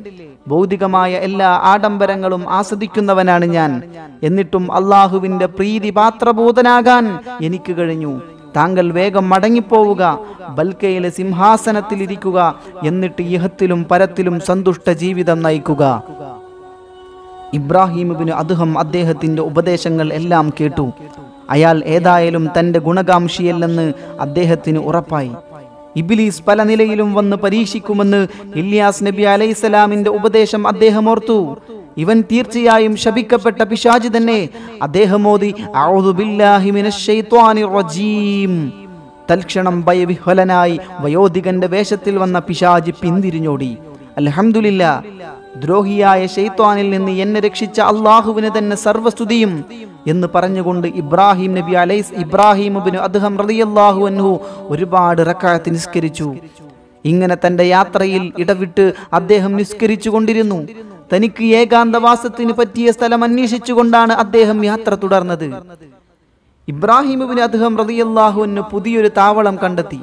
ഭൗതികമായ എല്ലാ ആഡംബരങ്ങളും ആസ്വദിക്കുന്നവനാണ് ഞാൻ എന്നിട്ടും അള്ളാഹുവിന്റെ പ്രീതി പാത്രബോധനാകാൻ എനിക്ക് കഴിഞ്ഞു താങ്കൾ വേഗം മടങ്ങിപ്പോവുക ബൽക്കയിലെ സിംഹാസനത്തിലിരിക്കുക എന്നിട്ട് ഇഹത്തിലും പരത്തിലും സന്തുഷ്ട ജീവിതം നയിക്കുക ഇബ്രാഹിമിബിന് അദ്ദേഹം അദ്ദേഹത്തിന്റെ ഉപദേശങ്ങൾ എല്ലാം കേട്ടു അയാൾ ഏതായാലും തന്റെ ഗുണകാംക്ഷിയല്ലെന്ന് അദ്ദേഹത്തിന് ഉറപ്പായി ഇബിലീസ് പല നിലയിലും വന്ന് പരീക്ഷിക്കുമെന്ന് ഇല്യാസ് നബി അലൈഹിസലാമിന്റെ ഉപദേശം അദ്ദേഹം ഓർത്തു ഇവൻ തീർച്ചയായും ശപിക്കപ്പെട്ട പിശാജി തന്നെ അദ്ദേഹം തൽക്ഷണം ഭയവിഹ്വലനായി വയോധികന്റെ വേഷത്തിൽ വന്ന പിശാജി പിന്തിരിഞ്ഞോടി അലഹമില്ല ദ്രോഹിയായ ഷെയ്ത്വാനിൽ നിന്ന് എന്നെ രക്ഷിച്ച അള്ളാഹുവിന് തന്നെ സർവസ്തുതിയും എന്ന് പറഞ്ഞുകൊണ്ട് ഇബ്രാഹിം നബി അലൈസ് ഇബ്രാഹിം അദ്ദേഹം റളിയല്ലാഹു അൻഹു ഒരുപാട് റക്കായത്ത് നിസ്കരിച്ചു ഇങ്ങനെ തന്റെ യാത്രയിൽ ഇടവിട്ട് അദ്ദേഹം നിസ്കരിച്ചു കൊണ്ടിരുന്നു തനിക്ക് ഏകാന്തവാസത്തിന് പറ്റിയ സ്ഥലം അന്വേഷിച്ചുകൊണ്ടാണ് അദ്ദേഹം യാത്ര തുടർന്നത് ഇബ്രാഹിമുബിന് അദ്ദേഹം റതിയല്ലാഹുവിന് പുതിയൊരു താവളം കണ്ടെത്തി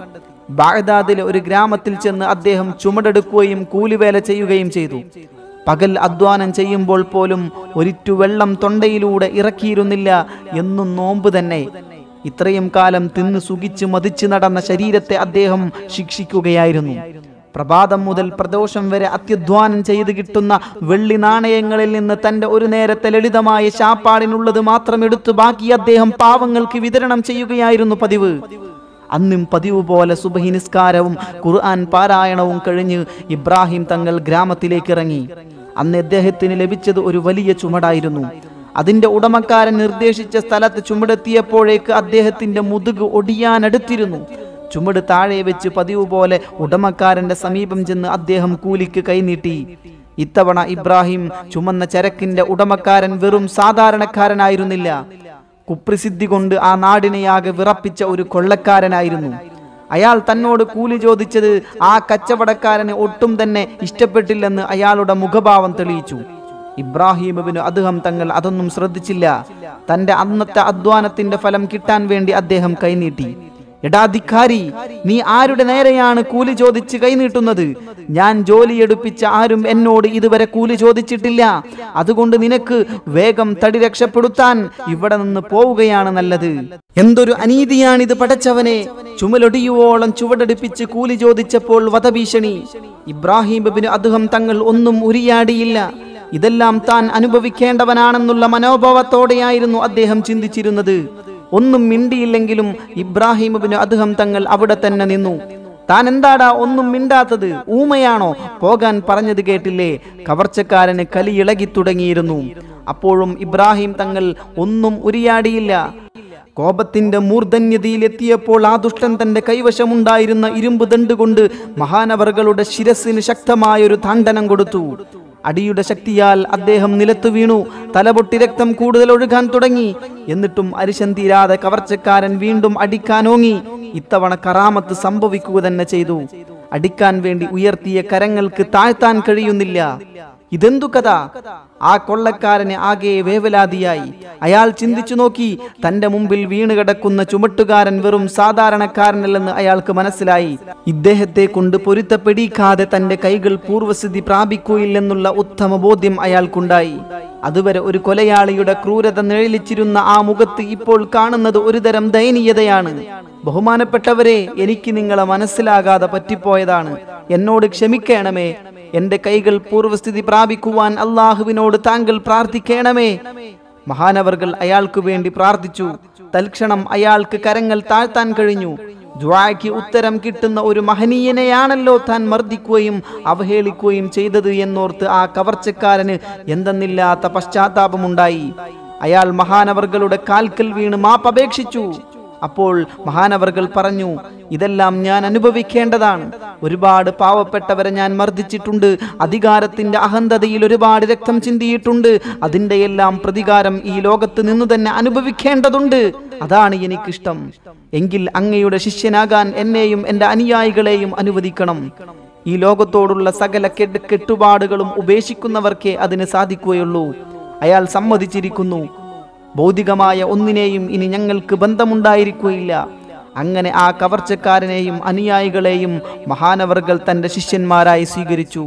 ബാഗ്ദാദിലെ ഒരു ഗ്രാമത്തിൽ ചെന്ന് അദ്ദേഹം ചുമടെടുക്കുകയും കൂലിവേല ചെയ്യുകയും ചെയ്തു പകൽ അധ്വാനം ചെയ്യുമ്പോൾ പോലും ഒരിറ്റു വെള്ളം തൊണ്ടയിലൂടെ ഇറക്കിയിരുന്നില്ല എന്നും നോമ്പ് തന്നെ ഇത്രയും കാലം തിന്ന് സുഖിച്ച് മതിച്ചു നടന്ന ശരീരത്തെ അദ്ദേഹം ശിക്ഷിക്കുകയായിരുന്നു പ്രഭാതം മുതൽ പ്രദോഷം വരെ അത്യധ്വാനം ചെയ്ത് കിട്ടുന്ന വെള്ളി നാണയങ്ങളിൽ നിന്ന് തൻ്റെ ഒരു നേരത്തെ ലളിതമായ ശാപ്പാടിനുള്ളത് മാത്രം എടുത്തു ബാക്കി അദ്ദേഹം പാവങ്ങൾക്ക് വിതരണം ചെയ്യുകയായിരുന്നു പതിവ് അന്നും പതിവ് പോലെ സുബഹിനിസ്കാരവും നിസ്കാരവും ഖുർആൻ പാരായണവും കഴിഞ്ഞ് ഇബ്രാഹിം തങ്ങൾ ഗ്രാമത്തിലേക്ക് ഇറങ്ങി അന്ന് അദ്ദേഹത്തിന് ലഭിച്ചത് ഒരു വലിയ ചുമടായിരുന്നു അതിൻ്റെ ഉടമക്കാരൻ നിർദ്ദേശിച്ച സ്ഥലത്ത് ചുമടെത്തിയപ്പോഴേക്ക് അദ്ദേഹത്തിൻ്റെ മുതുക് ഒടിയാനടുത്തിരുന്നു ചുമട് താഴെ വെച്ച് പതിവ് പോലെ ഉടമക്കാരന്റെ സമീപം ചെന്ന് അദ്ദേഹം കൂലിക്ക് കൈനീട്ടി ഇത്തവണ ഇബ്രാഹിം ചുമന്ന ചരക്കിന്റെ ഉടമക്കാരൻ വെറും സാധാരണക്കാരനായിരുന്നില്ല കുപ്രസിദ്ധി കൊണ്ട് ആ നാടിനെയാകെ വിറപ്പിച്ച ഒരു കൊള്ളക്കാരനായിരുന്നു അയാൾ തന്നോട് കൂലി ചോദിച്ചത് ആ കച്ചവടക്കാരന് ഒട്ടും തന്നെ ഇഷ്ടപ്പെട്ടില്ലെന്ന് അയാളുടെ മുഖഭാവം തെളിയിച്ചു ഇബ്രാഹിമബിന് അദ്ദേഹം തങ്ങൾ അതൊന്നും ശ്രദ്ധിച്ചില്ല തന്റെ അന്നത്തെ അധ്വാനത്തിന്റെ ഫലം കിട്ടാൻ വേണ്ടി അദ്ദേഹം കൈനീട്ടി എടാധിക്കാരി നീ ആരുടെ നേരെയാണ് കൂലി ചോദിച്ച് കൈനീട്ടുന്നത് ഞാൻ ജോലി എടുപ്പിച്ച ആരും എന്നോട് ഇതുവരെ കൂലി ചോദിച്ചിട്ടില്ല അതുകൊണ്ട് നിനക്ക് വേഗം തടി രക്ഷപ്പെടുത്താൻ ഇവിടെ നിന്ന് പോവുകയാണ് നല്ലത് എന്തൊരു അനീതിയാണിത് പടച്ചവനെ ചുമലൊടിയുവോളം ചുവടടിപ്പിച്ച് കൂലി ചോദിച്ചപ്പോൾ വധഭീഷണി ഇബ്രാഹിം ബിന് അദ്ദേഹം തങ്ങൾ ഒന്നും ഉരിയാടിയില്ല ഇതെല്ലാം താൻ അനുഭവിക്കേണ്ടവനാണെന്നുള്ള മനോഭാവത്തോടെയായിരുന്നു അദ്ദേഹം ചിന്തിച്ചിരുന്നത് ഒന്നും മിണ്ടിയില്ലെങ്കിലും ഇബ്രാഹിം അദ്ദേഹം അദ്ഹം തങ്ങൾ അവിടെ തന്നെ നിന്നു താൻ എന്താടാ ഒന്നും മിണ്ടാത്തത് ഊമയാണോ പോകാൻ പറഞ്ഞത് കേട്ടില്ലേ കവർച്ചക്കാരന് കലിയിളകി തുടങ്ങിയിരുന്നു അപ്പോഴും ഇബ്രാഹിം തങ്ങൾ ഒന്നും ഉരിയാടിയില്ല കോപത്തിന്റെ മൂർധന്യതയിലെത്തിയപ്പോൾ ആ ദുഷ്ടൻ തന്റെ കൈവശമുണ്ടായിരുന്ന ഇരുമ്പ് ദണ്ടുകൊണ്ട് കൊണ്ട് മഹാനവറുകളുടെ ശിരസിന് ശക്തമായൊരു താണ്ടനം കൊടുത്തു അടിയുടെ ശക്തിയാൽ അദ്ദേഹം നിലത്തു വീണു തലപൊട്ടി രക്തം കൂടുതൽ ഒഴുകാൻ തുടങ്ങി എന്നിട്ടും അരിശം തീരാതെ കവർച്ചക്കാരൻ വീണ്ടും അടിക്കാനോങ്ങി ഇത്തവണ കറാമത്ത് സംഭവിക്കുക തന്നെ ചെയ്തു അടിക്കാൻ വേണ്ടി ഉയർത്തിയ കരങ്ങൾക്ക് താഴ്ത്താൻ കഴിയുന്നില്ല ഇതെന്തു കഥ ആ കൊള്ളക്കാരന് ആകെ വേവലാതിയായി അയാൾ ചിന്തിച്ചു നോക്കി തന്റെ മുമ്പിൽ വീണ് കിടക്കുന്ന ചുമട്ടുകാരൻ വെറും സാധാരണക്കാരനല്ലെന്ന് അയാൾക്ക് മനസ്സിലായി ഇദ്ദേഹത്തെ കൊണ്ട് പൊരുത്തപ്പെടിക്കാതെ തന്റെ കൈകൾ പൂർവ്വസ്ഥിതി പ്രാപിക്കുകയില്ലെന്നുള്ള ഉത്തമ ബോധ്യം അയാൾക്കുണ്ടായി അതുവരെ ഒരു കൊലയാളിയുടെ ക്രൂരത നിഴലിച്ചിരുന്ന ആ മുഖത്ത് ഇപ്പോൾ കാണുന്നത് ഒരുതരം ദയനീയതയാണ് ബഹുമാനപ്പെട്ടവരെ എനിക്ക് നിങ്ങളെ മനസ്സിലാകാതെ പറ്റിപ്പോയതാണ് എന്നോട് ക്ഷമിക്കണമേ എന്റെ കൈകൾ പൂർവ്വസ്ഥിതി പ്രാപിക്കുവാൻ അള്ളാഹുവിനോട് താങ്കൾ പ്രാർത്ഥിക്കണമേ മഹാനവർകൾ അയാൾക്കു വേണ്ടി പ്രാർത്ഥിച്ചു തൽക്ഷണം അയാൾക്ക് കരങ്ങൾ താഴ്ത്താൻ കഴിഞ്ഞു ദ്വായ്ക്ക് ഉത്തരം കിട്ടുന്ന ഒരു മഹനീയനെയാണല്ലോ താൻ മർദ്ദിക്കുകയും അവഹേളിക്കുകയും ചെയ്തത് എന്നോർത്ത് ആ കവർച്ചക്കാരന് എന്തെന്നില്ലാത്ത പശ്ചാത്താപമുണ്ടായി അയാൾ മഹാനവർകളുടെ കാൽക്കൽ വീണ് മാപ്പപേക്ഷിച്ചു അപ്പോൾ മഹാനവർകൾ പറഞ്ഞു ഇതെല്ലാം ഞാൻ അനുഭവിക്കേണ്ടതാണ് ഒരുപാട് പാവപ്പെട്ടവരെ ഞാൻ മർദ്ദിച്ചിട്ടുണ്ട് അധികാരത്തിന്റെ അഹന്തതയിൽ ഒരുപാട് രക്തം ചിന്തിയിട്ടുണ്ട് അതിൻ്റെ എല്ലാം പ്രതികാരം ഈ ലോകത്ത് നിന്ന് തന്നെ അനുഭവിക്കേണ്ടതുണ്ട് അതാണ് എനിക്കിഷ്ടം എങ്കിൽ അങ്ങയുടെ ശിഷ്യനാകാൻ എന്നെയും എൻ്റെ അനുയായികളെയും അനുവദിക്കണം ഈ ലോകത്തോടുള്ള സകല കെട്ട് കെട്ടുപാടുകളും ഉപേക്ഷിക്കുന്നവർക്കേ അതിന് സാധിക്കുകയുള്ളൂ അയാൾ സമ്മതിച്ചിരിക്കുന്നു ഭൗതികമായ ഒന്നിനെയും ഇനി ഞങ്ങൾക്ക് ബന്ധമുണ്ടായിരിക്കുകയില്ല അങ്ങനെ ആ കവർച്ചക്കാരനെയും അനുയായികളെയും മഹാനവർകൾ തന്റെ ശിഷ്യന്മാരായി സ്വീകരിച്ചു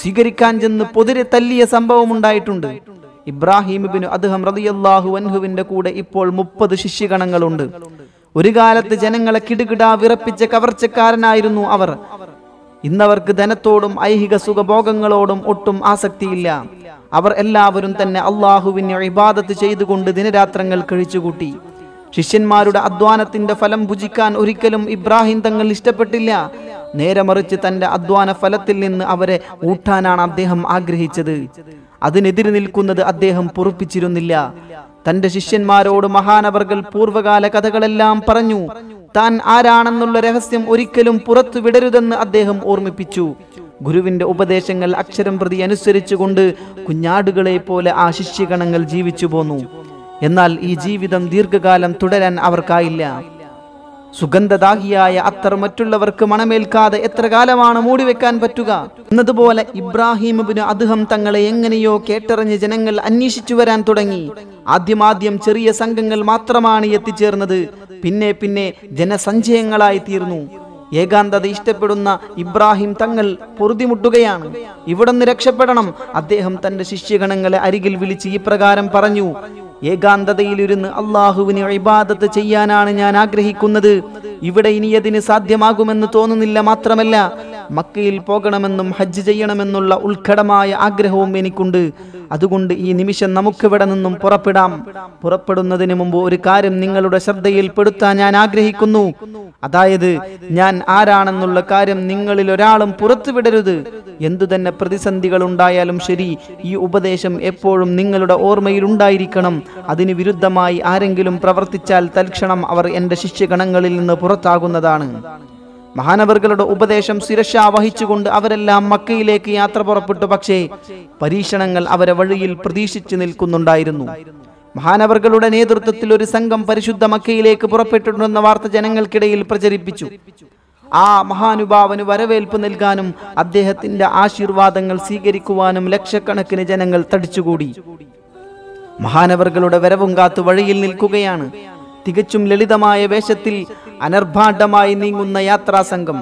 സ്വീകരിക്കാൻ ചെന്ന് പൊതിരെ തല്ലിയ സംഭവം ഉണ്ടായിട്ടുണ്ട് ഇബ്രാഹിമിബിന് അദ്ദേഹം റതിയല്ലാഹു അൻഹുവിന്റെ കൂടെ ഇപ്പോൾ മുപ്പത് ശിഷ്യഗണങ്ങളുണ്ട് ഒരു കാലത്ത് ജനങ്ങളെ കിടുകിടാ വിറപ്പിച്ച കവർച്ചക്കാരനായിരുന്നു അവർ ഇന്നവർക്ക് ധനത്തോടും ഐഹിക സുഖഭോഗങ്ങളോടും ഒട്ടും ആസക്തിയില്ല അവർ എല്ലാവരും തന്നെ അള്ളാഹുവിനെ ഇബാദത്ത് ചെയ്തുകൊണ്ട് ദിനരാത്രങ്ങൾ കഴിച്ചുകൂട്ടി ശിഷ്യന്മാരുടെ അധ്വാനത്തിന്റെ ഫലം ഭുജിക്കാൻ ഒരിക്കലും ഇബ്രാഹിം തങ്ങൾ ഇഷ്ടപ്പെട്ടില്ല നേരെ മറിച്ച് തന്റെ അധ്വാന ഫലത്തിൽ നിന്ന് അവരെ ഊട്ടാനാണ് അദ്ദേഹം ആഗ്രഹിച്ചത് അതിനെതിരെ നിൽക്കുന്നത് അദ്ദേഹം പൊറുപ്പിച്ചിരുന്നില്ല തന്റെ ശിഷ്യന്മാരോട് മഹാനവർകൾ പൂർവ്വകാല കഥകളെല്ലാം പറഞ്ഞു താൻ ആരാണെന്നുള്ള രഹസ്യം ഒരിക്കലും പുറത്തു വിടരുതെന്ന് അദ്ദേഹം ഓർമ്മിപ്പിച്ചു ഗുരുവിൻ്റെ ഉപദേശങ്ങൾ അക്ഷരം പ്രതി അനുസരിച്ചുകൊണ്ട് കുഞ്ഞാടുകളെ പോലെ ആ ശിഷ്യഗണങ്ങൾ ജീവിച്ചു പോന്നു എന്നാൽ ഈ ജീവിതം ദീർഘകാലം തുടരാൻ അവർക്കായില്ല സുഗന്ധദാഹിയായ അത്തർ മറ്റുള്ളവർക്ക് മണമേൽക്കാതെ എത്ര കാലമാണ് മൂടിവെക്കാൻ പറ്റുക എന്നതുപോലെ ഇബ്രാഹിമിന് അദ്ദേഹം തങ്ങളെ എങ്ങനെയോ കേട്ടറിഞ്ഞ് ജനങ്ങൾ അന്വേഷിച്ചു വരാൻ തുടങ്ങി ആദ്യമാദ്യം ചെറിയ സംഘങ്ങൾ മാത്രമാണ് എത്തിച്ചേർന്നത് പിന്നെ പിന്നെ ജനസഞ്ചയങ്ങളായി തീർന്നു ഏകാന്തത ഇഷ്ടപ്പെടുന്ന ഇബ്രാഹിം തങ്ങൾ പൊറുതിമുട്ടുകയാണ് ഇവിടെ നിന്ന് രക്ഷപ്പെടണം അദ്ദേഹം തന്റെ ശിഷ്യഗണങ്ങളെ അരികിൽ വിളിച്ച് ഈ പ്രകാരം പറഞ്ഞു ഏകാന്തതയിലിരുന്ന് അള്ളാഹുവിനെ ഇബാദത്ത് ചെയ്യാനാണ് ഞാൻ ആഗ്രഹിക്കുന്നത് ഇവിടെ ഇനി അതിന് സാധ്യമാകുമെന്ന് തോന്നുന്നില്ല മാത്രമല്ല മക്കയിൽ പോകണമെന്നും ഹജ്ജ് ചെയ്യണമെന്നുള്ള ഉത്കടമായ ആഗ്രഹവും എനിക്കുണ്ട് അതുകൊണ്ട് ഈ നിമിഷം നമുക്കിവിടെ നിന്നും പുറപ്പെടാം പുറപ്പെടുന്നതിന് മുമ്പ് ഒരു കാര്യം നിങ്ങളുടെ ശ്രദ്ധയിൽപ്പെടുത്താൻ ഞാൻ ആഗ്രഹിക്കുന്നു അതായത് ഞാൻ ആരാണെന്നുള്ള കാര്യം നിങ്ങളിൽ ഒരാളും പുറത്തുവിടരുത് എന്തു തന്നെ പ്രതിസന്ധികൾ ഉണ്ടായാലും ശരി ഈ ഉപദേശം എപ്പോഴും നിങ്ങളുടെ ഓർമ്മയിൽ ഉണ്ടായിരിക്കണം അതിന് വിരുദ്ധമായി ആരെങ്കിലും പ്രവർത്തിച്ചാൽ തൽക്ഷണം അവർ എൻ്റെ ശിഷ്യഗണങ്ങളിൽ നിന്ന് പുറത്താകുന്നതാണ് മഹാനവറുകളുടെ ഉപദേശം സുരക്ഷ വഹിച്ചുകൊണ്ട് അവരെല്ലാം മക്കയിലേക്ക് യാത്ര പുറപ്പെട്ടു പക്ഷേ പരീക്ഷണങ്ങൾ അവരെ വഴിയിൽ പ്രതീക്ഷിച്ചു നിൽക്കുന്നുണ്ടായിരുന്നു മഹാനവറുകളുടെ നേതൃത്വത്തിൽ ഒരു സംഘം പരിശുദ്ധ മക്കയിലേക്ക് പുറപ്പെട്ടിട്ടുണ്ടെന്ന വാർത്ത ജനങ്ങൾക്കിടയിൽ പ്രചരിപ്പിച്ചു ആ മഹാനുഭാവന് വരവേൽപ്പ് നൽകാനും അദ്ദേഹത്തിന്റെ ആശീർവാദങ്ങൾ സ്വീകരിക്കുവാനും ലക്ഷക്കണക്കിന് ജനങ്ങൾ തടിച്ചുകൂടി മഹാനവറുകളുടെ വരവും കാത്തു വഴിയിൽ നിൽക്കുകയാണ് തികച്ചും ലളിതമായ വേഷത്തിൽ അനർഭാഢമായി നീങ്ങുന്ന യാത്രാ സംഘം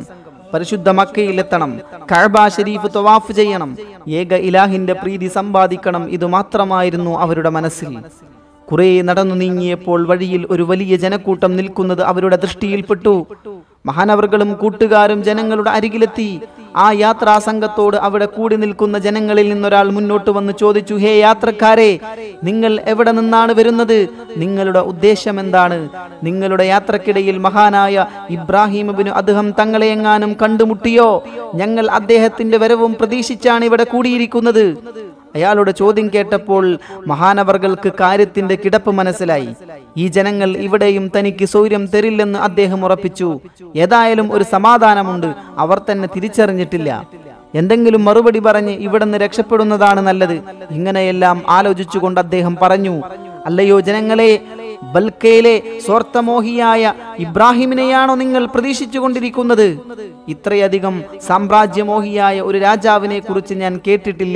പരിശുദ്ധ മക്കയിലെത്തണം കഴബ ഷരീഫ് തൊവാഫ് ചെയ്യണം ഏക ഇലാഹിന്റെ പ്രീതി സമ്പാദിക്കണം ഇത് മാത്രമായിരുന്നു അവരുടെ മനസ്സിൽ കുറെ നടന്നു നീങ്ങിയപ്പോൾ വഴിയിൽ ഒരു വലിയ ജനക്കൂട്ടം നിൽക്കുന്നത് അവരുടെ ദൃഷ്ടിയിൽപ്പെട്ടു മഹാനവറുകളും കൂട്ടുകാരും ജനങ്ങളുടെ അരികിലെത്തി ആ സംഘത്തോട് അവിടെ കൂടി നിൽക്കുന്ന ജനങ്ങളിൽ നിന്നൊരാൾ മുന്നോട്ട് വന്ന് ചോദിച്ചു ഹേ യാത്രക്കാരെ നിങ്ങൾ എവിടെ നിന്നാണ് വരുന്നത് നിങ്ങളുടെ ഉദ്ദേശം എന്താണ് നിങ്ങളുടെ യാത്രക്കിടയിൽ മഹാനായ ഇബ്രാഹിമബിന് അദ്ദേഹം തങ്ങളെ എങ്ങാനും കണ്ടുമുട്ടിയോ ഞങ്ങൾ അദ്ദേഹത്തിന്റെ വരവും പ്രതീക്ഷിച്ചാണ് ഇവിടെ കൂടിയിരിക്കുന്നത് അയാളുടെ ചോദ്യം കേട്ടപ്പോൾ മഹാനവർകൾക്ക് കാര്യത്തിന്റെ കിടപ്പ് മനസ്സിലായി ഈ ജനങ്ങൾ ഇവിടെയും തനിക്ക് സൗര്യം തരില്ലെന്ന് അദ്ദേഹം ഉറപ്പിച്ചു ഏതായാലും ഒരു സമാധാനമുണ്ട് അവർ തന്നെ തിരിച്ചറിഞ്ഞിട്ടില്ല എന്തെങ്കിലും മറുപടി പറഞ്ഞ് ഇവിടുന്ന് രക്ഷപ്പെടുന്നതാണ് നല്ലത് ഇങ്ങനെയെല്ലാം ആലോചിച്ചുകൊണ്ട് അദ്ദേഹം പറഞ്ഞു അല്ലയോ ജനങ്ങളെ ബൽക്കയിലെ സ്വർത്തമോഹിയായ ഇബ്രാഹിമിനെയാണോ നിങ്ങൾ പ്രതീക്ഷിച്ചു കൊണ്ടിരിക്കുന്നത് ഇത്രയധികം സാമ്രാജ്യമോഹിയായ ഒരു രാജാവിനെ കുറിച്ച് ഞാൻ കേട്ടിട്ടില്ല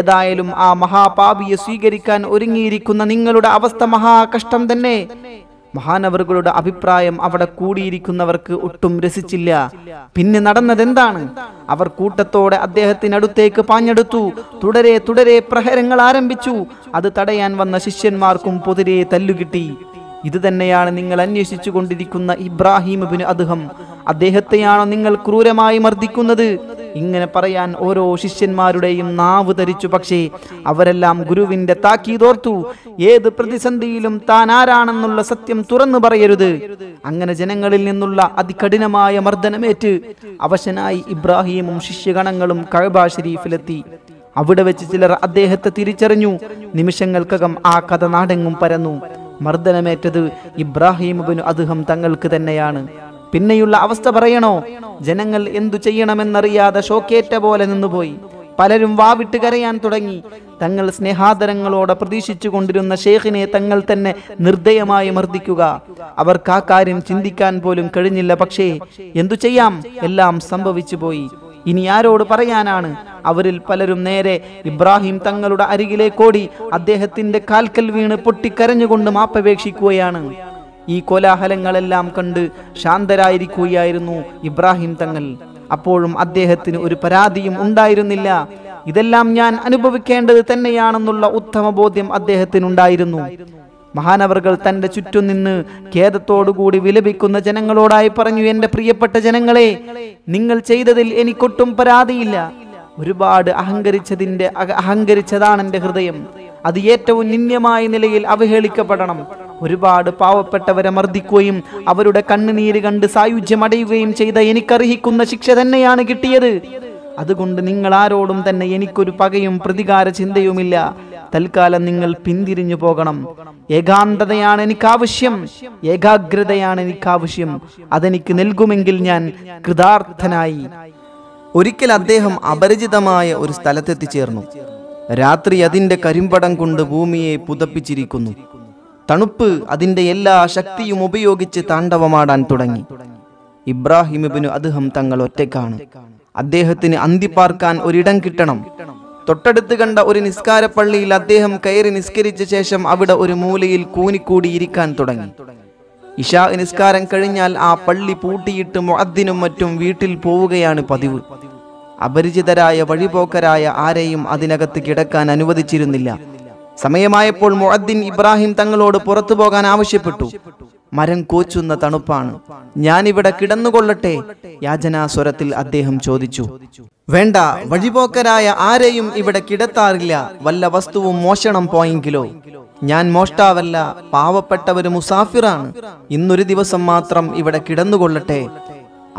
ഏതായാലും ആ മഹാപാപിയെ സ്വീകരിക്കാൻ ഒരുങ്ങിയിരിക്കുന്ന നിങ്ങളുടെ അവസ്ഥ മഹാകഷ്ടം തന്നെ മഹാനവറുകളുടെ അഭിപ്രായം അവിടെ കൂടിയിരിക്കുന്നവർക്ക് ഒട്ടും രസിച്ചില്ല പിന്നെ നടന്നതെന്താണ് അവർ കൂട്ടത്തോടെ അദ്ദേഹത്തിനടുത്തേക്ക് പാഞ്ഞെടുത്തു തുടരെ തുടരെ പ്രഹരങ്ങൾ ആരംഭിച്ചു അത് തടയാൻ വന്ന ശിഷ്യന്മാർക്കും പൊതിരെ തല്ലുകിട്ടി ഇത് തന്നെയാണ് നിങ്ങൾ അന്വേഷിച്ചു കൊണ്ടിരിക്കുന്ന ഇബ്രാഹിം ബിൻ അദ്ദേഹം അദ്ദേഹത്തെയാണോ നിങ്ങൾ ക്രൂരമായി മർദ്ദിക്കുന്നത് ഇങ്ങനെ പറയാൻ ഓരോ ശിഷ്യന്മാരുടെയും നാവ് ധരിച്ചു പക്ഷേ അവരെല്ലാം ഗുരുവിന്റെ താക്കീതോർത്തു ഏത് പ്രതിസന്ധിയിലും താൻ ആരാണെന്നുള്ള സത്യം തുറന്നു പറയരുത് അങ്ങനെ ജനങ്ങളിൽ നിന്നുള്ള അതികഠിനമായ മർദ്ദനമേറ്റ് അവശനായി ഇബ്രാഹിമും ശിഷ്യഗണങ്ങളും കഴബ ഷരീഫിലെത്തി അവിടെ വെച്ച് ചിലർ അദ്ദേഹത്തെ തിരിച്ചറിഞ്ഞു നിമിഷങ്ങൾക്കകം ആ കഥ നാടെങ്ങും പരന്നു മർദ്ദനമേറ്റത് ഇബ്രാഹിം അദ്ദേഹം തങ്ങൾക്ക് തന്നെയാണ് പിന്നെയുള്ള അവസ്ഥ പറയണോ ജനങ്ങൾ എന്തു ചെയ്യണമെന്നറിയാതെ ഷോക്കേറ്റ പോലെ നിന്നുപോയി പലരും വാവിട്ട് കരയാൻ തുടങ്ങി തങ്ങൾ സ്നേഹാദരങ്ങളോടെ പ്രതീക്ഷിച്ചു കൊണ്ടിരുന്ന ഷേഖിനെ തങ്ങൾ തന്നെ നിർദ്ദയമായി മർദ്ദിക്കുക അവർക്ക് ആ കാര്യം ചിന്തിക്കാൻ പോലും കഴിഞ്ഞില്ല പക്ഷേ എന്തു ചെയ്യാം എല്ലാം സംഭവിച്ചു പോയി ഇനി ആരോട് പറയാനാണ് അവരിൽ പലരും നേരെ ഇബ്രാഹിം തങ്ങളുടെ അരികിലേക്കോടി അദ്ദേഹത്തിന്റെ കാൽക്കൽ വീണ് പൊട്ടിക്കരഞ്ഞുകൊണ്ട് മാപ്പപേക്ഷിക്കുകയാണ് ഈ കോലാഹലങ്ങളെല്ലാം കണ്ട് ശാന്തരായിരിക്കുകയായിരുന്നു ഇബ്രാഹിം തങ്ങൾ അപ്പോഴും അദ്ദേഹത്തിന് ഒരു പരാതിയും ഉണ്ടായിരുന്നില്ല ഇതെല്ലാം ഞാൻ അനുഭവിക്കേണ്ടത് തന്നെയാണെന്നുള്ള ഉത്തമ ബോധ്യം അദ്ദേഹത്തിനുണ്ടായിരുന്നു മഹാനവറുകൾ തൻ്റെ ചുറ്റും നിന്ന് ഖേദത്തോടുകൂടി വിലപിക്കുന്ന ജനങ്ങളോടായി പറഞ്ഞു എൻ്റെ പ്രിയപ്പെട്ട ജനങ്ങളെ നിങ്ങൾ ചെയ്തതിൽ എനിക്കൊട്ടും പരാതിയില്ല ഒരുപാട് അഹങ്കരിച്ചതിൻ്റെ അഹങ്കരിച്ചതാണ് എൻ്റെ ഹൃദയം അത് ഏറ്റവും നിന്ദ്യമായ നിലയിൽ അവഹേളിക്കപ്പെടണം ഒരുപാട് പാവപ്പെട്ടവരെ മർദ്ദിക്കുകയും അവരുടെ കണ്ണുനീര് കണ്ട് സായുജ്യമടയുകയും ചെയ്ത എനിക്കർഹിക്കുന്ന ശിക്ഷ തന്നെയാണ് കിട്ടിയത് അതുകൊണ്ട് നിങ്ങൾ ആരോടും തന്നെ എനിക്കൊരു പകയും പ്രതികാര ചിന്തയുമില്ല തൽക്കാലം നിങ്ങൾ പിന്തിരിഞ്ഞു പോകണം ഏകാന്തതയാണ് എനിക്ക് ആവശ്യം ഏകാഗ്രതയാണ് എനിക്ക് ആവശ്യം അതെനിക്ക് നൽകുമെങ്കിൽ ഞാൻ കൃതാർത്ഥനായി ഒരിക്കൽ അദ്ദേഹം അപരിചിതമായ ഒരു സ്ഥലത്തെത്തിച്ചേർന്നു രാത്രി അതിൻ്റെ കരിമ്പടം കൊണ്ട് ഭൂമിയെ പുതപ്പിച്ചിരിക്കുന്നു തണുപ്പ് അതിൻ്റെ എല്ലാ ശക്തിയും ഉപയോഗിച്ച് താണ്ഡവമാടാൻ തുടങ്ങി ഇബ്രാഹിമിബിന് അദ്ദേഹം തങ്ങൾ ഒറ്റയ്ക്കാണ് അദ്ദേഹത്തിന് അന്തിപ്പാർക്കാൻ ഒരിടം കിട്ടണം തൊട്ടടുത്ത് കണ്ട ഒരു നിസ്കാരപ്പള്ളിയിൽ അദ്ദേഹം കയറി നിസ്കരിച്ച ശേഷം അവിടെ ഒരു മൂലയിൽ കൂനിക്കൂടിയിരിക്കാൻ തുടങ്ങി ഇഷാ നിസ്കാരം കഴിഞ്ഞാൽ ആ പള്ളി പൂട്ടിയിട്ട് മുഅദ്ദിനും മറ്റും വീട്ടിൽ പോവുകയാണ് പതിവ് അപരിചിതരായ വഴിപോക്കരായ ആരെയും അതിനകത്ത് കിടക്കാൻ അനുവദിച്ചിരുന്നില്ല സമയമായപ്പോൾ മുഅദ്ദിൻ ഇബ്രാഹിം തങ്ങളോട് പുറത്തു പോകാൻ ആവശ്യപ്പെട്ടു മരം കോച്ചുന്ന തണുപ്പാണ് ഞാനിവിടെ കിടന്നുകൊള്ളട്ടെ യാചനാസ്വരത്തിൽ അദ്ദേഹം ചോദിച്ചു വേണ്ട വഴിപോക്കരായ ആരെയും ഇവിടെ കിടത്താറില്ല വല്ല വസ്തുവും മോഷണം പോയെങ്കിലോ ഞാൻ മോഷ്ടാവല്ല പാവപ്പെട്ടവര് മുസാഫിറാണ് ഇന്നൊരു ദിവസം മാത്രം ഇവിടെ കിടന്നുകൊള്ളട്ടെ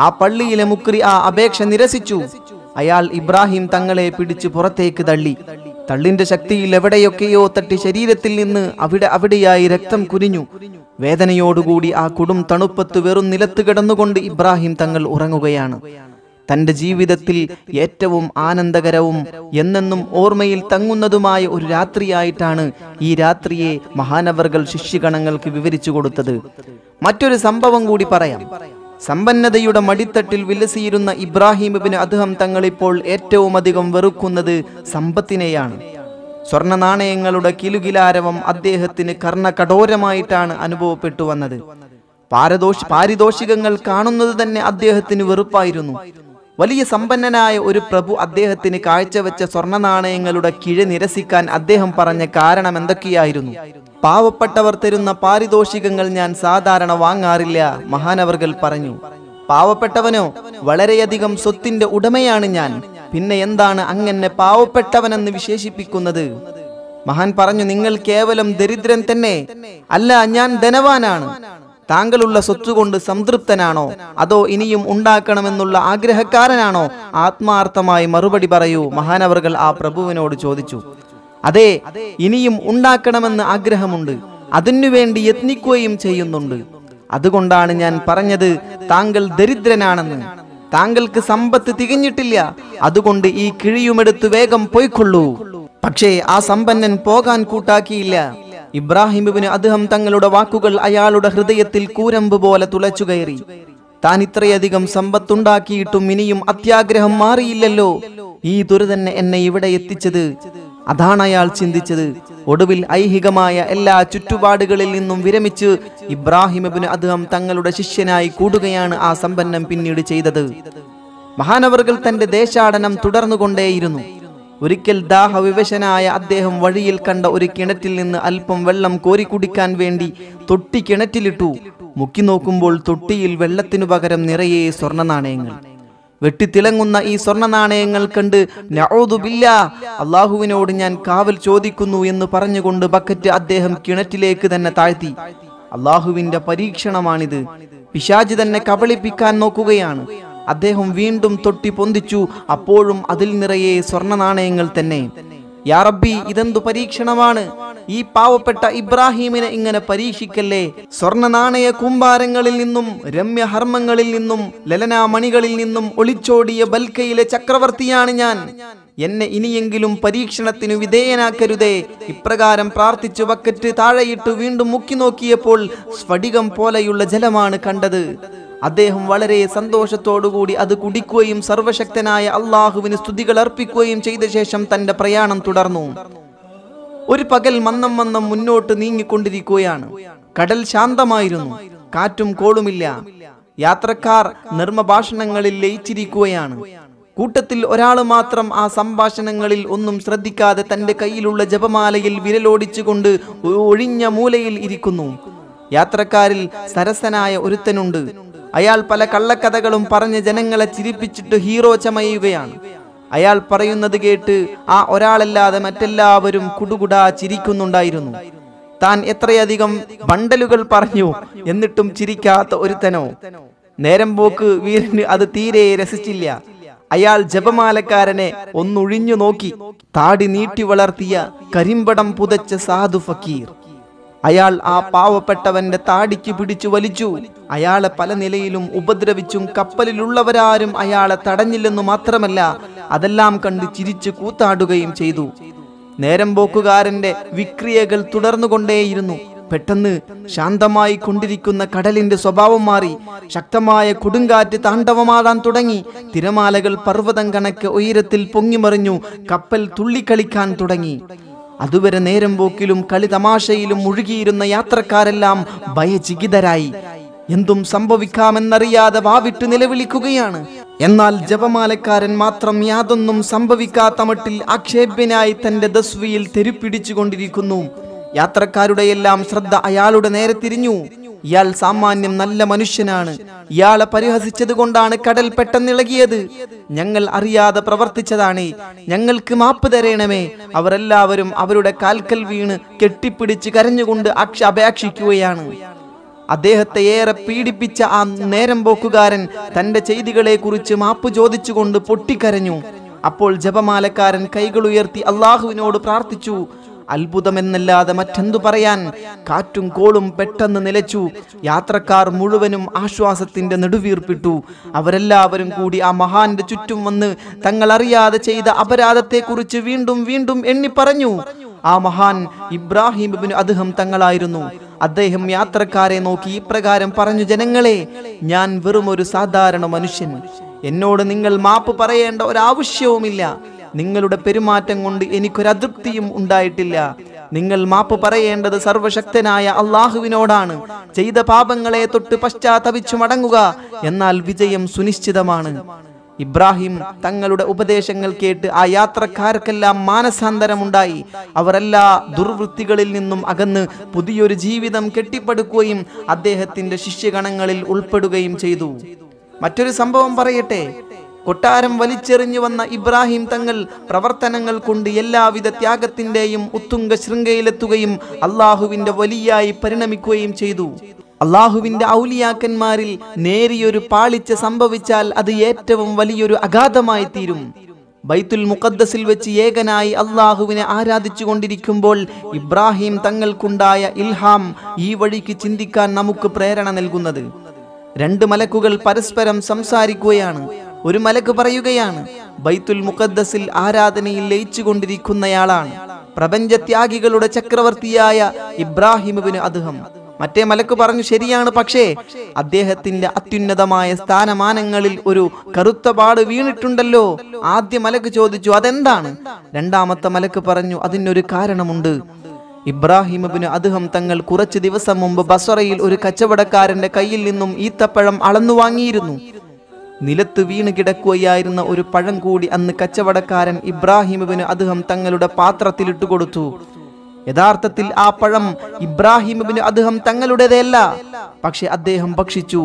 ആ പള്ളിയിലെ മുക്രി ആ അപേക്ഷ നിരസിച്ചു അയാൾ ഇബ്രാഹിം തങ്ങളെ പിടിച്ചു പുറത്തേക്ക് തള്ളി തള്ളിന്റെ ശക്തിയിൽ എവിടെയൊക്കെയോ തട്ടി ശരീരത്തിൽ നിന്ന് അവിടെ അവിടെയായി രക്തം കുരിഞ്ഞു വേദനയോടുകൂടി ആ കൊടും തണുപ്പത്ത് വെറും നിലത്ത് കിടന്നുകൊണ്ട് ഇബ്രാഹിം തങ്ങൾ ഉറങ്ങുകയാണ് തന്റെ ജീവിതത്തിൽ ഏറ്റവും ആനന്ദകരവും എന്നെന്നും ഓർമ്മയിൽ തങ്ങുന്നതുമായ ഒരു രാത്രിയായിട്ടാണ് ഈ രാത്രിയെ മഹാനവർകൾ ശിഷ്യഗണങ്ങൾക്ക് വിവരിച്ചു കൊടുത്തത് മറ്റൊരു സംഭവം കൂടി പറയാം സമ്പന്നതയുടെ മടിത്തട്ടിൽ വിലസിയിരുന്ന ഇബ്രാഹിമിബിന് അദ്ദേഹം തങ്ങളിപ്പോൾ ഏറ്റവും അധികം വെറുക്കുന്നത് സമ്പത്തിനെയാണ് സ്വർണ്ണ നാണയങ്ങളുടെ കിലുകിലാരവം അദ്ദേഹത്തിന് കർണകഠോരമായിട്ടാണ് അനുഭവപ്പെട്ടു വന്നത് പാരദോഷ പാരിതോഷികങ്ങൾ കാണുന്നത് തന്നെ അദ്ദേഹത്തിന് വെറുപ്പായിരുന്നു വലിയ സമ്പന്നനായ ഒരു പ്രഭു അദ്ദേഹത്തിന് കാഴ്ചവെച്ച സ്വർണ്ണ നാണയങ്ങളുടെ കിഴ നിരസിക്കാൻ അദ്ദേഹം പറഞ്ഞ കാരണം എന്തൊക്കെയായിരുന്നു പാവപ്പെട്ടവർ തരുന്ന പാരിതോഷികങ്ങൾ ഞാൻ സാധാരണ വാങ്ങാറില്ല മഹാനവർകൾ പറഞ്ഞു പാവപ്പെട്ടവനോ വളരെയധികം സ്വത്തിന്റെ ഉടമയാണ് ഞാൻ പിന്നെ എന്താണ് അങ്ങനെ പാവപ്പെട്ടവനെന്ന് വിശേഷിപ്പിക്കുന്നത് മഹാൻ പറഞ്ഞു നിങ്ങൾ കേവലം ദരിദ്രൻ തന്നെ അല്ല ഞാൻ ധനവാനാണ് താങ്കളുള്ള സ്വത്തുകൊണ്ട് സംതൃപ്തനാണോ അതോ ഇനിയും ഉണ്ടാക്കണമെന്നുള്ള ആഗ്രഹക്കാരനാണോ ആത്മാർത്ഥമായി മറുപടി പറയൂ മഹാനവർകൾ ആ പ്രഭുവിനോട് ചോദിച്ചു അതെ ഇനിയും ഉണ്ടാക്കണമെന്ന് ആഗ്രഹമുണ്ട് അതിനുവേണ്ടി യത്നിക്കുകയും ചെയ്യുന്നുണ്ട് അതുകൊണ്ടാണ് ഞാൻ പറഞ്ഞത് താങ്കൾ ദരിദ്രനാണെന്ന് താങ്കൾക്ക് സമ്പത്ത് തികഞ്ഞിട്ടില്ല അതുകൊണ്ട് ഈ കിഴിയുമെടുത്ത് വേഗം പോയിക്കൊള്ളൂ പക്ഷേ ആ സമ്പന്നൻ പോകാൻ കൂട്ടാക്കിയില്ല ഇബ്രാഹിമിബിന് അദ്ദേഹം തങ്ങളുടെ വാക്കുകൾ അയാളുടെ ഹൃദയത്തിൽ കൂരമ്പ് പോലെ കയറി താൻ ഇത്രയധികം സമ്പത്തുണ്ടാക്കിയിട്ടും ഇനിയും അത്യാഗ്രഹം മാറിയില്ലല്ലോ ഈ തുരു തന്നെ എന്നെ ഇവിടെ എത്തിച്ചത് അതാണ് അയാൾ ചിന്തിച്ചത് ഒടുവിൽ ഐഹികമായ എല്ലാ ചുറ്റുപാടുകളിൽ നിന്നും വിരമിച്ച് ഇബ്രാഹിമബിന് അദ്ദേഹം തങ്ങളുടെ ശിഷ്യനായി കൂടുകയാണ് ആ സമ്പന്നം പിന്നീട് ചെയ്തത് മഹാനവറുകൾ തന്റെ ദേശാടനം തുടർന്നുകൊണ്ടേയിരുന്നു ഒരിക്കൽ ദാഹവിവശനായ അദ്ദേഹം വഴിയിൽ കണ്ട ഒരു കിണറ്റിൽ നിന്ന് അല്പം വെള്ളം കോരി കുടിക്കാൻ വേണ്ടി തൊട്ടി കിണറ്റിലിട്ടു മുക്കി നോക്കുമ്പോൾ തൊട്ടിയിൽ വെള്ളത്തിനു പകരം നിറയെ സ്വർണ്ണ നാണയങ്ങൾ വെട്ടിത്തിളങ്ങുന്ന ഈ സ്വർണ്ണ നാണയങ്ങൾ കണ്ട് നഴോതുബില്ല അള്ളാഹുവിനോട് ഞാൻ കാവൽ ചോദിക്കുന്നു എന്ന് പറഞ്ഞുകൊണ്ട് ബക്കറ്റ് അദ്ദേഹം കിണറ്റിലേക്ക് തന്നെ താഴ്ത്തി അള്ളാഹുവിന്റെ പരീക്ഷണമാണിത് പിശാജി തന്നെ കബളിപ്പിക്കാൻ നോക്കുകയാണ് അദ്ദേഹം വീണ്ടും തൊട്ടി പൊന്തിച്ചു അപ്പോഴും അതിൽ നിറയെ സ്വർണ്ണ നാണയങ്ങൾ തന്നെ യാറബി ഇതെന്തു പരീക്ഷണമാണ് ഈ പാവപ്പെട്ട ഇബ്രാഹീമിനെ ഇങ്ങനെ പരീക്ഷിക്കല്ലേ സ്വർണ്ണ നാണയ കൂമ്പാരങ്ങളിൽ നിന്നും രമ്യ ഹർമ്മങ്ങളിൽ നിന്നും ലലനാമണികളിൽ നിന്നും ഒളിച്ചോടിയ ബൽക്കയിലെ ചക്രവർത്തിയാണ് ഞാൻ എന്നെ ഇനിയെങ്കിലും പരീക്ഷണത്തിനു വിധേയനാക്കരുതേ ഇപ്രകാരം പ്രാർത്ഥിച്ചു വക്കറ്റ് താഴെയിട്ട് വീണ്ടും മുക്കി നോക്കിയപ്പോൾ സ്ഫടികം പോലെയുള്ള ജലമാണ് കണ്ടത് അദ്ദേഹം വളരെ സന്തോഷത്തോടുകൂടി അത് കുടിക്കുകയും സർവശക്തനായ അള്ളാഹുവിന് സ്തുതികൾ അർപ്പിക്കുകയും ചെയ്ത ശേഷം തന്റെ പ്രയാണം തുടർന്നു ഒരു പകൽ മന്നം മന്നം മുന്നോട്ട് നീങ്ങിക്കൊണ്ടിരിക്കുകയാണ് കടൽ ശാന്തമായിരുന്നു കാറ്റും കോളുമില്ല യാത്രക്കാർ നിർമ്മഭാഷണങ്ങളിൽ ലയിച്ചിരിക്കുകയാണ് കൂട്ടത്തിൽ ഒരാൾ മാത്രം ആ സംഭാഷണങ്ങളിൽ ഒന്നും ശ്രദ്ധിക്കാതെ തന്റെ കയ്യിലുള്ള ജപമാലയിൽ വിരലോടിച്ചുകൊണ്ട് ഒഴിഞ്ഞ മൂലയിൽ ഇരിക്കുന്നു യാത്രക്കാരിൽ സരസനായ ഒരുത്തനുണ്ട് അയാൾ പല കള്ളക്കഥകളും പറഞ്ഞ് ജനങ്ങളെ ചിരിപ്പിച്ചിട്ട് ഹീറോ ചമയുകയാണ് അയാൾ പറയുന്നത് കേട്ട് ആ ഒരാളല്ലാതെ മറ്റെല്ലാവരും കുടുകുടാ ചിരിക്കുന്നുണ്ടായിരുന്നു താൻ എത്രയധികം ബണ്ടലുകൾ പറഞ്ഞു എന്നിട്ടും ചിരിക്കാത്ത ഒരുത്തനോ നേരം പോക്ക് വീരന് അത് തീരെ രസിച്ചില്ല അയാൾ ജപമാലക്കാരനെ ഒന്നൊഴിഞ്ഞു നോക്കി താടി നീട്ടി വളർത്തിയ കരിമ്പടം പുതച്ച സാധു ഫക്കീർ അയാൾ ആ പാവപ്പെട്ടവന്റെ താടിക്ക് പിടിച്ചു വലിച്ചു അയാളെ പല നിലയിലും ഉപദ്രവിച്ചും കപ്പലിലുള്ളവരാരും അയാളെ തടഞ്ഞില്ലെന്നു മാത്രമല്ല അതെല്ലാം കണ്ട് ചിരിച്ച് കൂത്താടുകയും ചെയ്തു നേരം പോക്കുകാരന്റെ വിക്രിയകൾ തുടർന്നുകൊണ്ടേയിരുന്നു പെട്ടെന്ന് ശാന്തമായി കൊണ്ടിരിക്കുന്ന കടലിന്റെ സ്വഭാവം മാറി ശക്തമായ കൊടുങ്കാറ്റ് താണ്ഡവമാടാൻ തുടങ്ങി തിരമാലകൾ പർവ്വതം കണക്ക് ഉയരത്തിൽ പൊങ്ങിമറിഞ്ഞു കപ്പൽ തുള്ളിക്കളിക്കാൻ തുടങ്ങി അതുവരെ നേരം പോക്കിലും കളി തമാശയിലും മുഴുകിയിരുന്ന യാത്രക്കാരെല്ലാം ഭയചികിതരായി എന്തും സംഭവിക്കാമെന്നറിയാതെ വാവിട്ട് നിലവിളിക്കുകയാണ് എന്നാൽ ജപമാലക്കാരൻ മാത്രം യാതൊന്നും സംഭവിക്കാത്ത മട്ടിൽ ആക്ഷേപ്യനായി തന്റെ ദസ്വിയിൽ തെരുപ്പിടിച്ചുകൊണ്ടിരിക്കുന്നു യാത്രക്കാരുടെയെല്ലാം ശ്രദ്ധ അയാളുടെ നേരെ തിരിഞ്ഞു ഇയാൾ സാമാന്യം നല്ല മനുഷ്യനാണ് ഇയാളെ പരിഹസിച്ചത് കൊണ്ടാണ് കടൽ പെട്ടെന്നിളകിയത് ഞങ്ങൾ അറിയാതെ പ്രവർത്തിച്ചതാണ് ഞങ്ങൾക്ക് മാപ്പ് തരേണമേ അവരെല്ലാവരും അവരുടെ കാൽക്കൽ വീണ് കെട്ടിപ്പിടിച്ച് കരഞ്ഞുകൊണ്ട് അക്ഷ അപേക്ഷിക്കുകയാണ് അദ്ദേഹത്തെ ഏറെ പീഡിപ്പിച്ച ആ നേരം പോക്കുകാരൻ തന്റെ ചെയ്തികളെ കുറിച്ച് മാപ്പ് ചോദിച്ചുകൊണ്ട് പൊട്ടിക്കരഞ്ഞു അപ്പോൾ ജപമാലക്കാരൻ കൈകൾ ഉയർത്തി അള്ളാഹുവിനോട് പ്രാർത്ഥിച്ചു അത്ഭുതമെന്നല്ലാതെ മറ്റെന്തു പറയാൻ കാറ്റും കോളും പെട്ടെന്ന് നിലച്ചു യാത്രക്കാർ മുഴുവനും ആശ്വാസത്തിന്റെ നെടുവീർപ്പിട്ടു അവരെല്ലാവരും കൂടി ആ മഹാന്റെ ചുറ്റും വന്ന് തങ്ങൾ അറിയാതെ ചെയ്ത അപരാധത്തെക്കുറിച്ച് വീണ്ടും വീണ്ടും എണ്ണി പറഞ്ഞു ആ മഹാൻ ഇബ്രാഹിം അദ്ദേഹം തങ്ങളായിരുന്നു അദ്ദേഹം യാത്രക്കാരെ നോക്കി ഇപ്രകാരം പറഞ്ഞു ജനങ്ങളെ ഞാൻ വെറും ഒരു സാധാരണ മനുഷ്യൻ എന്നോട് നിങ്ങൾ മാപ്പ് പറയേണ്ട ഒരാവശ്യവുമില്ല നിങ്ങളുടെ പെരുമാറ്റം കൊണ്ട് അതൃപ്തിയും ഉണ്ടായിട്ടില്ല നിങ്ങൾ മാപ്പ് പറയേണ്ടത് സർവശക്തനായ അള്ളാഹുവിനോടാണ് ചെയ്ത പാപങ്ങളെ തൊട്ട് പശ്ചാത്തപിച്ചു മടങ്ങുക എന്നാൽ വിജയം സുനിശ്ചിതമാണ് ഇബ്രാഹിം തങ്ങളുടെ ഉപദേശങ്ങൾ കേട്ട് ആ യാത്രക്കാർക്കെല്ലാം മാനസാന്തരമുണ്ടായി അവരെല്ലാ ദുർവൃത്തികളിൽ നിന്നും അകന്ന് പുതിയൊരു ജീവിതം കെട്ടിപ്പടുക്കുകയും അദ്ദേഹത്തിന്റെ ശിഷ്യഗണങ്ങളിൽ ഉൾപ്പെടുകയും ചെയ്തു മറ്റൊരു സംഭവം പറയട്ടെ കൊട്ടാരം വലിച്ചെറിഞ്ഞു വന്ന ഇബ്രാഹിം തങ്ങൾ പ്രവർത്തനങ്ങൾ കൊണ്ട് എല്ലാവിധ ത്യാഗത്തിൻ്റെയും ഉത്തുംഗ ശൃംഖയിലെത്തുകയും അള്ളാഹുവിൻ്റെ വലിയായി പരിണമിക്കുകയും ചെയ്തു അള്ളാഹുവിൻ്റെ ഔലിയാക്കന്മാരിൽ നേരിയൊരു പാളിച്ച സംഭവിച്ചാൽ അത് ഏറ്റവും വലിയൊരു അഗാധമായി തീരും ബൈത്തുൽ മുഖദ്ദസിൽ വെച്ച് ഏകനായി അള്ളാഹുവിനെ ആരാധിച്ചു കൊണ്ടിരിക്കുമ്പോൾ ഇബ്രാഹിം തങ്ങൾക്കുണ്ടായ ഇൽഹാം ഈ വഴിക്ക് ചിന്തിക്കാൻ നമുക്ക് പ്രേരണ നൽകുന്നത് രണ്ട് മലക്കുകൾ പരസ്പരം സംസാരിക്കുകയാണ് ഒരു മലക്ക് പറയുകയാണ് ബൈത്തുൽ മുഖദ്ദസിൽ ആരാധനയിൽ ലയിച്ചുകൊണ്ടിരിക്കുന്നയാളാണ് പ്രപഞ്ചത്യാഗികളുടെ ചക്രവർത്തിയായ ഇബ്രാഹിമുവിന് അദ്ദേഹം മറ്റേ മലക്ക് പറഞ്ഞു ശരിയാണ് പക്ഷേ അദ്ദേഹത്തിന്റെ അത്യുന്നതമായ സ്ഥാനമാനങ്ങളിൽ ഒരു കറുത്ത പാട് വീണിട്ടുണ്ടല്ലോ ആദ്യ മലക്ക് ചോദിച്ചു അതെന്താണ് രണ്ടാമത്തെ മലക്ക് പറഞ്ഞു അതിനൊരു കാരണമുണ്ട് ഇബ്രാഹിമുബിന് അദ്ദേഹം തങ്ങൾ കുറച്ച് ദിവസം മുമ്പ് ബസറയിൽ ഒരു കച്ചവടക്കാരന്റെ കയ്യിൽ നിന്നും ഈത്തപ്പഴം അളന്നു വാങ്ങിയിരുന്നു നിലത്ത് വീണ് കിടക്കുകയായിരുന്ന ഒരു പഴം കൂടി അന്ന് കച്ചവടക്കാരൻ ഇബ്രാഹിമുവിന് അദ്ദേഹം തങ്ങളുടെ പാത്രത്തിലിട്ട് കൊടുത്തു യഥാർത്ഥത്തിൽ ആ പഴം ഇബ്രാഹിമുവിന് അദ്ദേഹം തങ്ങളുടേതല്ല പക്ഷെ അദ്ദേഹം ഭക്ഷിച്ചു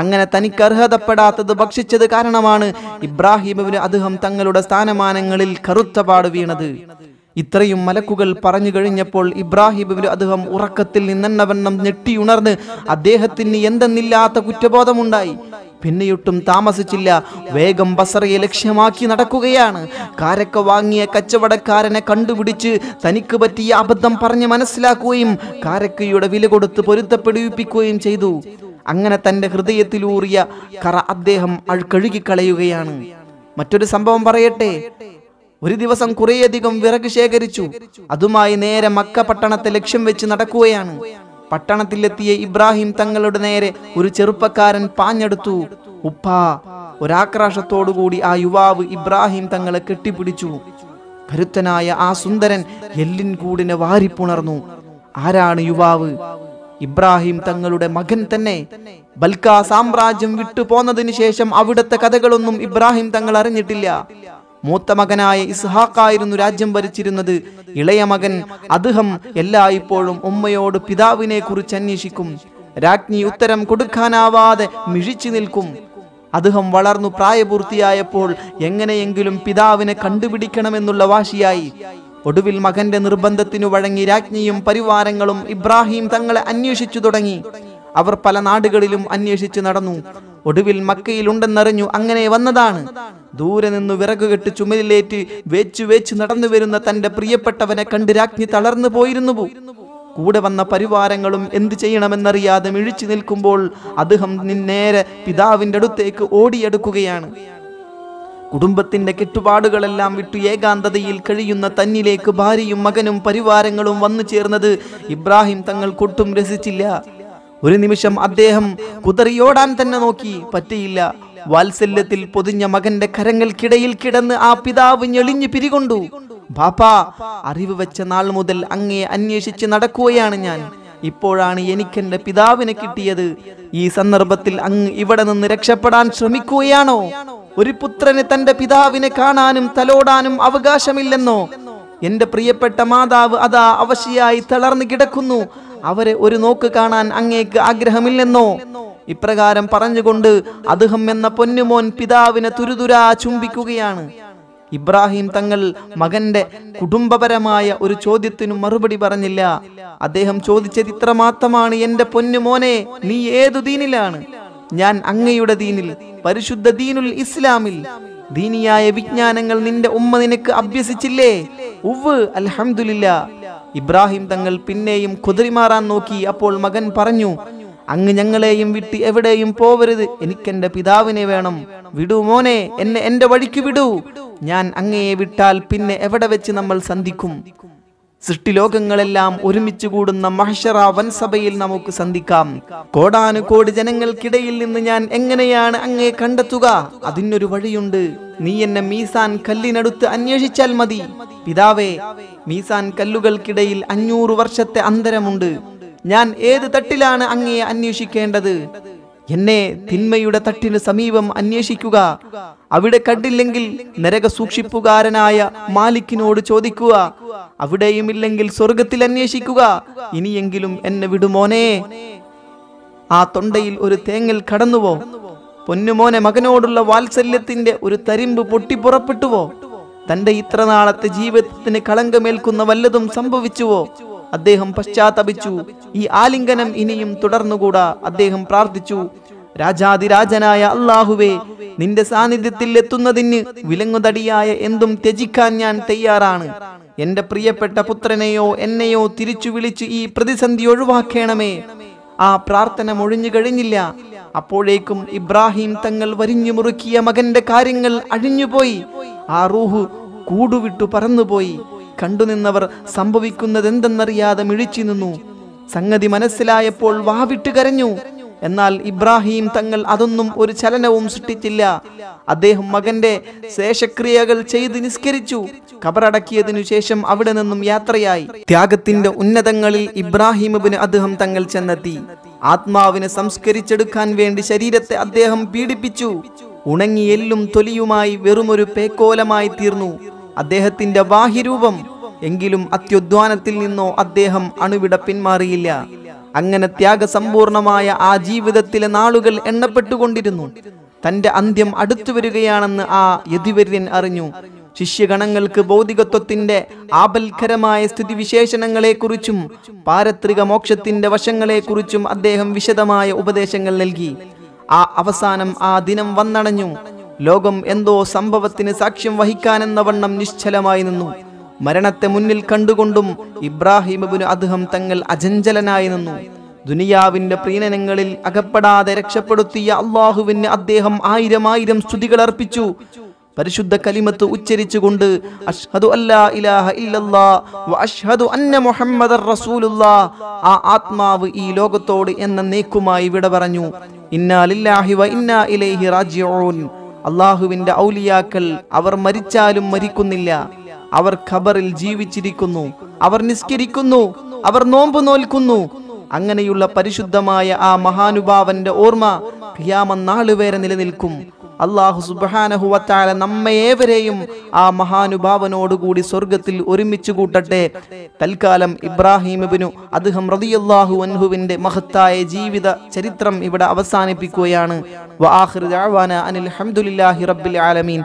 അങ്ങനെ തനിക്ക് അർഹതപ്പെടാത്തത് ഭക്ഷിച്ചത് കാരണമാണ് ഇബ്രാഹിമുവിന് അദ്ദേഹം തങ്ങളുടെ സ്ഥാനമാനങ്ങളിൽ കറുത്തപാട് വീണത് ഇത്രയും മലക്കുകൾ പറഞ്ഞു കഴിഞ്ഞപ്പോൾ ഇബ്രാഹിമുവിന് അദ്ദേഹം ഉറക്കത്തിൽ നിന്നെണ്ണവണ്ണം ഞെട്ടിയുണർന്ന് അദ്ദേഹത്തിന് എന്തെന്നില്ലാത്ത കുറ്റബോധമുണ്ടായി പിന്നെയൊട്ടും താമസിച്ചില്ല വേഗം ബസറയെ ലക്ഷ്യമാക്കി നടക്കുകയാണ് കാരക്ക വാങ്ങിയ കച്ചവടക്കാരനെ കണ്ടുപിടിച്ച് തനിക്ക് പറ്റിയ അബദ്ധം പറഞ്ഞ് മനസ്സിലാക്കുകയും കാരക്കയുടെ വില കൊടുത്ത് പൊരുത്തപ്പെടുവിപ്പിക്കുകയും ചെയ്തു അങ്ങനെ തൻ്റെ ഹൃദയത്തിലൂറിയ കറ അദ്ദേഹം കഴുകിക്കളയുകയാണ് മറ്റൊരു സംഭവം പറയട്ടെ ഒരു ദിവസം കുറേയധികം വിറക് ശേഖരിച്ചു അതുമായി നേരെ മക്ക പട്ടണത്തെ ലക്ഷ്യം വെച്ച് നടക്കുകയാണ് പട്ടണത്തിലെത്തിയ ഇബ്രാഹിം തങ്ങളുടെ നേരെ ഒരു ചെറുപ്പക്കാരൻ പാഞ്ഞെടുത്തു ഉപ്പാ ഒരാക്രാശത്തോടുകൂടി ആ യുവാവ് ഇബ്രാഹിം തങ്ങളെ കെട്ടിപ്പിടിച്ചു കരുത്തനായ ആ സുന്ദരൻ എല്ലിൻ കൂടിനെ വാരിപ്പുണർന്നു ആരാണ് യുവാവ് ഇബ്രാഹിം തങ്ങളുടെ മകൻ തന്നെ ബൽക്ക സാമ്രാജ്യം വിട്ടു പോന്നതിന് ശേഷം അവിടുത്തെ കഥകളൊന്നും ഇബ്രാഹിം തങ്ങൾ അറിഞ്ഞിട്ടില്ല മൂത്ത മകനായ ഇസ്ഹാഖായിരുന്നു രാജ്യം ഭരിച്ചിരുന്നത് ഇളയ മകൻ അദ്ദേഹം എല്ലായ്പ്പോഴും ഉമ്മയോട് പിതാവിനെ കുറിച്ച് അന്വേഷിക്കും രാജ്ഞി ഉത്തരം കൊടുക്കാനാവാതെ മിഴിച്ചു നിൽക്കും അദ്ദേഹം വളർന്നു പ്രായപൂർത്തിയായപ്പോൾ എങ്ങനെയെങ്കിലും പിതാവിനെ കണ്ടുപിടിക്കണമെന്നുള്ള വാശിയായി ഒടുവിൽ മകന്റെ നിർബന്ധത്തിനു വഴങ്ങി രാജ്ഞിയും പരിവാരങ്ങളും ഇബ്രാഹിം തങ്ങളെ അന്വേഷിച്ചു തുടങ്ങി അവർ പല നാടുകളിലും അന്വേഷിച്ചു നടന്നു ഒടുവിൽ മക്കയിലുണ്ടെന്നറിഞ്ഞു അങ്ങനെ വന്നതാണ് ദൂരെ നിന്ന് വിറക് കെട്ട് ചുമലിലേറ്റ് വെച്ച് വെച്ച് നടന്നു വരുന്ന തന്റെ പ്രിയപ്പെട്ടവനെ കണ്ട് രാജ്ഞി തളർന്നു പോയിരുന്നു കൂടെ വന്ന പരിവാരങ്ങളും എന്തു ചെയ്യണമെന്നറിയാതെ മിഴിച്ചു നിൽക്കുമ്പോൾ അദ്ദേഹം നേരെ പിതാവിൻ്റെ അടുത്തേക്ക് ഓടിയെടുക്കുകയാണ് കുടുംബത്തിന്റെ കെട്ടുപാടുകളെല്ലാം വിട്ടു ഏകാന്തതയിൽ കഴിയുന്ന തന്നിലേക്ക് ഭാര്യയും മകനും പരിവാരങ്ങളും വന്നു ചേർന്നത് ഇബ്രാഹിം തങ്ങൾ കൊട്ടും രസിച്ചില്ല ഒരു നിമിഷം അദ്ദേഹം കുതറിയോടാൻ തന്നെ നോക്കി പറ്റിയില്ല വാത്സല്യത്തിൽ പൊതിഞ്ഞ മകന്റെ കരങ്ങൾക്കിടയിൽ കിടന്ന് ആ പിതാവ് ഞെളിഞ്ഞു പിരികൊണ്ടു ബാപ്പാ അറിവ് വെച്ച നാൾ മുതൽ അങ്ങേ അന്വേഷിച്ച് നടക്കുകയാണ് ഞാൻ ഇപ്പോഴാണ് എനിക്കെന്റെ പിതാവിനെ കിട്ടിയത് ഈ സന്ദർഭത്തിൽ അങ്ങ് ഇവിടെ നിന്ന് രക്ഷപ്പെടാൻ ശ്രമിക്കുകയാണോ ഒരു പുത്രന് തന്റെ പിതാവിനെ കാണാനും തലോടാനും അവകാശമില്ലെന്നോ എന്റെ പ്രിയപ്പെട്ട മാതാവ് അതാ അവശയായി തളർന്നു കിടക്കുന്നു അവരെ ഒരു നോക്ക് കാണാൻ അങ്ങേക്ക് ആഗ്രഹമില്ലെന്നോ ഇപ്രകാരം പറഞ്ഞുകൊണ്ട് അദ്ദേഹം എന്ന പൊന്നുമോൻ പിതാവിനെ തുരുതുരാ ചുംബിക്കുകയാണ് ഇബ്രാഹിം തങ്ങൾ മകന്റെ കുടുംബപരമായ ഒരു ചോദ്യത്തിനും മറുപടി പറഞ്ഞില്ല അദ്ദേഹം ചോദിച്ചത് ഇത്ര മാത്രമാണ് എന്റെ പൊന്നുമോനെ നീ ഏതു ദീനിലാണ് ഞാൻ അങ്ങയുടെ ദീനിൽ പരിശുദ്ധ ദീനുൽ ഇസ്ലാമിൽ ദീനിയായ വിജ്ഞാനങ്ങൾ നിന്റെ ഉമ്മ നിനക്ക് അഭ്യസിച്ചില്ലേ ഉവ് അലഹമില്ല ഇബ്രാഹിം തങ്ങൾ പിന്നെയും കുതിരിമാറാൻ നോക്കി അപ്പോൾ മകൻ പറഞ്ഞു അങ്ങ് ഞങ്ങളെയും വിട്ട് എവിടെയും പോവരുത് എനിക്കെന്റെ പിതാവിനെ വേണം വിടൂ മോനെ എന്നെ എന്റെ വഴിക്ക് വിടൂ ഞാൻ അങ്ങയെ വിട്ടാൽ പിന്നെ എവിടെ വെച്ച് നമ്മൾ സന്ധിക്കും സൃഷ്ടിലോകങ്ങളെല്ലാം ഒരുമിച്ച് കൂടുന്ന മഹഷറ വൻസഭയിൽ നമുക്ക് സന്ധിക്കാം കോടാനുകോടി ജനങ്ങൾക്കിടയിൽ നിന്ന് ഞാൻ എങ്ങനെയാണ് അങ്ങേ കണ്ടെത്തുക അതിനൊരു വഴിയുണ്ട് നീ എന്നെ മീസാൻ കല്ലിനടുത്ത് അന്വേഷിച്ചാൽ മതി പിതാവേ മീസാൻ കല്ലുകൾക്കിടയിൽ അഞ്ഞൂറ് വർഷത്തെ അന്തരമുണ്ട് ഞാൻ ഏത് തട്ടിലാണ് അങ്ങയെ അന്വേഷിക്കേണ്ടത് എന്നെ തിന്മയുടെ തട്ടിന് സമീപം അന്വേഷിക്കുക അവിടെ കണ്ടില്ലെങ്കിൽ നരക സൂക്ഷിപ്പുകാരനായ മാലിക്കിനോട് ചോദിക്കുക അവിടെയുമില്ലെങ്കിൽ സ്വർഗത്തിൽ അന്വേഷിക്കുക ഇനിയെങ്കിലും എന്നെ വിടുമോനെ ആ തൊണ്ടയിൽ ഒരു തേങ്ങൽ കടന്നുവോ പൊന്നുമോനെ മകനോടുള്ള വാത്സല്യത്തിന്റെ ഒരു തരിമ്പ് പൊട്ടിപ്പുറപ്പെട്ടുവോ തന്റെ ഇത്ര നാളത്തെ ജീവിതത്തിന് കളങ്കമേൽക്കുന്ന വല്ലതും സംഭവിച്ചുവോ അദ്ദേഹം പശ്ചാത്തപിച്ചു ഈ ആലിംഗനം ഇനിയും തുടർന്നുകൂടാ അദ്ദേഹം പ്രാർത്ഥിച്ചു രാജാതിരാജനായ അള്ളാഹുവേ നിന്റെ സാന്നിധ്യത്തിൽ എത്തുന്നതിന് വിലങ്ങുതടിയായ എന്തും ത്യജിക്കാൻ ഞാൻ തയ്യാറാണ് എന്റെ പ്രിയപ്പെട്ട പുത്രനെയോ എന്നെയോ തിരിച്ചു വിളിച്ച് ഈ പ്രതിസന്ധി ഒഴിവാക്കണമേ ആ പ്രാർത്ഥന ഒഴിഞ്ഞു കഴിഞ്ഞില്ല അപ്പോഴേക്കും ഇബ്രാഹിം തങ്ങൾ വരിഞ്ഞു മുറുക്കിയ മകന്റെ കാര്യങ്ങൾ അഴിഞ്ഞുപോയി ആ റൂഹ് കൂടുവിട്ടു പറന്നുപോയി കണ്ടുനിന്നവർ സംഭവിക്കുന്നതെന്തെന്നറിയാതെ മിഴിച്ചു നിന്നു സംഗതി മനസ്സിലായപ്പോൾ വാവിട്ട് കരഞ്ഞു എന്നാൽ ഇബ്രാഹിം തങ്ങൾ അതൊന്നും ഒരു ചലനവും സൃഷ്ടിച്ചില്ല അദ്ദേഹം മകന്റെ ശേഷക്രിയകൾ ചെയ്ത് നിസ്കരിച്ചു കബറടക്കിയതിനു ശേഷം അവിടെ നിന്നും യാത്രയായി ത്യാഗത്തിന്റെ ഉന്നതങ്ങളിൽ ഇബ്രാഹിമിന് അദ്ദേഹം തങ്ങൾ ചെന്നെത്തി ആത്മാവിനെ സംസ്കരിച്ചെടുക്കാൻ വേണ്ടി ശരീരത്തെ അദ്ദേഹം പീഡിപ്പിച്ചു ഉണങ്ങി എല്ലും തൊലിയുമായി വെറുമൊരു പേക്കോലമായി തീർന്നു അദ്ദേഹത്തിന്റെ ബാഹ്യരൂപം എങ്കിലും അത്യുദ്വാനത്തിൽ നിന്നോ അദ്ദേഹം അണുവിട പിന്മാറിയില്ല അങ്ങനെ ത്യാഗസമ്പൂർണമായ ആ ജീവിതത്തിലെ നാളുകൾ എണ്ണപ്പെട്ടുകൊണ്ടിരുന്നു തന്റെ അന്ത്യം അടുത്തു വരികയാണെന്ന് ആ യതിവര്യൻ അറിഞ്ഞു ശിഷ്യഗണങ്ങൾക്ക് ഭൗതികത്വത്തിന്റെ ആപൽക്കരമായ സ്ഥിതിവിശേഷണങ്ങളെക്കുറിച്ചും പാരത്രിക മോക്ഷത്തിന്റെ വശങ്ങളെക്കുറിച്ചും അദ്ദേഹം വിശദമായ ഉപദേശങ്ങൾ നൽകി ആ അവസാനം ആ ദിനം വന്നണഞ്ഞു ലോകം എന്തോ സംഭവത്തിന് സാക്ഷ്യം വഹിക്കാനെന്ന വണ്ണം നിശ്ചലമായി നിന്നു മരണത്തെ മുന്നിൽ കണ്ടുകൊണ്ടും ഇബ്രാഹിമബിന് അദ്ദേഹം തങ്ങൾ അജഞ്ചലനായി നിന്നു ദുനിയാവിന്റെ പ്രീണനങ്ങളിൽ അകപ്പെടാതെ രക്ഷപ്പെടുത്തിയ അള്ളാഹുവിന് അദ്ദേഹം ആയിരം ആയിരം സ്തുതികൾ അർപ്പിച്ചു പരിശുദ്ധ കലിമത്ത് ഉച്ചരിച്ചുകൊണ്ട് അഷ്ഹദു വ അഷ്ഹദു അന്ന ആ ആത്മാവ് ഈ ലോകത്തോട് എന്ന നീക്കുമായി വിട പറഞ്ഞു ഇന്നാലില്ലാഹി വ ഇന്നാ ഇലൈഹി റാജിഊൻ അള്ളാഹുവിന്റെ ഔലിയാക്കൾ അവർ മരിച്ചാലും മരിക്കുന്നില്ല അവർ ഖബറിൽ ജീവിച്ചിരിക്കുന്നു അവർ നിസ്കരിക്കുന്നു അവർ നോമ്പ് നോൽക്കുന്നു അങ്ങനെയുള്ള പരിശുദ്ധമായ ആ മഹാനുഭാവന്റെ ഓർമ്മ ഖിയാമനാൾ വരെ നിലനിൽക്കും അള്ളാഹു സുബാനഹുവത്താല നമ്മയേവരെയും ആ മഹാനുഭാവനോടുകൂടി സ്വർഗത്തിൽ ഒരുമിച്ച് കൂട്ടട്ടെ തൽക്കാലം ഇബ്രാഹിമിബിനു അദ്ദേഹം റതിയല്ലാഹു അൻഹുവിന്റെ മഹത്തായ ജീവിത ചരിത്രം ഇവിടെ അവസാനിപ്പിക്കുകയാണ് അനിൽ അലഹമുല്ലാഹി റബ്ബിൽ ആലമീൻ